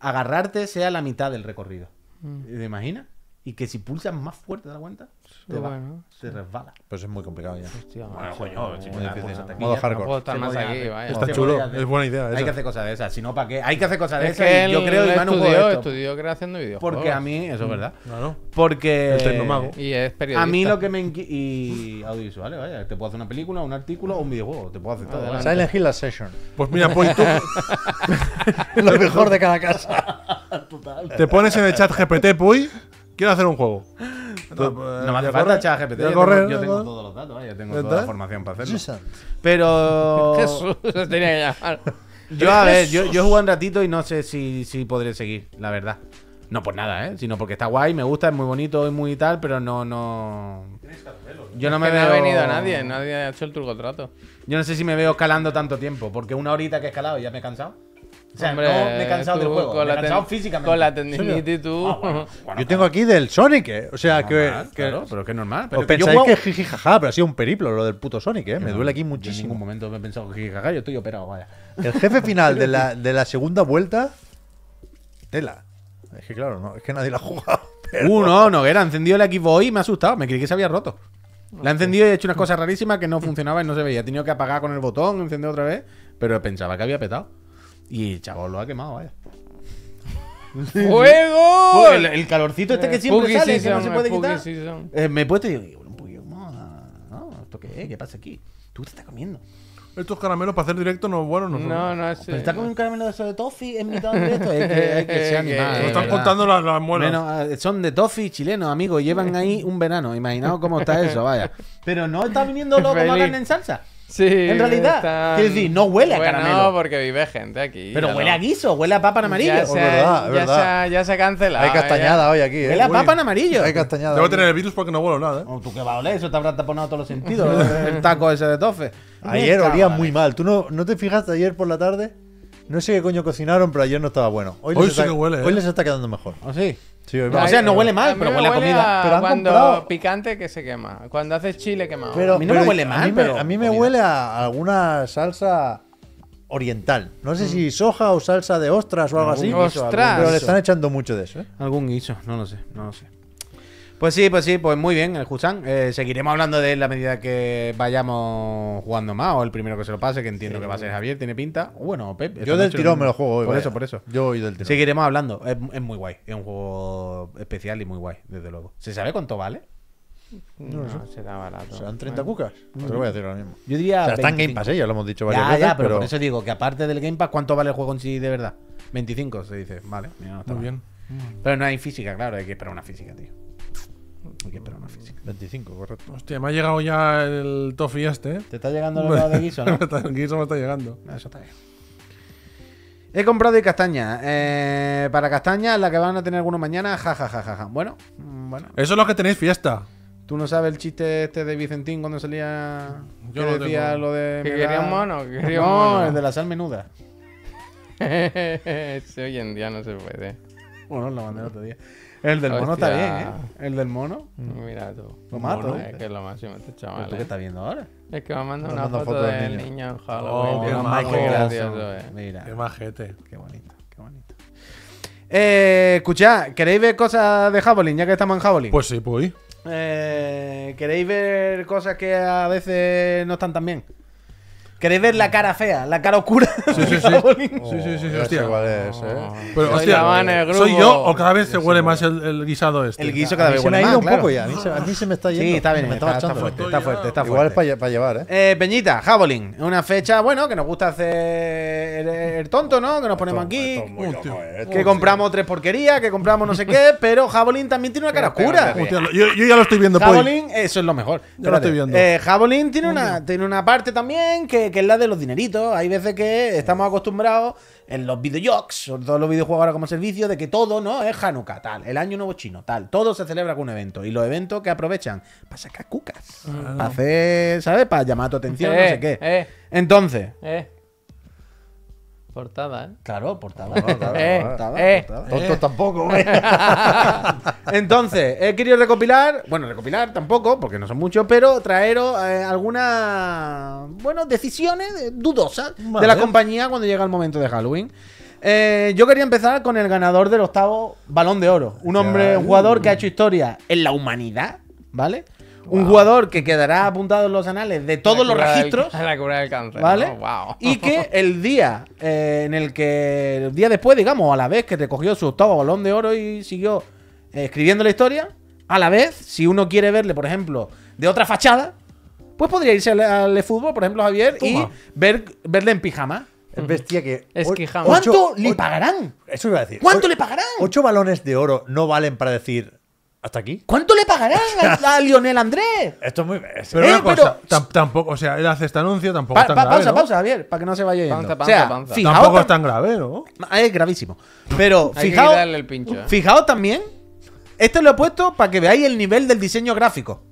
agarrarte sea la mitad del recorrido. ¿Te imaginas? Y que si pulsas más fuerte te la cuenta, se bueno. resbala. Pues es muy complicado ya. Hostia, bueno, coño, si difícil. Modo hardcore. No puedo estar más aquí, Está chulo, es buena idea. Hay que hacer cosas de esas, si no, ¿para qué? Hay que hacer cosas de esas. yo creo que Iván estudió, pues, estudió creación haciendo videojuegos. Porque a mí, eso es mm. verdad. No, Porque. El tecnomago. Y es periodista. A mí lo que me. Y audiovisuales, vaya. Te puedo hacer una película, un artículo o un videojuego. Te puedo hacer todo. Silent Hill la Session. Pues mira, pues tú. lo mejor de cada casa. Total. Te pones en el chat GPT, pues. Quiero hacer un juego. No, pues, me hace falta echar GPT. Yo, tengo, todos los datos, yo tengo toda la formación para hacerlo. Pero. Jesús, tenía que llamar. Yo, a ver, yo, yo he un ratito y no sé si, si podré seguir, la verdad. No por pues nada, ¿eh? Sino porque está guay, me gusta, es muy bonito, y muy tal, pero no, no... Yo no me, veo... no ha venido nadie, nadie ha hecho el turco trato. Yo no sé si me veo escalando tanto tiempo, porque una horita que he escalado ya me he cansado. O sea, no me he cansado del juego, me he cansado físicamente. Con la tendinitis tú. Ah, yo tengo aquí del Sonic, ¿eh? O sea, que, claro, pero que es normal. Pero yo juego... pero ha sido un periplo lo del puto Sonic, ¿eh? Me duele aquí muchísimo. En ningún momento me he pensado que yo estoy operado, vaya. El jefe final de la, de la segunda vuelta. Tela. Es que claro, no, es que nadie la ha jugado. uno Uh, no, era encendido el equipo hoy y me ha asustado. Me creí que se había roto. La ha encendido y ha hecho unas cosas rarísimas que no funcionaba y no se veía. Ha tenido que apagar con el botón, encender otra vez, pero pensaba que había petado. Y el chaval lo ha quemado, vaya. ¡Fuego! el, calorcito este que eh, siempre sale, que no se puede eh, quitar. Eh, me he puesto y digo, un poquillo más. No, ¿esto qué ¿Qué pasa aquí? Tú te estás comiendo. Estos caramelos para hacer directo no bueno, no No, no, sí, Pero está comiendo un caramelo de eso de toffee en mitad de esto. Es que, que se animal. están contando las, las muelas. Ah, son de toffee chilenos, amigos. Llevan ahí un verano. Imaginaos cómo está eso, vaya. Pero no está viniendo loco más carne en salsa. Sí. En realidad, decir, no huele a caramelo. No, porque vive gente aquí. Pero huele a guiso, huele a papa en amarillo. Ya se, verdad, ya Se, ya se cancela. Hay castañada hoy aquí. Huele a ¿eh? papa en amarillo. Hay castañada. Debo tener el virus porque no huelo nada. ¿eh? Oh, tú que va a oler, eso te habrá taponado todos los sentidos. el taco ese de tofe. Ayer olía muy mal. ¿Tú no, no te fijaste ayer por la tarde? No sé qué coño cocinaron, pero ayer no estaba bueno. Hoy, sí que huele, ¿eh? hoy les está quedando mejor. ¿Ah, sí? o sea, no huele mal, pero huele a comida. pero cuando picante que se quema. Cuando haces chile quemado. Pero, a mí no me huele mal, A mí me, pero a mí me huele a alguna salsa oriental. No sé si mm. soja o salsa de ostras o algo así. Pero le están echando mucho de eso, ¿eh? Algún guiso, no lo sé, no lo sé. Pues sí, pues sí, pues muy bien, el Husan. Eh, seguiremos hablando de él a medida que vayamos jugando más, o el primero que se lo pase, que entiendo que va a ser Javier, tiene pinta. Bueno, Pep. Yo del tirón me lo juego hoy. Por eso, por eso. Yo hoy del tirón. Seguiremos hablando. Es, muy guay. Es un juego especial y muy guay, desde luego. ¿Se sabe cuánto vale? No, no será barato. ¿Serán 30 cucas? No lo voy a decir ahora mismo. Yo diría. O sea, está Game Pass, ¿eh? ya lo hemos dicho varias veces. Ya, pero, pero, por eso digo que aparte del Game Pass, ¿cuánto vale el juego en sí de verdad? 25, se dice. Vale, está bien. Pero no hay física, claro, hay que esperar una física, tío. 25, correcto. Hostia, me ha llegado ya el tofi este. ¿eh? ¿Te está llegando el de guiso, no? el guiso me está llegando. Ah, eso está bien. He comprado y castaña. Eh, para castaña, la que van a tener algunos mañana, jajajaja. Ja, ja, ja, Bueno, mm, bueno. Eso es lo que tenéis fiesta. ¿Tú no sabes el chiste este de Vicentín cuando salía? Yo que lo de. Que quería un mono, que No, el de la sal menuda. Ese hoy en día no se puede. Bueno, la mandé el otro día. El del mono está bien, ¿eh? El del mono. Mira tú. Lo mato. que es lo máximo este chaval. ¿Tú qué ¿eh? estás viendo ahora? Es que me mandado una foto, del niño. en Halloween. Oh, qué, gracioso, eh. Mira. Qué majete. Qué bonito, qué bonito. Eh, escuchad, ¿queréis ver cosas de Javelin ya que estamos en Javelin? Pues sí, pues. Eh, ¿Queréis ver cosas que a veces no están tan bien? Queréis ver la mm. cara fea, la cara oscura. Sí, sí, sí. sí, sí, sí, hostia. Cuál es, ¿eh? oh. Pero, hostia, ¿soy yo o cada vez se huele más el, guisado este? El guiso cada vez huele más. Se A mí, se, me está yendo. Sí, está bien. Me está, fuerte, está fuerte, está fuerte. Igual es para, llevar, ¿eh? ¿eh? Peñita, Javelin. Una fecha, bueno, que nos gusta hacer el, tonto, ¿no? Que nos ponemos aquí. Eh, que compramos tres porquerías, que compramos no sé qué. Pero Javelin también tiene una cara oscura. Yo ya lo estoy viendo, Javelin, eso es lo mejor. Ya lo estoy viendo. Eh, Javelin tiene una parte también que que, es la de los dineritos. Hay veces que estamos acostumbrados en los videojuegos, todos los videojuegos ahora como servicio, de que todo, ¿no? Es Hanukkah, tal, el año nuevo chino, tal. Todo se celebra con un evento. Y los eventos que aprovechan para sacar cucas, ah. para hacer, ¿sabes? Para llamar tu atención, no eh, sé qué. Eh. Entonces, eh. Portada, ¿eh? Claro, portada. tampoco, güey. Entonces, he querido recopilar, bueno, recopilar tampoco, porque no son muchos, pero traeros eh, algunas, bueno, decisiones eh, dudosas de la compañía cuando llega el momento de Halloween. Eh, yo quería empezar con el ganador del octavo Balón de Oro. Un hombre, jugador que ha hecho historia en la humanidad, ¿vale? Un jugador que quedará apuntado en los anales de todos los registros. Y que el día eh, en el que. El día después, digamos, a la vez que te cogió su octavo balón de oro y siguió eh, escribiendo la historia, a la vez, si uno quiere verle, por ejemplo, de otra fachada, pues podría irse al, al fútbol, por ejemplo, Javier, y ver, verle en pijama. Bestia que. Es que ¿Cuánto le pagarán? Eso iba a decir. ¿Cuánto le pagarán? Ocho balones de oro no valen para decir hasta aquí. ¿Cuánto le pagarán a, Lionel Andrés? Esto es muy. Pero una eh, cosa, tampoco, o sea, él hace este anuncio, tampoco es tan grave. Pausa, pausa, Javier, para que no se vaya yendo. o sea, panza. tampoco es tan grave, ¿no? Es gravísimo. Pero fijaos, ¿eh? fijaos también. Este lo he puesto para que veáis el nivel del diseño gráfico.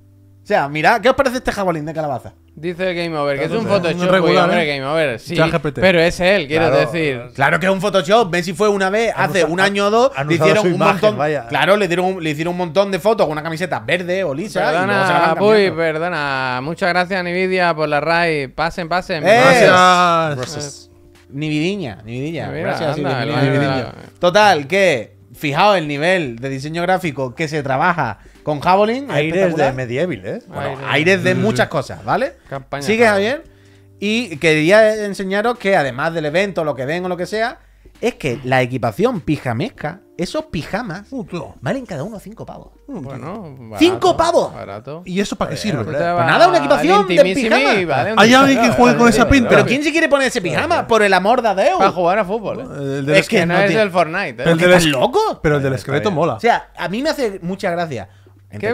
O sea, mira, ¿qué os parece este jabalín de calabaza? Dice Game Over, que es un Photoshop. Un regular, hombre, ¿eh? Game Over. Sí, pero es él, quiero decir. Claro que es un Photoshop. Messi fue una vez, hace un año o dos, le hicieron un montón. Claro, le dieron, le hicieron un montón de fotos con una camiseta verde o lisa. Perdona, perdona. Muchas gracias, Nvidia, por la RAI. Pasen, pasen. Eh, gracias. Nividiña, Nividiña. Total, que fijaos el nivel de diseño gráfico que se trabaja con Javelin. Aires de medieval, ¿eh? Bueno, aires, de muchas cosas, ¿vale? Campaña Sigue Javier. Y quería enseñaros que además del evento, lo que ven o lo que sea, es que la equipación pijamesca, esos pijamas, uh, valen cada uno cinco pavos. Uh, bueno, barato, ¡Cinco pavos! Barato. ¿Y eso para qué pues sirve? ¿Para pues nada, una equipación de pijamas. Vale Hay alguien que juegue con esa pinta. ¿Pero quién se quiere poner ese pijama? Por el amor de Dios. Para jugar a fútbol. ¿eh? es que no es el Fortnite. ¿eh? ¿El del loco? Pero el del esqueleto mola. O sea, a mí me hace mucha gracia. ¿Qué,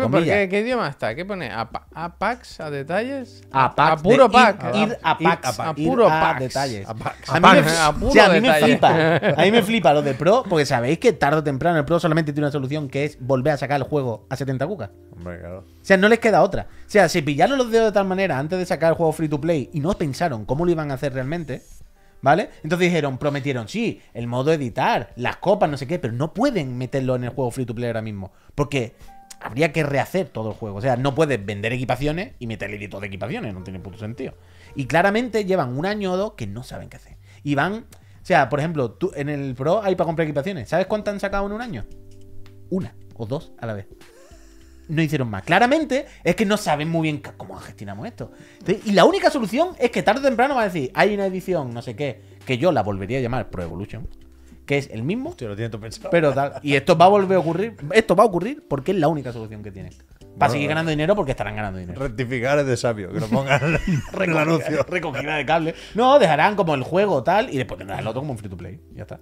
idioma está? ¿Qué pone? ¿A, a ¿A detalles? A, puro pack. Ir, a packs. a, puro packs. detalles. A, PAX. a, mí, me, a mí me flipa. A mí me flipa lo de Pro, porque sabéis que tarde o temprano el Pro solamente tiene una solución que es volver a sacar el juego a 70 cucas. Hombre, claro. O sea, no les queda otra. O sea, se pillaron los dedos de tal manera antes de sacar el juego free to play y no pensaron cómo lo iban a hacer realmente. ¿Vale? Entonces dijeron, prometieron, sí, el modo editar, las copas, no sé qué, pero no pueden meterlo en el juego free to play ahora mismo. Porque habría que rehacer todo el juego. O sea, no puedes vender equipaciones y meterle editos de equipaciones, no tiene puto sentido. Y claramente llevan un año o dos que no saben qué hacer. Y van. O sea, por ejemplo, tú, en el Pro hay para comprar equipaciones. ¿Sabes cuántas han sacado en un año? Una o dos a la vez. No hicieron más. Claramente es que no saben muy bien cómo gestionamos esto. y la única solución es que tarde o temprano va a decir, hay una edición, no sé qué, que yo la volvería a llamar Pro Evolution que es el mismo. lo tiene Pero tal. Y esto va a volver a ocurrir. Esto va a ocurrir porque es la única solución que tienen. va a seguir ganando dinero porque estarán ganando dinero. Rectificar es de sabio, que lo pongan en el anuncio. Recogida de cable. No, dejarán como el juego tal y después tendrás el otro como un free to play. Ya está.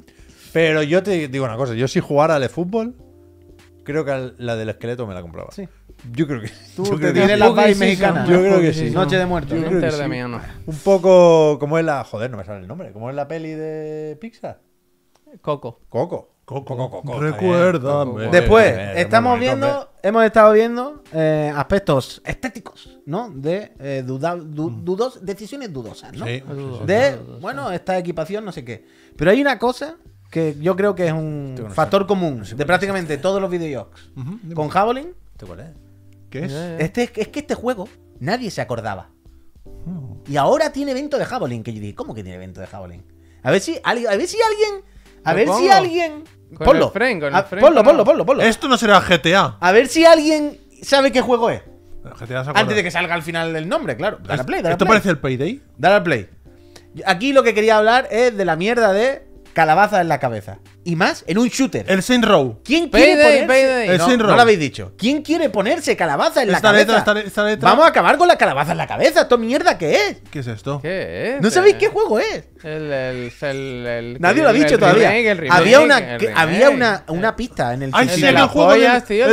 Pero yo te digo una cosa, yo si jugara al fútbol, creo que la del esqueleto me la compraba. Sí. Yo creo que Tú te tienes la vibes mexicana Yo creo que sí. Noche de muertos. ¿eh? Un poco como es la. Joder, no me sale el nombre. Como es la peli de Pixar. Coco. Coco. Coco, Coco, Recuérdame. Después, estamos viendo, hemos estado viendo eh, aspectos estéticos, ¿no? De eh, mm. dudos, decisiones dudosas, ¿no? de, bueno, esta equipación, no sé qué. Pero hay una cosa que yo creo que es un este factor común de prácticamente todos los videojuegos. Con Javelin. ¿Te ¿Este cuál es? ¿Qué es? Este, es que este juego nadie se acordaba. Oh. Y ahora tiene evento de Javelin. Que yo ¿cómo que tiene evento de Javelin? A ver si, a ver si alguien a ver si alguien. Con ah, ponlo. ponlo, ponlo, Esto no será GTA. A ver si alguien sabe qué juego es. Antes de que salga al final el nombre, claro. Dale a play, ¿Esto play. parece el Payday? Dale al play. Aquí lo que quería hablar es de la mierda de calabaza en la cabeza y más en un shooter. El Sin Row. ¿Quién quiere ponerse? El no, Row. No lo habéis dicho. ¿Quién quiere ponerse calabaza en la cabeza? Vamos a acabar con la calabaza en la cabeza. ¿Esto mierda qué es? ¿Qué es esto? ¿Qué es? ¿No sabéis qué juego es? El, el, el, Nadie lo ha dicho todavía. había una, había una, una, pista en el juego el,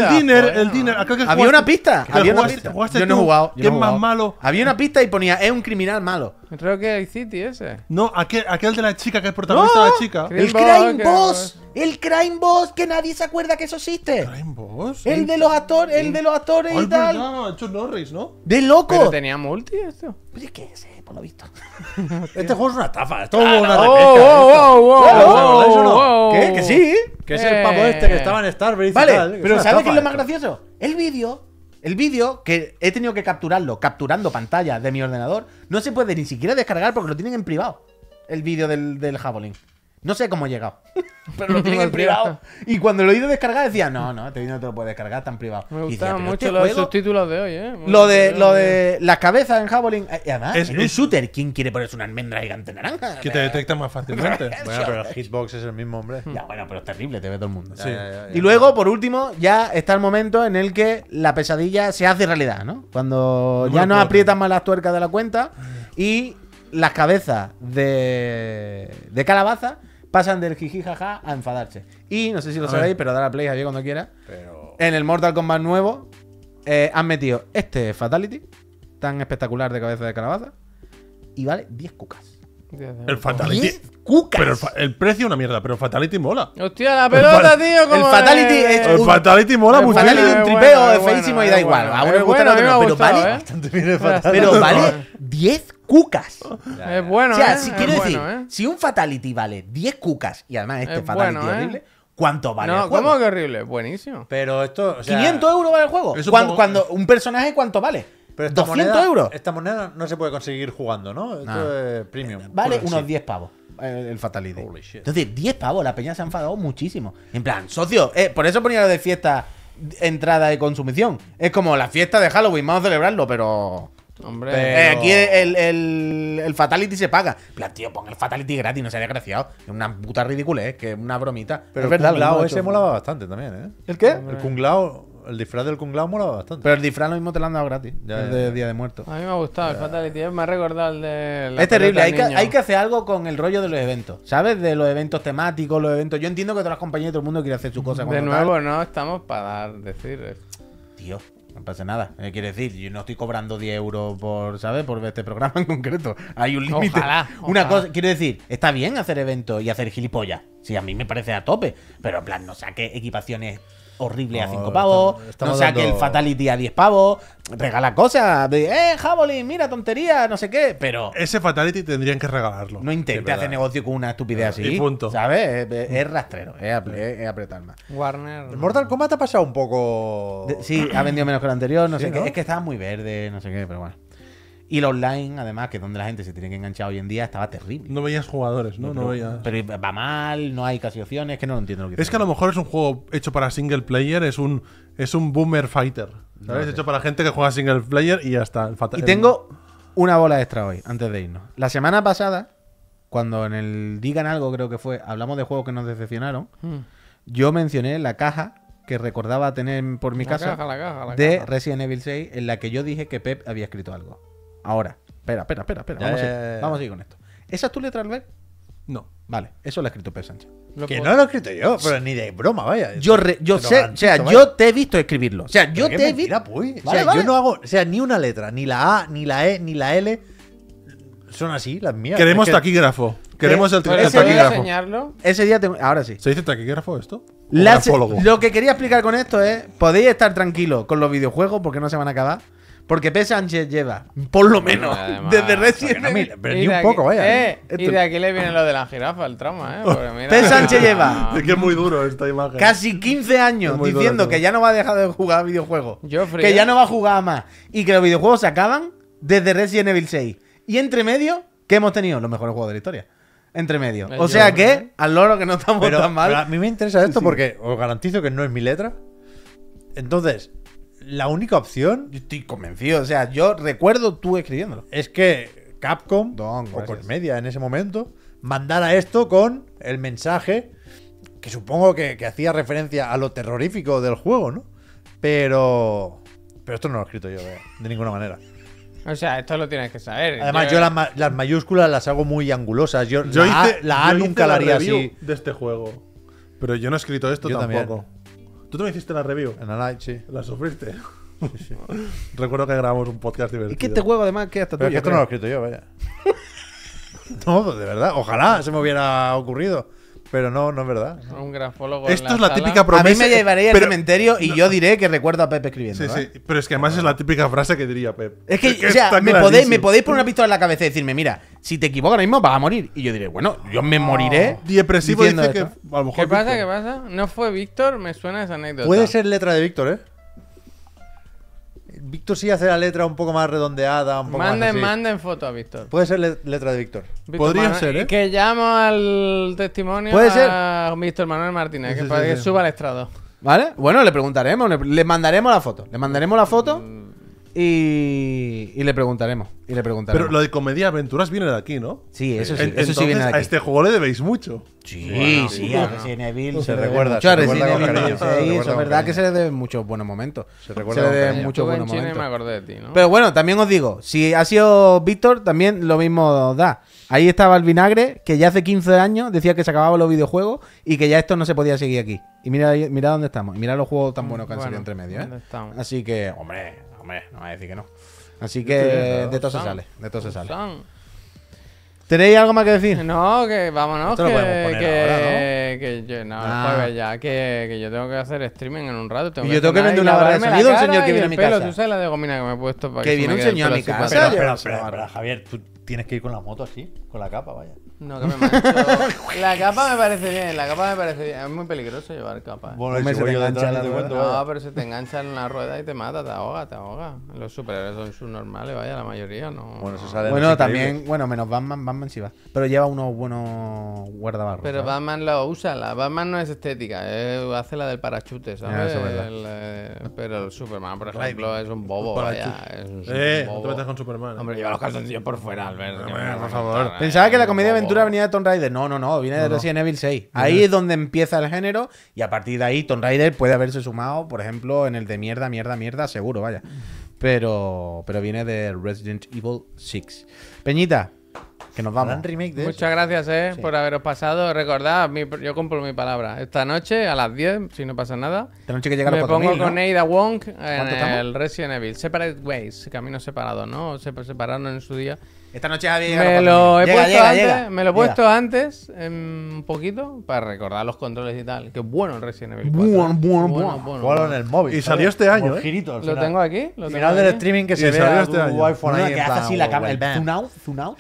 dinner, el había una pista. Había una pista. Yo no he jugado. ¿Qué es más malo? Había una pista y ponía, es un criminal malo. Creo que es City ese. No, aquel, aquel de la chica que es protagonista de la chica. El Crime Boss. El Crime Boss, que nadie se acuerda que eso existe. ¿Crime Boss? El, ¿eh? de los actores, el de los actores y tal. No, Norris, ¿no? De loco. tenía multi esto. Pues es que sé, por lo visto. este juego es una estafa. Esto es ah, una oh, ¿Qué? Que sí. Que es el pavo este que eh. estaba en Starbase Vale, pero ¿sabes qué es lo más gracioso? El vídeo el vídeo, que he tenido que capturarlo, capturando pantalla de mi ordenador, no se puede ni siquiera descargar porque lo tienen en privado. El vídeo del, del Javelin. No sé cómo he llegado. Pero lo tienen en privado. Y cuando lo he ido a descargar decía, no, no, este no te lo puedes descargar tan privado. Me gustaban este mucho los subtítulos de hoy, ¿eh? lo de, lo de las cabezas en Javelin. Eh, y es, en un shooter, ¿quién quiere ponerse una almendra gigante naranja? Que te detecta más fácilmente. bueno, pero el hitbox es el mismo, hombre. Ya, hmm. bueno, pero es terrible, te ve todo el mundo. y luego, por último, ya está el momento en el que la pesadilla se hace realidad, ¿no? Cuando ya no aprietas más las tuercas de la cuenta y las cabezas de, de calabaza pasan del jiji jaja a enfadarse. Y no sé si lo sabéis, pero dar a play cuando quiera. Pero... En el Mortal Kombat nuevo eh, han metido este Fatality, tan espectacular de cabeza de calabaza, y vale 10 cucas. El Fatality. ¡Cucas! Pero el, precio es una mierda, pero el Fatality mola. ¡Hostia, la pelota, tío! el Fatality El Fatality mola mucho. El Fatality es un tripeo, es feísimo y da igual. A uno le gusta, a otro ¿eh? Pero vale. Pero vale 10 cucas. Es bueno. O sea, ¿eh? si, quiero decir, ¿eh? si un Fatality vale 10 cucas y además este es Fatality horrible. ¿Cuánto vale no, el juego? ¿Cómo que horrible? Buenísimo. Pero esto. 500 euros vale el juego. cuando, ¿Un personaje cuánto vale? 200 moneda, euros. Esta moneda no se puede conseguir jugando, ¿no? Esto es premium. Eh, vale unos 10 pavos el Fatality. Entonces, 10 pavos, la peña se ha enfadado muchísimo. En plan, socio, eh, por eso ponía lo de fiesta, entrada de consumición. Es como la fiesta de Halloween, vamos a celebrarlo, pero. Eh, aquí el, Fatality se paga. En plan, tío, pon el Fatality gratis, no se se desgraciado. Es una puta ridícula, es Que es una bromita. Pero es el verdad, Kung Lao ese molaba bastante también, ¿eh? ¿El qué? El Kung el disfraz del Kung Lao bastante. Pero el disfraz lo mismo te lo han dado gratis. Ya, el de Día de Muertos. A mí me ha gustado el Fatality. Me ha recordado el de. es terrible. Hay que, hacer algo con el rollo de los eventos. ¿Sabes? De los eventos temáticos, los eventos. Yo entiendo que todas las compañías y todo el mundo quiere hacer su cosas. De nuevo, no estamos para dar, decir. Tío. No pasa nada. quiero eh, quiere decir, yo no estoy cobrando 10 euros por, ¿sabes? Por este programa en concreto. Hay un límite. Una cosa, quiero decir, está bien hacer eventos y hacer gilipollas. Sí, a mí me parece a tope. Pero en plan, no saque equipaciones horrible a 5 pavos, no saque el Fatality a 10 pavos, regala cosas, de, eh, Javelin, mira, tontería, no sé qué, pero... Ese Fatality tendrían que regalarlo. No intente hacer negocio con una estupidez así. punto. ¿Sabes? Es, rastrero, es, apretar más. Warner... Mortal Kombat ha pasado un poco... sí, ha vendido menos que el anterior, no sé qué. Es que estaba muy verde, no sé qué, pero bueno. Y lo online, además, que es donde la gente se tiene que enganchar hoy en día, estaba terrible. No veías jugadores, ¿no? No, veías. Pero va mal, no hay casi opciones, que no lo entiendo. Lo que es que a lo mejor es un juego hecho para single player, es un, es un boomer fighter. ¿Sabes? hecho para gente que juega single player y ya está. y tengo una bola extra hoy, antes de irnos. La semana pasada, cuando en el Digan Algo, creo que fue, hablamos de juegos que nos decepcionaron, hmm. yo mencioné la caja que recordaba tener por mi casa de Resident Evil 6, en la que yo dije que Pep había escrito algo. Ahora, espera, espera, espera, Vamos, a ir, con esto. ¿Esa es tu letra Albert? No. Vale, eso lo ha escrito Pep Sánchez. que no lo he escrito yo, pero ni de broma, vaya. Yo, yo sé, o sea, yo te he visto escribirlo. O sea, yo te he visto. Pues. yo no hago, o sea, ni una letra, ni la A, ni la E, ni la L. Son así las mías. Queremos taquígrafo. Queremos ¿Eh? el, taquígrafo. Ese día tengo. Ahora sí. ¿Se dice taquígrafo esto? Lo que quería explicar con esto es: podéis estar tranquilos con los videojuegos porque no se van a acabar. Porque P. Sánchez lleva, por lo menos, desde Resident Evil. pero ni un poco, vaya. Eh, eh, y de aquí le viene lo de la jirafa, el trauma, ¿eh? P. Sánchez lleva. que es muy duro esta imagen. Casi 15 años diciendo que ya no va a dejar de jugar videojuegos. Yo que ya eh. no va a jugar más. Y que los videojuegos se acaban desde Resident Evil 6. Y entre medio, ¿qué hemos tenido? Los mejores juegos de la historia entre medio. O sea que, al loro que no estamos tan mal. Pero a mí me interesa esto porque os garantizo que no es mi letra. Entonces, la única opción. Yo estoy convencido. O sea, yo recuerdo tú escribiéndolo. Es que Capcom o con Media en ese momento mandara esto con el mensaje que supongo que, hacía referencia a lo terrorífico del juego, ¿no? Pero. Pero esto no lo he escrito yo, de ninguna manera. O sea, esto lo tienes que saber. Además, yo, las, mayúsculas las hago muy angulosas. Yo, yo la, hice, la nunca la haría así. De este juego. Pero yo no he escrito esto tampoco. Tú me hiciste la review. En la live, sí. La sufriste. Recuerdo que grabamos un podcast divertido. Y qué te este juego, además, que hasta tú. esto no lo he escrito yo, vaya. no, de verdad. Ojalá se me hubiera ocurrido. Pero no, no es verdad. Un grafólogo. Esto es la típica promesa. A mí me llevaría al cementerio y yo diré que recuerdo a Pep escribiendo. Sí, ¿eh? sí. Pero es que además es la típica frase que diría Pep. Es que, o sea, me podéis, me podéis poner una pistola en la cabeza y decirme, mira, si te equivocas ahora mismo vas a morir. Y yo diré, bueno, yo me moriré. Depresivo ¿Qué pasa? ¿Qué pasa? No fue Víctor, me suena esa anécdota. Puede ser letra de Víctor, ¿eh? Víctor sí hace la letra un poco más redondeada, un poco manden, Manden foto a Víctor. Puede ser letra de Víctor. Podría ser, ¿eh? Que llamo al testimonio a Víctor Manuel Martínez, que, para suba al estrado. ¿Vale? Bueno, le preguntaremos, le, mandaremos la foto. Le mandaremos la foto. Y, le preguntaremos. Y le preguntaremos. Pero lo de comedia aventuras viene de aquí, ¿no? Sí, eso sí, viene de aquí. A este juego le debéis mucho. Sí, sí, a Resident Evil se, recuerda. Sí, es verdad que se le deben muchos buenos momentos. Se, recuerda muchos buenos momentos. Pero bueno, también os digo, si ha sido Víctor, también lo mismo da. Ahí estaba el vinagre, que ya hace 15 años decía que se acababan los videojuegos y que ya esto no se podía seguir aquí. Y mira, mira dónde estamos. mira los juegos tan mm, buenos que han salido entre medio. ¿eh? Así que, hombre, hombre, no voy a decir que no. Así que de todo se sale, de todo se sale. ¿Tenéis algo más que decir? No, que vámonos. Esto que, que, que yo, ah. ya, que, que, yo tengo que hacer streaming en un rato. Tengo y yo tengo que vender una barra de sonido un señor que viene a mi pelo, casa. Tú sabes la de gomina que me he puesto para que, que viene un señor a mi casa. Pero, pero, pero Javier, tú tienes que ir con la moto así, con la capa, vaya. No, que me mancho. La capa me parece bien, la capa me parece bien. Es muy peligroso llevar capa. Eh. Bueno, se te engancha la No, pero se te engancha en la rueda y te mata, te ahoga, te ahoga. Los superhéroes son subnormales, vaya, la mayoría no. Bueno, se Bueno, también, bueno, menos Batman, Batman sí va. Pero lleva unos buenos guardabarros. Pero Batman lo usa, Batman no es estética, eh, hace la del parachute, ¿sabes? Eh, pero el Superman, por ejemplo, es un bobo, vaya. Es un, eh, no te metas con Superman. Hombre, lleva los calzoncillos por fuera, ¿eh? Pensaba que la comedia de aventura venía de Tomb Raider. No, no, no. Viene de Resident Evil 6. Ahí es donde empieza el género. Y a partir de ahí, Tomb Raider puede haberse sumado, por ejemplo, en el de mierda, mierda, mierda, seguro, vaya. Pero, pero viene de Resident Evil 6. Peñita, que nos vamos. remake de Muchas gracias, eh, por haberos pasado. Recordad, mi, yo cumplo mi palabra. Esta noche, a las 10, si no pasa nada. Esta noche que llega Me pongo con ¿no? Ada Wong en el Resident Evil. Separate Ways, camino separado, ¿no? Se separaron en su día. Esta noche Javi me lo he llega, me lo he puesto antes un poquito para recordar los controles y tal. Que bueno el Resident Evil 4. ¿eh? Bueno, bueno, bueno. bueno, bueno. en el móvil. Y salió este año, ¿eh? Giritos, lo tengo aquí. Lo tengo Final del streaming que se ve este iPhone ahí. Que hace así la cámara. El zoom out, zoom out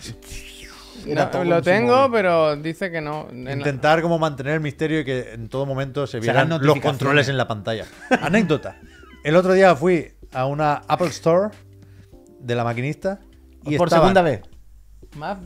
lo tengo, pero dice que no. Intentar como mantener el misterio y que en todo momento se vieran los controles en la pantalla. Anécdota. El otro día fui a una Apple Store de la maquinista y por segunda vez.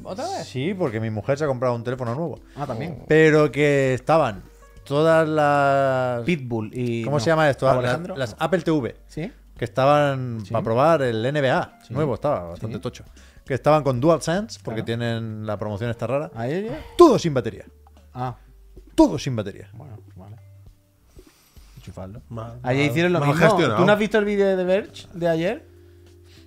otra vez? Sí, porque mi mujer se ha comprado un teléfono nuevo. Ah, también. Oh. Pero que estaban todas las Pitbull y ¿Cómo se llama esto? Ah, Alejandro las, Apple TV. Sí. Que estaban para probar el NBA. Nuevo estaba, bastante tocho que estaban con DualSense, porque tienen la promoción esta rara. ¿Ahí ya? Todo sin batería. Ah, Todo sin batería. bueno, vale. Chufarlo. Mal- Ayer hicieron lo mismo. ¿Tú no has visto el vídeo de The Verge de ayer?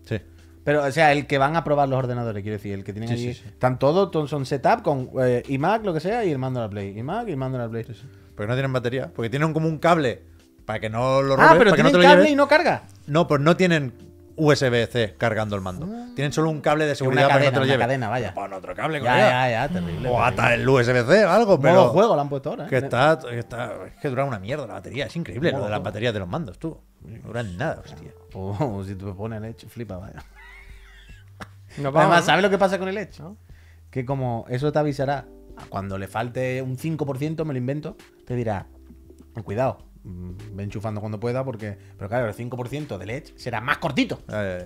Sí. Pero, o sea, el que van a probar los ordenadores, quiero decir, el que tienen Sí, sí, sí. Están todos, son setup con eh, iMac, lo que sea, y el mando a la Play. iMac y el mando a la Play. Porque no tienen batería. Porque tienen como un cable para que no lo robes. Ah, pero para que no tienen lo cable y no carga. No, pues no tienen USB-C cargando el mando. Ah. Tienen solo un cable de seguridad para que no te lo lleve. cadena, vaya. Pon otro cable, ya, ya, ya, terrible. O ata el USB-C o algo, pero. Modo juego lo han puesto ahora. ¿eh? Que está, está, es que dura una mierda la batería. Es increíble lo de las baterías de los mandos, tú. No duran nada, hostia. Oh, si te el Edge, flipa, vaya. No, Además, ¿sabes lo que pasa con el Edge? Que como eso te avisará, cuando le falte un 5%, me lo invento, te dirá, cuidado, ve mm, enchufando cuando pueda, porque. Pero claro, el 5% del Edge será más cortito.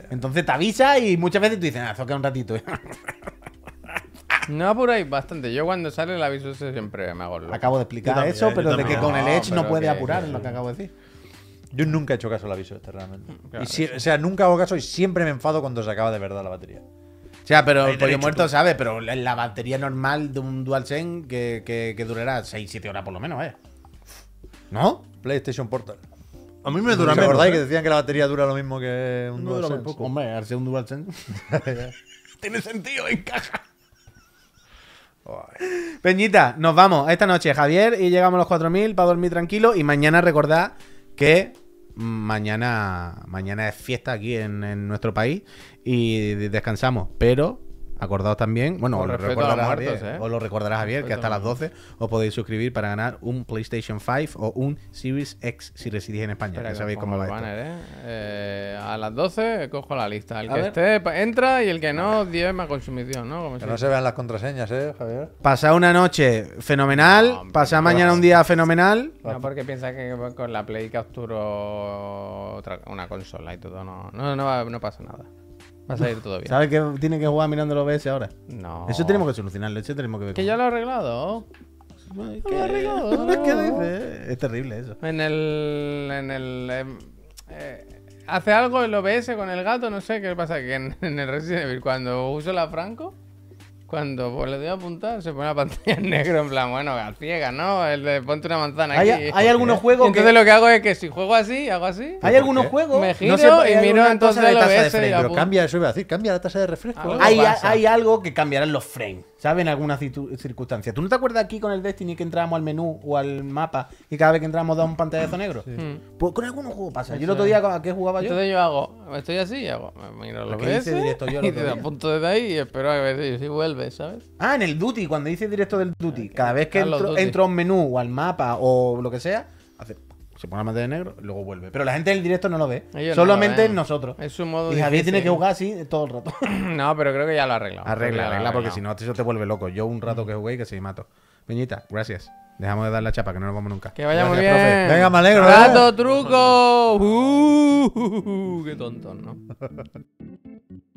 Entonces te avisa y muchas veces tú dices, ah, un ratito. No apuráis bastante. Yo cuando sale el aviso siempre me hago Acabo de explicar eso, pero de que con el Edge no, puede apurar, es lo que acabo de decir. Yo nunca he hecho caso al aviso este realmente. Mm, o sea, nunca hago caso y siempre me enfado cuando se acaba de verdad la batería. O sea, pero el pollo muerto, sabe Pero la batería normal de un dual que, que, que durará 6-7 horas por lo menos, ¿eh? ¿No? PlayStation Portal. A mí me dura ¿Os menos. ¿eh? que decían que la batería dura lo mismo que un DualSense? Dura poco. Hombre, al un DualSense. Tiene sentido, encaja. Peñita, nos vamos esta noche, Javier, y llegamos a los 4000 para dormir tranquilo. Y mañana recordad que mañana, mañana es fiesta aquí en nuestro país y descansamos. Pero Acordado también, bueno, os ¿eh? lo, recordarás Javier, que hasta las 12 os podéis suscribir para ganar un PlayStation 5 o un Series X si residís en España. sabéis cómo va ¿eh? Eh, a las 12 cojo la lista. El que esté entra y el que no, 10 más consumición, ¿no? que no se vean las contraseñas, ¿eh, Javier? Pasa una noche fenomenal, Pasa mañana un día fenomenal. No, porque piensa que con la Play capturo una consola y todo, no, no, no pasa nada. Va a salir bien ¿Sabes que tiene que jugar mirando los OBS ahora? No. Eso tenemos que solucionarlo, eso tenemos que ver. Que ya lo ha arreglado. ¿Qué? Lo arreglado. ¿Qué Es terrible eso. En el. En el. Em, eh, hace algo el OBS con el gato, no sé qué pasa. Que en, el Resident Evil, cuando uso la Franco. Cuando pues, le doy a apuntar, se pone la pantalla en negro, en plan, bueno, a ciega, ¿no? El de ponte una manzana aquí. ¿Hay, hay algunos juegos que... Entonces lo que hago es que si juego así, hago así. ¿Hay algunos juegos? Me giro y miro entonces de tasa de, Pero cambia, eso iba a decir, cambia la tasa de refresco. hay, hay, algo que en los frames. ¿Sabes? En alguna circunstancia. ¿Tú no te acuerdas aquí con el Destiny que entrábamos al menú o al mapa y cada vez que entrábamos da un pantallazo negro? Sí. Hmm. Pues con algunos juegos pasa. Yo el otro día, ¿a qué jugaba yo? Entonces yo hago, estoy así y hago, mira lo que dice directo yo Y te punto desde ahí y espero a ver si vuelve, ¿sabes? Ah, en el Duty, cuando hice directo del Duty. Ah, cada vez que entro, entro a un menú o al mapa o lo que sea, se pone la materia de negro, y luego vuelve. Pero la gente del directo no lo ve. Solamente nosotros. Es modo Y Javier tiene que jugar así todo el rato. no, pero creo que ya lo arreglado. Arregla, arregla, porque si no, eso este te vuelve loco. Yo un rato que jugué y que se me mato. Peñita, gracias. Dejamos de dar la chapa, que no nos vamos nunca. Que vaya muy bien. Venga, me alegro. ¡Rato, ¿eh? truco! Uh, ¡Qué tonto, ¿no?